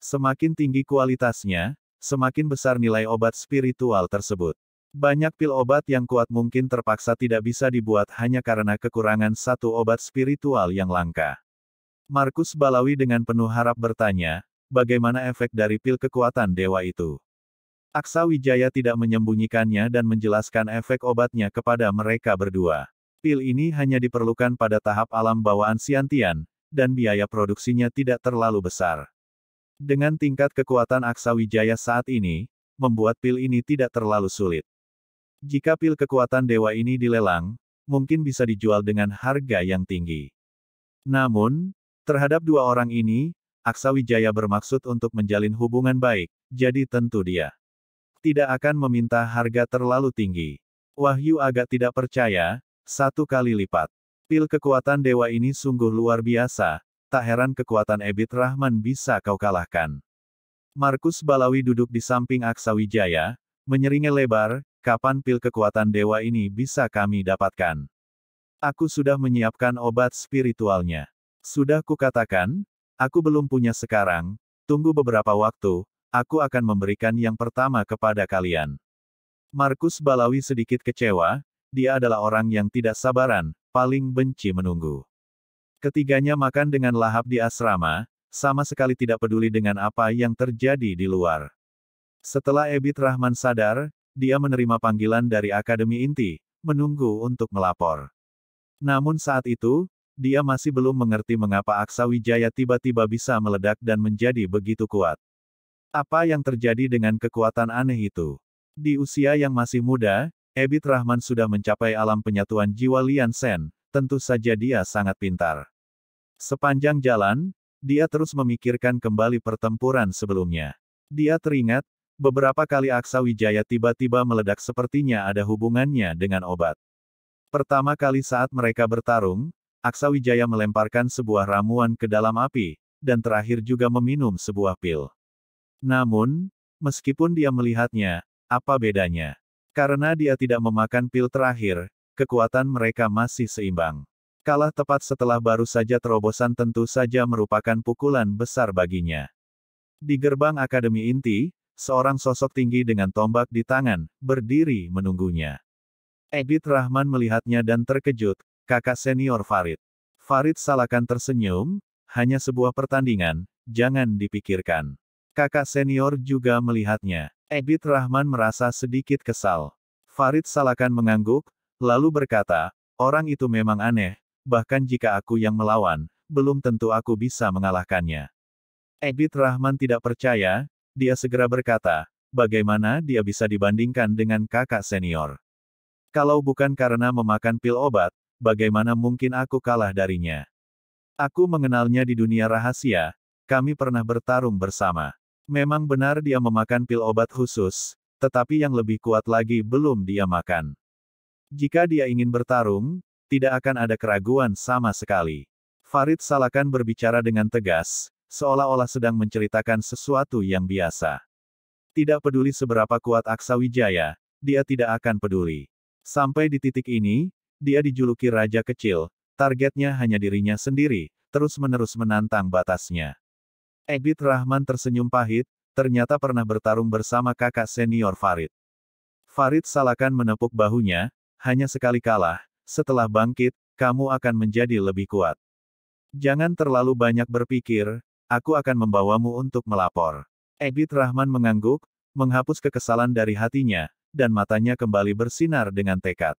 Semakin tinggi kualitasnya, semakin besar nilai obat spiritual tersebut. Banyak pil obat yang kuat mungkin terpaksa tidak bisa dibuat hanya karena kekurangan satu obat spiritual yang langka. Markus Balawi dengan penuh harap bertanya, bagaimana efek dari pil kekuatan dewa itu? Aksa Wijaya tidak menyembunyikannya dan menjelaskan efek obatnya kepada mereka berdua. Pil ini hanya diperlukan pada tahap alam bawaan Siantian, dan biaya produksinya tidak terlalu besar. Dengan tingkat kekuatan Aksa Wijaya saat ini, membuat pil ini tidak terlalu sulit. Jika pil kekuatan dewa ini dilelang, mungkin bisa dijual dengan harga yang tinggi. Namun, terhadap dua orang ini, Aksa Wijaya bermaksud untuk menjalin hubungan baik, jadi tentu dia tidak akan meminta harga terlalu tinggi. Wahyu agak tidak percaya, satu kali lipat. Pil kekuatan dewa ini sungguh luar biasa, tak heran kekuatan Ebit Rahman bisa kau kalahkan. Markus Balawi duduk di samping Aksa Wijaya, menyeringai lebar, kapan pil kekuatan dewa ini bisa kami dapatkan? Aku sudah menyiapkan obat spiritualnya. Sudah kukatakan, aku belum punya sekarang, tunggu beberapa waktu, aku akan memberikan yang pertama kepada kalian. Markus Balawi sedikit kecewa, dia adalah orang yang tidak sabaran, paling benci menunggu. Ketiganya makan dengan lahap di asrama, sama sekali tidak peduli dengan apa yang terjadi di luar. Setelah Ebit Rahman sadar, dia menerima panggilan dari Akademi Inti, menunggu untuk melapor. Namun saat itu, dia masih belum mengerti mengapa Aksa Wijaya tiba-tiba bisa meledak dan menjadi begitu kuat. Apa yang terjadi dengan kekuatan aneh itu? Di usia yang masih muda, Ebit Rahman sudah mencapai alam penyatuan jiwa Lian Sen, tentu saja dia sangat pintar. Sepanjang jalan, dia terus memikirkan kembali pertempuran sebelumnya. Dia teringat, Beberapa kali Aksa Wijaya tiba-tiba meledak sepertinya ada hubungannya dengan obat. Pertama kali saat mereka bertarung, Aksa Wijaya melemparkan sebuah ramuan ke dalam api, dan terakhir juga meminum sebuah pil. Namun, meskipun dia melihatnya, apa bedanya? Karena dia tidak memakan pil terakhir, kekuatan mereka masih seimbang. Kalah tepat setelah baru saja terobosan tentu saja merupakan pukulan besar baginya. Di gerbang Akademi Inti, seorang sosok tinggi dengan tombak di tangan, berdiri menunggunya. Edith Rahman melihatnya dan terkejut, kakak senior Farid. Farid salahkan tersenyum, hanya sebuah pertandingan, jangan dipikirkan. Kakak senior juga melihatnya. Edith Rahman merasa sedikit kesal. Farid salahkan mengangguk, lalu berkata, orang itu memang aneh, bahkan jika aku yang melawan, belum tentu aku bisa mengalahkannya. Edith Rahman tidak percaya, dia segera berkata, bagaimana dia bisa dibandingkan dengan kakak senior? Kalau bukan karena memakan pil obat, bagaimana mungkin aku kalah darinya? Aku mengenalnya di dunia rahasia, kami pernah bertarung bersama. Memang benar dia memakan pil obat khusus, tetapi yang lebih kuat lagi belum dia makan. Jika dia ingin bertarung, tidak akan ada keraguan sama sekali. Farid Salakan berbicara dengan tegas, seolah-olah sedang menceritakan sesuatu yang biasa. Tidak peduli seberapa kuat Aksa Wijaya, dia tidak akan peduli. Sampai di titik ini, dia dijuluki Raja Kecil, targetnya hanya dirinya sendiri, terus-menerus menantang batasnya. Ebit Rahman tersenyum pahit, ternyata pernah bertarung bersama kakak senior Farid. Farid salahkan menepuk bahunya, hanya sekali kalah, setelah bangkit, kamu akan menjadi lebih kuat. Jangan terlalu banyak berpikir, aku akan membawamu untuk melapor. Edit Rahman mengangguk, menghapus kekesalan dari hatinya, dan matanya kembali bersinar dengan tekad.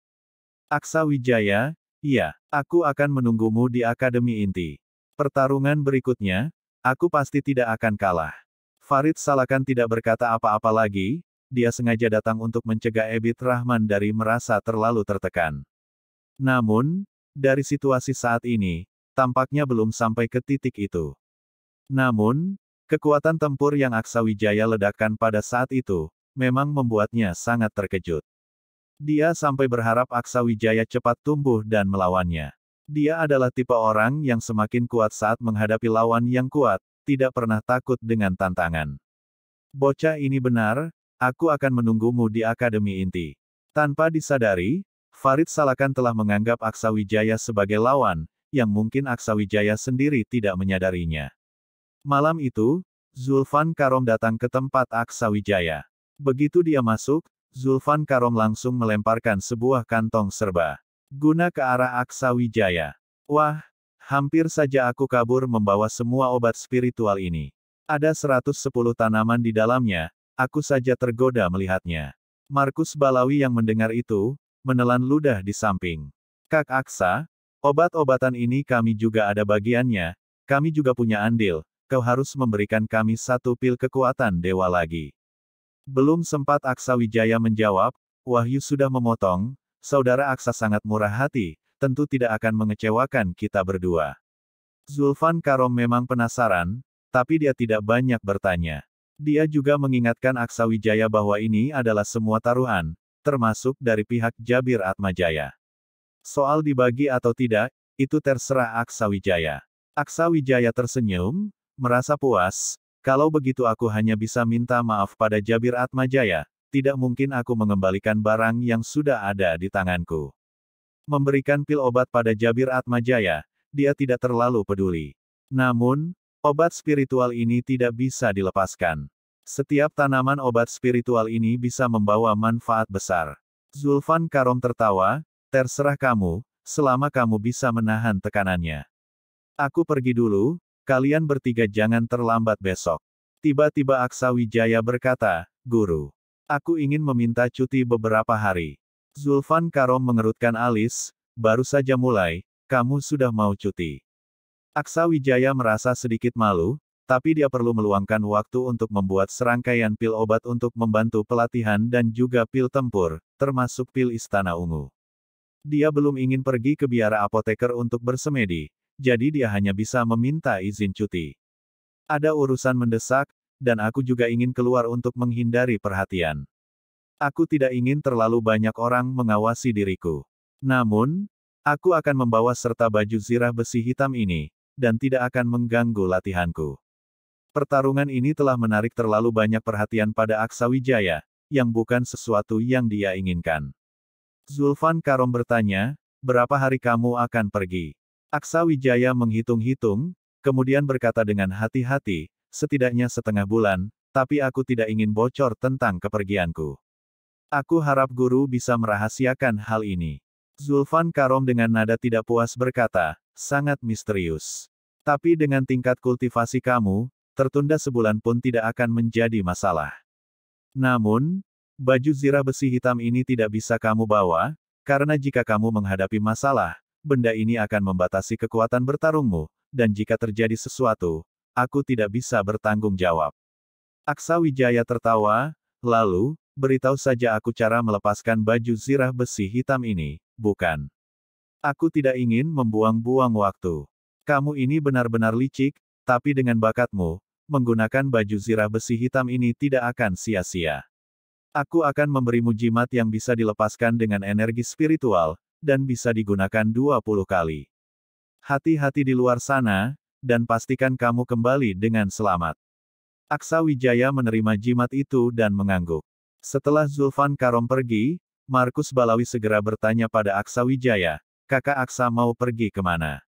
Aksa Wijaya, iya, aku akan menunggumu di Akademi Inti. Pertarungan berikutnya, aku pasti tidak akan kalah. Farid Salakan tidak berkata apa-apa lagi, dia sengaja datang untuk mencegah Ebit Rahman dari merasa terlalu tertekan. Namun, dari situasi saat ini, tampaknya belum sampai ke titik itu. Namun, kekuatan tempur yang Aksawijaya ledakan pada saat itu, memang membuatnya sangat terkejut. Dia sampai berharap Aksawijaya cepat tumbuh dan melawannya. Dia adalah tipe orang yang semakin kuat saat menghadapi lawan yang kuat, tidak pernah takut dengan tantangan. Bocah ini benar, aku akan menunggumu di Akademi Inti. Tanpa disadari, Farid Salakan telah menganggap Aksawijaya sebagai lawan, yang mungkin Aksawijaya sendiri tidak menyadarinya. Malam itu, Zulfan Karom datang ke tempat Aksawijaya. Begitu dia masuk, Zulfan Karom langsung melemparkan sebuah kantong serba. Guna ke arah Aksawijaya. Wah, hampir saja aku kabur membawa semua obat spiritual ini. Ada 110 tanaman di dalamnya, aku saja tergoda melihatnya. Markus Balawi yang mendengar itu, menelan ludah di samping. Kak Aksa, obat-obatan ini kami juga ada bagiannya, kami juga punya andil, kau harus memberikan kami satu pil kekuatan dewa lagi. Belum sempat Aksa Wijaya menjawab, Wahyu sudah memotong, saudara Aksa sangat murah hati, tentu tidak akan mengecewakan kita berdua. Zulfan Karom memang penasaran, tapi dia tidak banyak bertanya. Dia juga mengingatkan Aksa Wijaya bahwa ini adalah semua taruhan, termasuk dari pihak Jabir Atmajaya. Soal dibagi atau tidak, itu terserah Aksa Wijaya. Aksa Wijaya tersenyum, Merasa puas, kalau begitu aku hanya bisa minta maaf pada Jabir Atmajaya, tidak mungkin aku mengembalikan barang yang sudah ada di tanganku. Memberikan pil obat pada Jabir Atmajaya, dia tidak terlalu peduli. Namun, obat spiritual ini tidak bisa dilepaskan. Setiap tanaman obat spiritual ini bisa membawa manfaat besar. Zulfan Karom tertawa, terserah kamu, selama kamu bisa menahan tekanannya. Aku pergi dulu, Kalian bertiga jangan terlambat besok. Tiba-tiba Aksa Wijaya berkata, Guru, aku ingin meminta cuti beberapa hari. Zulfan Karom mengerutkan alis, baru saja mulai, kamu sudah mau cuti. Aksa Wijaya merasa sedikit malu, tapi dia perlu meluangkan waktu untuk membuat serangkaian pil obat untuk membantu pelatihan dan juga pil tempur, termasuk pil Istana Ungu. Dia belum ingin pergi ke biara apoteker untuk bersemedi, jadi dia hanya bisa meminta izin cuti. Ada urusan mendesak, dan aku juga ingin keluar untuk menghindari perhatian. Aku tidak ingin terlalu banyak orang mengawasi diriku. Namun, aku akan membawa serta baju zirah besi hitam ini, dan tidak akan mengganggu latihanku. Pertarungan ini telah menarik terlalu banyak perhatian pada Aksa Wijaya, yang bukan sesuatu yang dia inginkan. Zulfan Karom bertanya, berapa hari kamu akan pergi? Aksa Wijaya menghitung-hitung, kemudian berkata dengan hati-hati, setidaknya setengah bulan, tapi aku tidak ingin bocor tentang kepergianku. Aku harap guru bisa merahasiakan hal ini. Zulfan Karom dengan nada tidak puas berkata, sangat misterius. Tapi dengan tingkat kultivasi kamu, tertunda sebulan pun tidak akan menjadi masalah. Namun, baju zirah besi hitam ini tidak bisa kamu bawa, karena jika kamu menghadapi masalah, benda ini akan membatasi kekuatan bertarungmu, dan jika terjadi sesuatu, aku tidak bisa bertanggung jawab. Aksa Wijaya tertawa, lalu, beritahu saja aku cara melepaskan baju zirah besi hitam ini, bukan? Aku tidak ingin membuang-buang waktu. Kamu ini benar-benar licik, tapi dengan bakatmu, menggunakan baju zirah besi hitam ini tidak akan sia-sia. Aku akan memberimu jimat yang bisa dilepaskan dengan energi spiritual, dan bisa digunakan 20 kali. Hati-hati di luar sana, dan pastikan kamu kembali dengan selamat. Aksa Wijaya menerima jimat itu dan mengangguk. Setelah Zulfan Karom pergi, Markus Balawi segera bertanya pada Aksa Wijaya, kakak Aksa mau pergi kemana?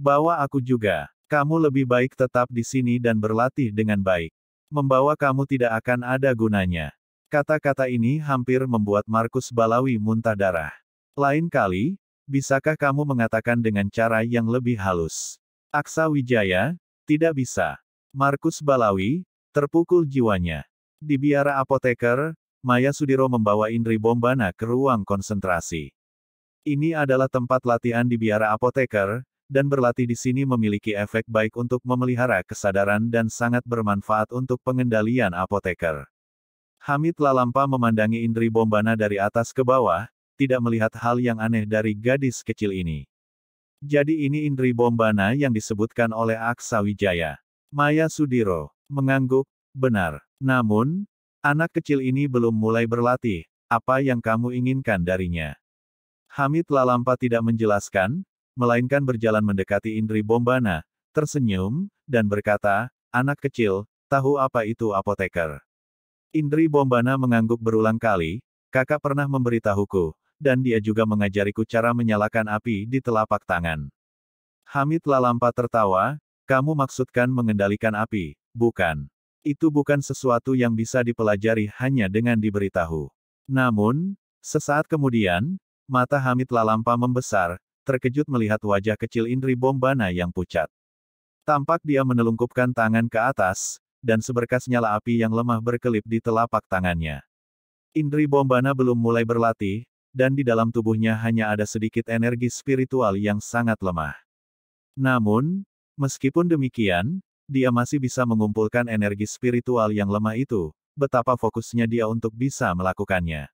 Bawa aku juga, kamu lebih baik tetap di sini dan berlatih dengan baik. Membawa kamu tidak akan ada gunanya. Kata-kata ini hampir membuat Markus Balawi muntah darah. Lain kali, bisakah kamu mengatakan dengan cara yang lebih halus? Aksa Wijaya, tidak bisa. Markus Balawi, terpukul jiwanya. Di biara apoteker, Maya Sudiro membawa Indri Bombana ke ruang konsentrasi. Ini adalah tempat latihan di biara apoteker, dan berlatih di sini memiliki efek baik untuk memelihara kesadaran dan sangat bermanfaat untuk pengendalian apoteker. Hamid Lalampa memandangi Indri Bombana dari atas ke bawah, tidak melihat hal yang aneh dari gadis kecil ini. Jadi ini Indri Bombana yang disebutkan oleh Aksa Wijaya. Maya Sudiro, mengangguk, benar. Namun, anak kecil ini belum mulai berlatih, apa yang kamu inginkan darinya? Hamid Lalampa tidak menjelaskan, melainkan berjalan mendekati Indri Bombana, tersenyum, dan berkata, anak kecil, tahu apa itu apoteker. Indri Bombana mengangguk berulang kali, kakak pernah memberitahuku, dan dia juga mengajariku cara menyalakan api di telapak tangan. Hamid Lalampa tertawa, kamu maksudkan mengendalikan api, bukan. Itu bukan sesuatu yang bisa dipelajari hanya dengan diberitahu. Namun, sesaat kemudian, mata Hamid Lalampa membesar, terkejut melihat wajah kecil Indri Bombana yang pucat. Tampak dia menelungkupkan tangan ke atas, dan seberkas nyala api yang lemah berkelip di telapak tangannya. Indri Bombana belum mulai berlatih, dan di dalam tubuhnya hanya ada sedikit energi spiritual yang sangat lemah. Namun, meskipun demikian, dia masih bisa mengumpulkan energi spiritual yang lemah itu, betapa fokusnya dia untuk bisa melakukannya.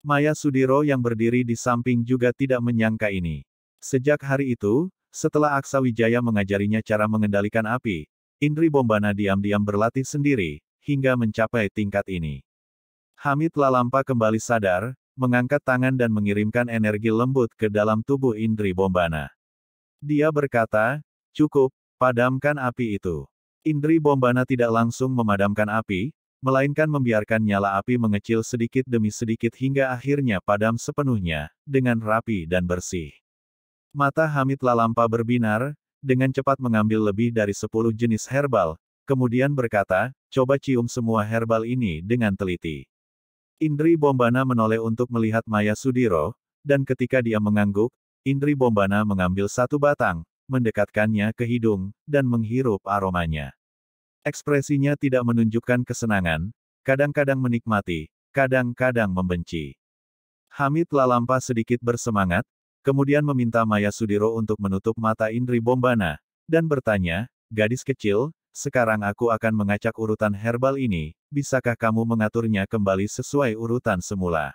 Maya Sudiro yang berdiri di samping juga tidak menyangka ini. Sejak hari itu, setelah Aksa Wijaya mengajarinya cara mengendalikan api, Indri Bombana diam-diam berlatih sendiri, hingga mencapai tingkat ini. Hamid Lalampa kembali sadar, mengangkat tangan dan mengirimkan energi lembut ke dalam tubuh Indri Bombana. Dia berkata, cukup, padamkan api itu. Indri Bombana tidak langsung memadamkan api, melainkan membiarkan nyala api mengecil sedikit demi sedikit hingga akhirnya padam sepenuhnya, dengan rapi dan bersih. Mata Hamid Lalampa berbinar, dengan cepat mengambil lebih dari 10 jenis herbal, kemudian berkata, coba cium semua herbal ini dengan teliti. Indri Bombana menoleh untuk melihat Maya Sudiro, dan ketika dia mengangguk, Indri Bombana mengambil satu batang, mendekatkannya ke hidung, dan menghirup aromanya. Ekspresinya tidak menunjukkan kesenangan, kadang-kadang menikmati, kadang-kadang membenci. Hamid Lalampa sedikit bersemangat, kemudian meminta Maya Sudiro untuk menutup mata Indri Bombana, dan bertanya, gadis kecil, sekarang aku akan mengacak urutan herbal ini, bisakah kamu mengaturnya kembali sesuai urutan semula?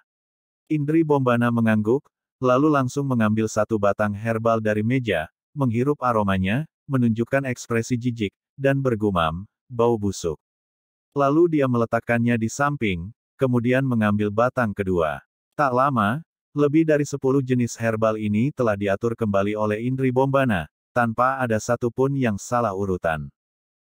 Indri Bombana mengangguk, lalu langsung mengambil satu batang herbal dari meja, menghirup aromanya, menunjukkan ekspresi jijik, dan bergumam, bau busuk. Lalu dia meletakkannya di samping, kemudian mengambil batang kedua. Tak lama, lebih dari sepuluh jenis herbal ini telah diatur kembali oleh Indri Bombana, tanpa ada satupun yang salah urutan.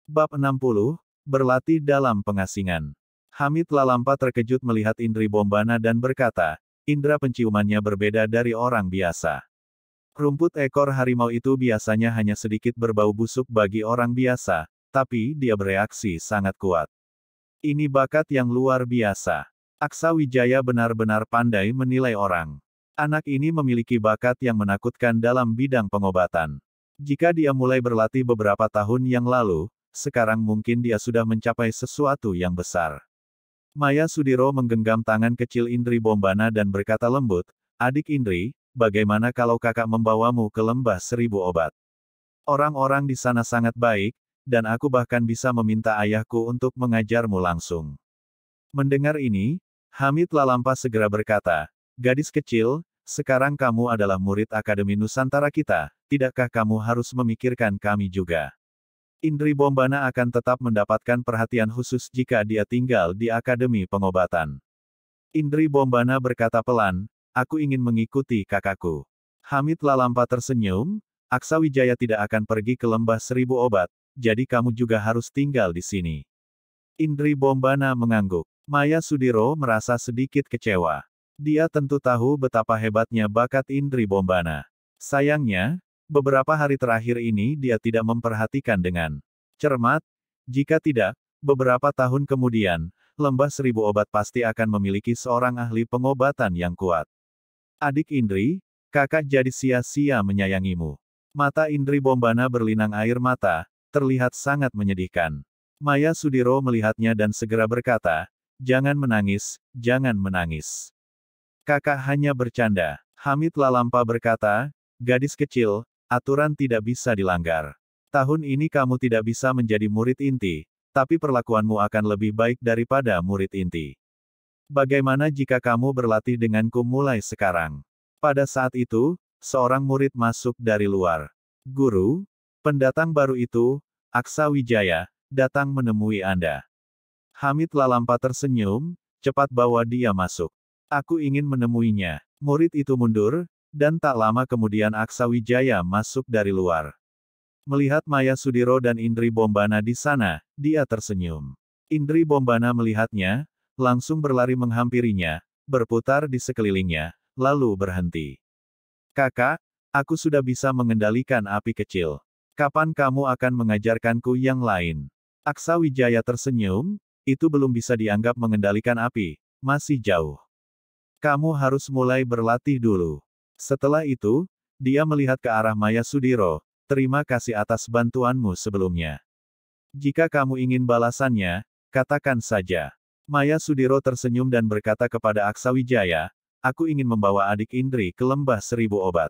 Bab 60, Berlatih dalam pengasingan. Hamid Lalampa terkejut melihat Indri Bombana dan berkata, Indra penciumannya berbeda dari orang biasa. Rumput ekor harimau itu biasanya hanya sedikit berbau busuk bagi orang biasa, tapi dia bereaksi sangat kuat. Ini bakat yang luar biasa. Aksa Wijaya benar-benar pandai menilai orang. Anak ini memiliki bakat yang menakutkan dalam bidang pengobatan. Jika dia mulai berlatih beberapa tahun yang lalu, sekarang mungkin dia sudah mencapai sesuatu yang besar. Maya Sudiro menggenggam tangan kecil Indri Bombana dan berkata lembut, Adik Indri, bagaimana kalau kakak membawamu ke lembah seribu obat? Orang-orang di sana sangat baik, dan aku bahkan bisa meminta ayahku untuk mengajarmu langsung. Mendengar ini, Hamid Lalampa segera berkata, Gadis kecil, sekarang kamu adalah murid Akademi Nusantara kita, tidakkah kamu harus memikirkan kami juga? Indri Bombana akan tetap mendapatkan perhatian khusus jika dia tinggal di Akademi Pengobatan. Indri Bombana berkata pelan, aku ingin mengikuti kakakku. Hamid Lalampa tersenyum, Aksa Wijaya tidak akan pergi ke lembah seribu obat, jadi kamu juga harus tinggal di sini. Indri Bombana mengangguk. Maya Sudiro merasa sedikit kecewa. Dia tentu tahu betapa hebatnya bakat Indri Bombana. Sayangnya, Beberapa hari terakhir ini dia tidak memperhatikan dengan cermat. Jika tidak, beberapa tahun kemudian, lembah seribu obat pasti akan memiliki seorang ahli pengobatan yang kuat. Adik Indri, kakak jadi sia-sia menyayangimu. Mata Indri Bombana berlinang air mata, terlihat sangat menyedihkan. Maya Sudiro melihatnya dan segera berkata, Jangan menangis, jangan menangis. Kakak hanya bercanda. Hamid Lalampa berkata, Gadis kecil, Aturan tidak bisa dilanggar. Tahun ini kamu tidak bisa menjadi murid inti, tapi perlakuanmu akan lebih baik daripada murid inti. Bagaimana jika kamu berlatih denganku mulai sekarang? Pada saat itu, seorang murid masuk dari luar. Guru, pendatang baru itu, Aksa Wijaya, datang menemui Anda. Hamid Lalampa tersenyum, cepat bawa dia masuk. Aku ingin menemuinya. Murid itu mundur, dan tak lama kemudian Aksa Wijaya masuk dari luar. Melihat Maya Sudiro dan Indri Bombana di sana, dia tersenyum. Indri Bombana melihatnya, langsung berlari menghampirinya, berputar di sekelilingnya, lalu berhenti. Kakak, aku sudah bisa mengendalikan api kecil. Kapan kamu akan mengajarkanku yang lain? Aksa Wijaya tersenyum, itu belum bisa dianggap mengendalikan api, masih jauh. Kamu harus mulai berlatih dulu. Setelah itu, dia melihat ke arah Maya Sudiro, terima kasih atas bantuanmu sebelumnya. Jika kamu ingin balasannya, katakan saja. Maya Sudiro tersenyum dan berkata kepada Aksa Wijaya, aku ingin membawa adik Indri ke lembah seribu obat.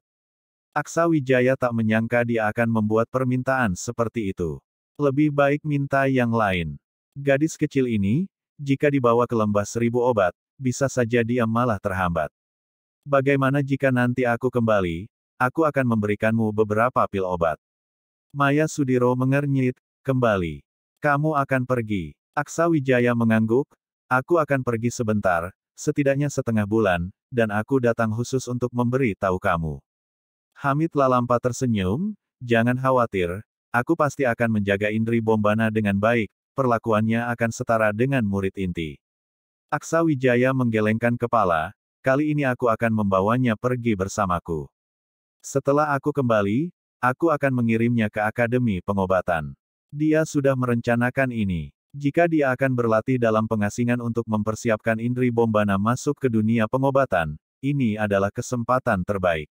Aksa Wijaya tak menyangka dia akan membuat permintaan seperti itu. Lebih baik minta yang lain. Gadis kecil ini, jika dibawa ke lembah seribu obat, bisa saja dia malah terhambat. Bagaimana jika nanti aku kembali, aku akan memberikanmu beberapa pil obat. Maya Sudiro mengernyit, kembali. Kamu akan pergi. Aksa Wijaya mengangguk, aku akan pergi sebentar, setidaknya setengah bulan, dan aku datang khusus untuk memberi tahu kamu. Hamid Lalampa tersenyum, jangan khawatir, aku pasti akan menjaga Indri Bombana dengan baik, perlakuannya akan setara dengan murid inti. Aksa Wijaya menggelengkan kepala, kali ini aku akan membawanya pergi bersamaku. Setelah aku kembali, aku akan mengirimnya ke Akademi Pengobatan. Dia sudah merencanakan ini. Jika dia akan berlatih dalam pengasingan untuk mempersiapkan Indri Bombana masuk ke dunia pengobatan, ini adalah kesempatan terbaik.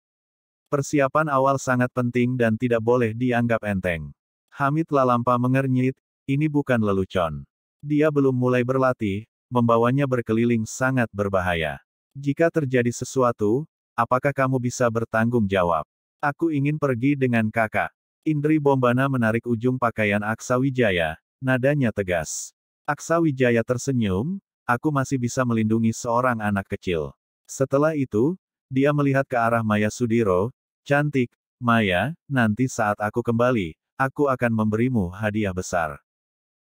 Persiapan awal sangat penting dan tidak boleh dianggap enteng. Hamid Lalampa mengernyit, ini bukan lelucon. Dia belum mulai berlatih, membawanya berkeliling sangat berbahaya. Jika terjadi sesuatu, apakah kamu bisa bertanggung jawab? Aku ingin pergi dengan kakak. Indri Bombana menarik ujung pakaian Aksa Wijaya, nadanya tegas. Aksa Wijaya tersenyum, aku masih bisa melindungi seorang anak kecil. Setelah itu, dia melihat ke arah Maya Sudiro, cantik, Maya, nanti saat aku kembali, aku akan memberimu hadiah besar.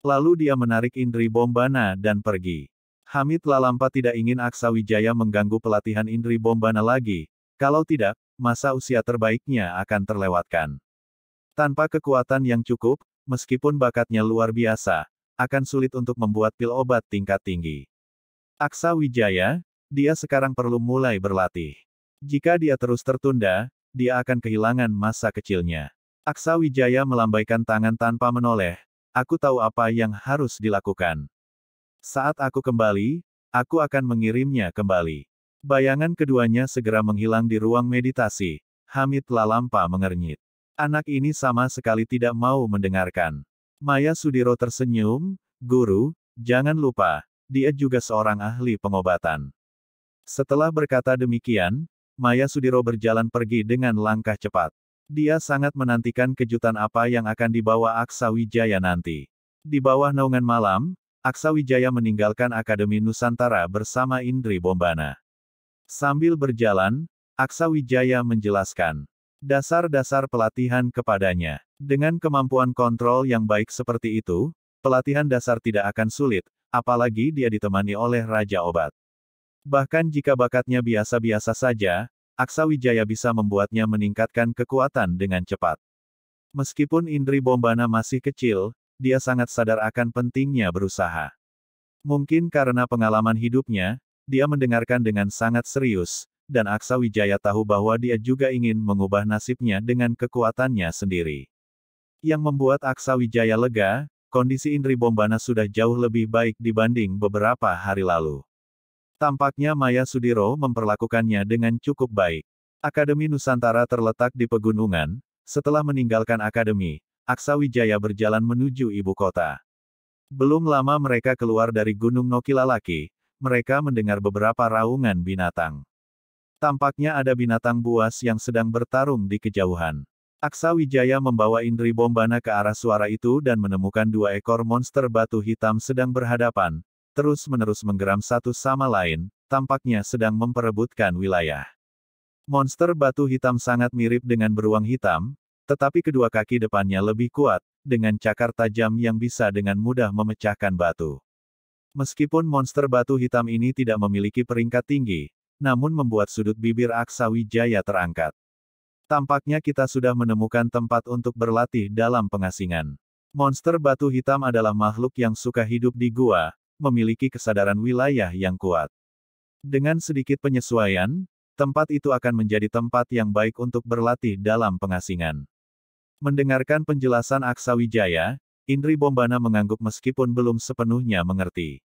Lalu dia menarik Indri Bombana dan pergi. Hamid Lalampa tidak ingin Aksa Wijaya mengganggu pelatihan Indri Bombana lagi, kalau tidak, masa usia terbaiknya akan terlewatkan. Tanpa kekuatan yang cukup, meskipun bakatnya luar biasa, akan sulit untuk membuat pil obat tingkat tinggi. Aksa Wijaya, dia sekarang perlu mulai berlatih. Jika dia terus tertunda, dia akan kehilangan masa kecilnya. Aksa Wijaya melambaikan tangan tanpa menoleh, aku tahu apa yang harus dilakukan. Saat aku kembali, aku akan mengirimnya kembali. Bayangan keduanya segera menghilang di ruang meditasi. Hamid Lalampa mengernyit. Anak ini sama sekali tidak mau mendengarkan. Maya Sudiro tersenyum, Guru, jangan lupa, dia juga seorang ahli pengobatan. Setelah berkata demikian, Maya Sudiro berjalan pergi dengan langkah cepat. Dia sangat menantikan kejutan apa yang akan dibawa Aksa Wijaya nanti. Di bawah naungan malam, Aksa Wijaya meninggalkan Akademi Nusantara bersama Indri Bombana. Sambil berjalan, Aksa Wijaya menjelaskan dasar-dasar pelatihan kepadanya. Dengan kemampuan kontrol yang baik seperti itu, pelatihan dasar tidak akan sulit, apalagi dia ditemani oleh Raja Obat. Bahkan jika bakatnya biasa-biasa saja, Aksa Wijaya bisa membuatnya meningkatkan kekuatan dengan cepat. Meskipun Indri Bombana masih kecil, dia sangat sadar akan pentingnya berusaha. Mungkin karena pengalaman hidupnya, dia mendengarkan dengan sangat serius, dan Aksa Wijaya tahu bahwa dia juga ingin mengubah nasibnya dengan kekuatannya sendiri. Yang membuat Aksa Wijaya lega, kondisi Indri Bombana sudah jauh lebih baik dibanding beberapa hari lalu. Tampaknya Maya Sudiro memperlakukannya dengan cukup baik. Akademi Nusantara terletak di pegunungan, setelah meninggalkan akademi, Aksa Wijaya berjalan menuju ibu kota. Belum lama mereka keluar dari Gunung Nokilalaki, mereka mendengar beberapa raungan binatang. Tampaknya ada binatang buas yang sedang bertarung di kejauhan. Aksa Wijaya membawa Indri Bombana ke arah suara itu dan menemukan dua ekor monster batu hitam sedang berhadapan, terus-menerus menggeram satu sama lain, tampaknya sedang memperebutkan wilayah. Monster batu hitam sangat mirip dengan beruang hitam, tetapi kedua kaki depannya lebih kuat, dengan cakar tajam yang bisa dengan mudah memecahkan batu. Meskipun monster batu hitam ini tidak memiliki peringkat tinggi, namun membuat sudut bibir Aksa Wijaya terangkat. Tampaknya kita sudah menemukan tempat untuk berlatih dalam pengasingan. Monster batu hitam adalah makhluk yang suka hidup di gua, memiliki kesadaran wilayah yang kuat. Dengan sedikit penyesuaian, tempat itu akan menjadi tempat yang baik untuk berlatih dalam pengasingan. Mendengarkan penjelasan Aksa Wijaya, Indri Bombana mengangguk meskipun belum sepenuhnya mengerti.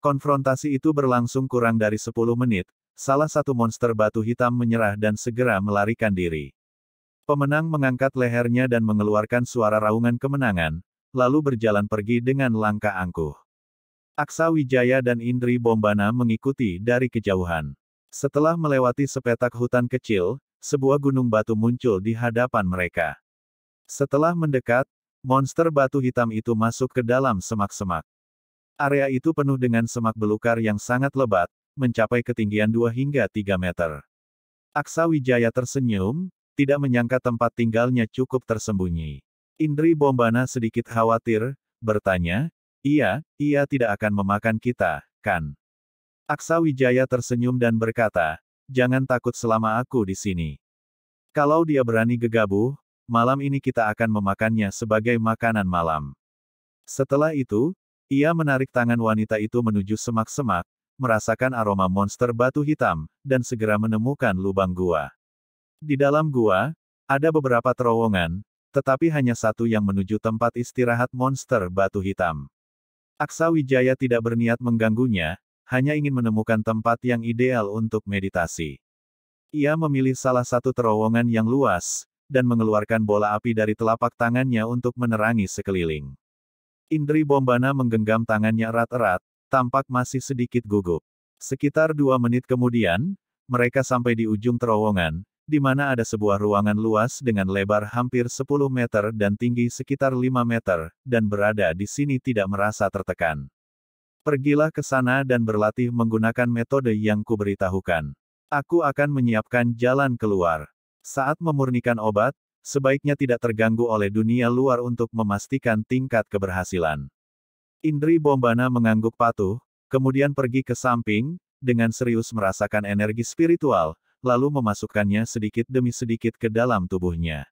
Konfrontasi itu berlangsung kurang dari 10 menit, salah satu monster batu hitam menyerah dan segera melarikan diri. Pemenang mengangkat lehernya dan mengeluarkan suara raungan kemenangan, lalu berjalan pergi dengan langkah angkuh. Aksa Wijaya dan Indri Bombana mengikuti dari kejauhan. Setelah melewati sepetak hutan kecil, sebuah gunung batu muncul di hadapan mereka. Setelah mendekat, monster batu hitam itu masuk ke dalam semak-semak. Area itu penuh dengan semak belukar yang sangat lebat, mencapai ketinggian 2 hingga 3 meter. Aksa Wijaya tersenyum, tidak menyangka tempat tinggalnya cukup tersembunyi. Indri Bombana sedikit khawatir, bertanya, Iya, ia tidak akan memakan kita, kan? Aksa Wijaya tersenyum dan berkata, Jangan takut selama aku di sini. Kalau dia berani gegabah, malam ini kita akan memakannya sebagai makanan malam. Setelah itu, ia menarik tangan wanita itu menuju semak-semak, merasakan aroma monster batu hitam, dan segera menemukan lubang gua. Di dalam gua, ada beberapa terowongan, tetapi hanya satu yang menuju tempat istirahat monster batu hitam. Aksa Wijaya tidak berniat mengganggunya, hanya ingin menemukan tempat yang ideal untuk meditasi. Ia memilih salah satu terowongan yang luas, dan mengeluarkan bola api dari telapak tangannya untuk menerangi sekeliling. Indri Bombana menggenggam tangannya erat-erat, tampak masih sedikit gugup. Sekitar dua menit kemudian, mereka sampai di ujung terowongan, di mana ada sebuah ruangan luas dengan lebar hampir 10 meter dan tinggi sekitar 5 meter, dan berada di sini tidak merasa tertekan. Pergilah ke sana dan berlatih menggunakan metode yang kuberitahukan. Aku akan menyiapkan jalan keluar. Saat memurnikan obat, sebaiknya tidak terganggu oleh dunia luar untuk memastikan tingkat keberhasilan. Indri Bombana mengangguk patuh, kemudian pergi ke samping, dengan serius merasakan energi spiritual, lalu memasukkannya sedikit demi sedikit ke dalam tubuhnya.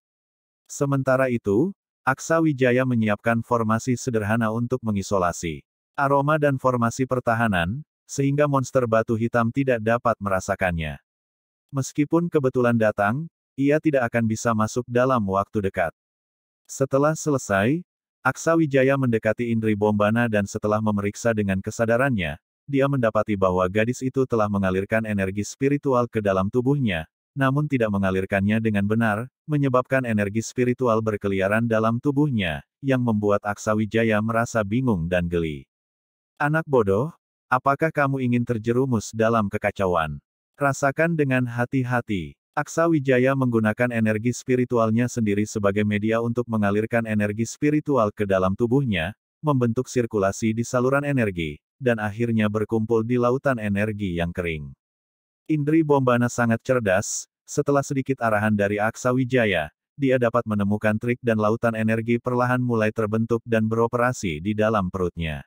Sementara itu, Aksa Wijaya menyiapkan formasi sederhana untuk mengisolasi aroma dan formasi pertahanan, sehingga monster batu hitam tidak dapat merasakannya. Meskipun kebetulan datang, ia tidak akan bisa masuk dalam waktu dekat. Setelah selesai, Aksa Wijaya mendekati Indri Bombana dan setelah memeriksa dengan kesadarannya, dia mendapati bahwa gadis itu telah mengalirkan energi spiritual ke dalam tubuhnya, namun tidak mengalirkannya dengan benar, menyebabkan energi spiritual berkeliaran dalam tubuhnya, yang membuat Aksa Wijaya merasa bingung dan geli. Anak bodoh, apakah kamu ingin terjerumus dalam kekacauan? Rasakan dengan hati-hati. Aksa Wijaya menggunakan energi spiritualnya sendiri sebagai media untuk mengalirkan energi spiritual ke dalam tubuhnya, membentuk sirkulasi di saluran energi, dan akhirnya berkumpul di lautan energi yang kering. Indri Bombana sangat cerdas, setelah sedikit arahan dari Aksa Wijaya, dia dapat menemukan trik dan lautan energi perlahan mulai terbentuk dan beroperasi di dalam perutnya.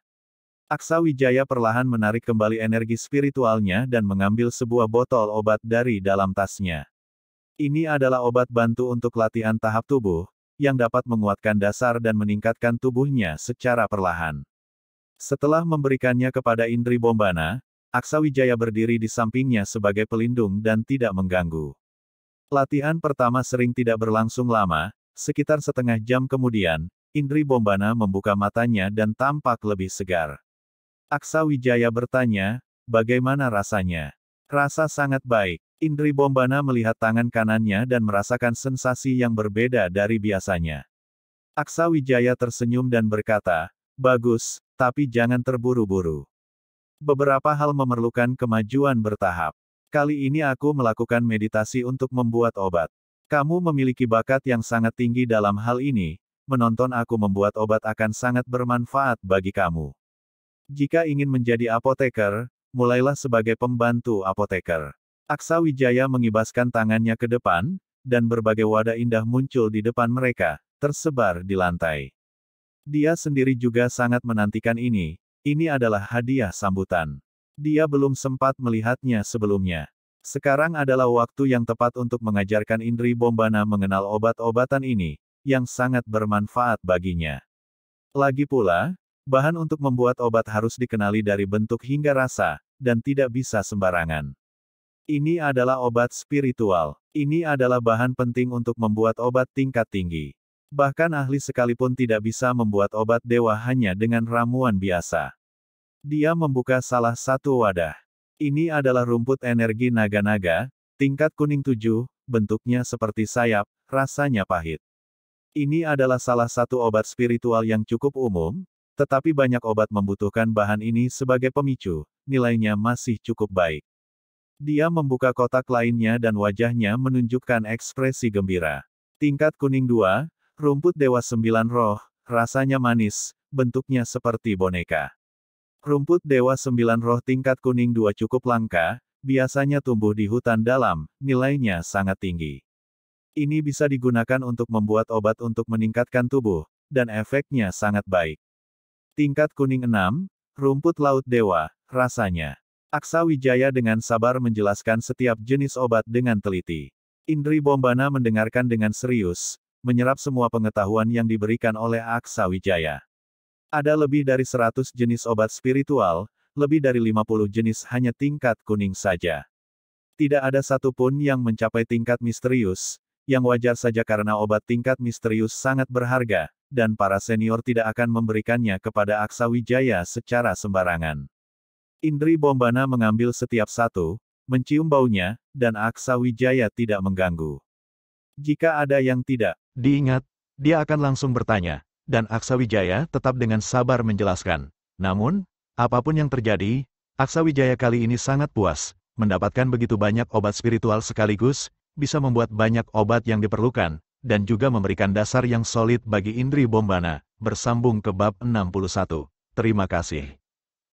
Aksa Wijaya perlahan menarik kembali energi spiritualnya dan mengambil sebuah botol obat dari dalam tasnya. Ini adalah obat bantu untuk latihan tahap tubuh, yang dapat menguatkan dasar dan meningkatkan tubuhnya secara perlahan. Setelah memberikannya kepada Indri Bombana, Aksawijaya berdiri di sampingnya sebagai pelindung dan tidak mengganggu. Latihan pertama sering tidak berlangsung lama, sekitar setengah jam kemudian, Indri Bombana membuka matanya dan tampak lebih segar. Aksawijaya bertanya, bagaimana rasanya? Rasa sangat baik. Indri Bombana melihat tangan kanannya dan merasakan sensasi yang berbeda dari biasanya. Aksa Wijaya tersenyum dan berkata, Bagus, tapi jangan terburu-buru. Beberapa hal memerlukan kemajuan bertahap. Kali ini aku melakukan meditasi untuk membuat obat. Kamu memiliki bakat yang sangat tinggi dalam hal ini, menonton aku membuat obat akan sangat bermanfaat bagi kamu. Jika ingin menjadi apoteker, mulailah sebagai pembantu apoteker. Aksa Wijaya mengibaskan tangannya ke depan, dan berbagai wadah indah muncul di depan mereka, tersebar di lantai. Dia sendiri juga sangat menantikan ini, ini adalah hadiah sambutan. Dia belum sempat melihatnya sebelumnya. Sekarang adalah waktu yang tepat untuk mengajarkan Indri Bombana mengenal obat-obatan ini, yang sangat bermanfaat baginya. Lagi pula, bahan untuk membuat obat harus dikenali dari bentuk hingga rasa, dan tidak bisa sembarangan. Ini adalah obat spiritual. Ini adalah bahan penting untuk membuat obat tingkat tinggi. Bahkan ahli sekalipun tidak bisa membuat obat dewa hanya dengan ramuan biasa. Dia membuka salah satu wadah. Ini adalah rumput energi naga-naga, tingkat kuning tujuh, bentuknya seperti sayap, rasanya pahit. Ini adalah salah satu obat spiritual yang cukup umum, tetapi banyak obat membutuhkan bahan ini sebagai pemicu, nilainya masih cukup baik. Dia membuka kotak lainnya dan wajahnya menunjukkan ekspresi gembira. Tingkat kuning 2, rumput dewa sembilan roh, rasanya manis, bentuknya seperti boneka. Rumput dewa sembilan roh tingkat kuning 2 cukup langka, biasanya tumbuh di hutan dalam, nilainya sangat tinggi. Ini bisa digunakan untuk membuat obat untuk meningkatkan tubuh, dan efeknya sangat baik. Tingkat kuning 6, rumput laut dewa, rasanya Aksa Wijaya dengan sabar menjelaskan setiap jenis obat dengan teliti. Indri Bombana mendengarkan dengan serius, menyerap semua pengetahuan yang diberikan oleh Aksa Wijaya. Ada lebih dari 100 jenis obat spiritual, lebih dari 50 jenis hanya tingkat kuning saja. Tidak ada satupun yang mencapai tingkat misterius, yang wajar saja karena obat tingkat misterius sangat berharga, dan para senior tidak akan memberikannya kepada Aksa Wijaya secara sembarangan. Indri Bombana mengambil setiap satu, mencium baunya, dan Aksa Wijaya tidak mengganggu. Jika ada yang tidak diingat, dia akan langsung bertanya, dan Aksa Wijaya tetap dengan sabar menjelaskan. Namun, apapun yang terjadi, Aksa Wijaya kali ini sangat puas, mendapatkan begitu banyak obat spiritual sekaligus, bisa membuat banyak obat yang diperlukan, dan juga memberikan dasar yang solid bagi Indri Bombana, bersambung ke bab 61. Terima kasih.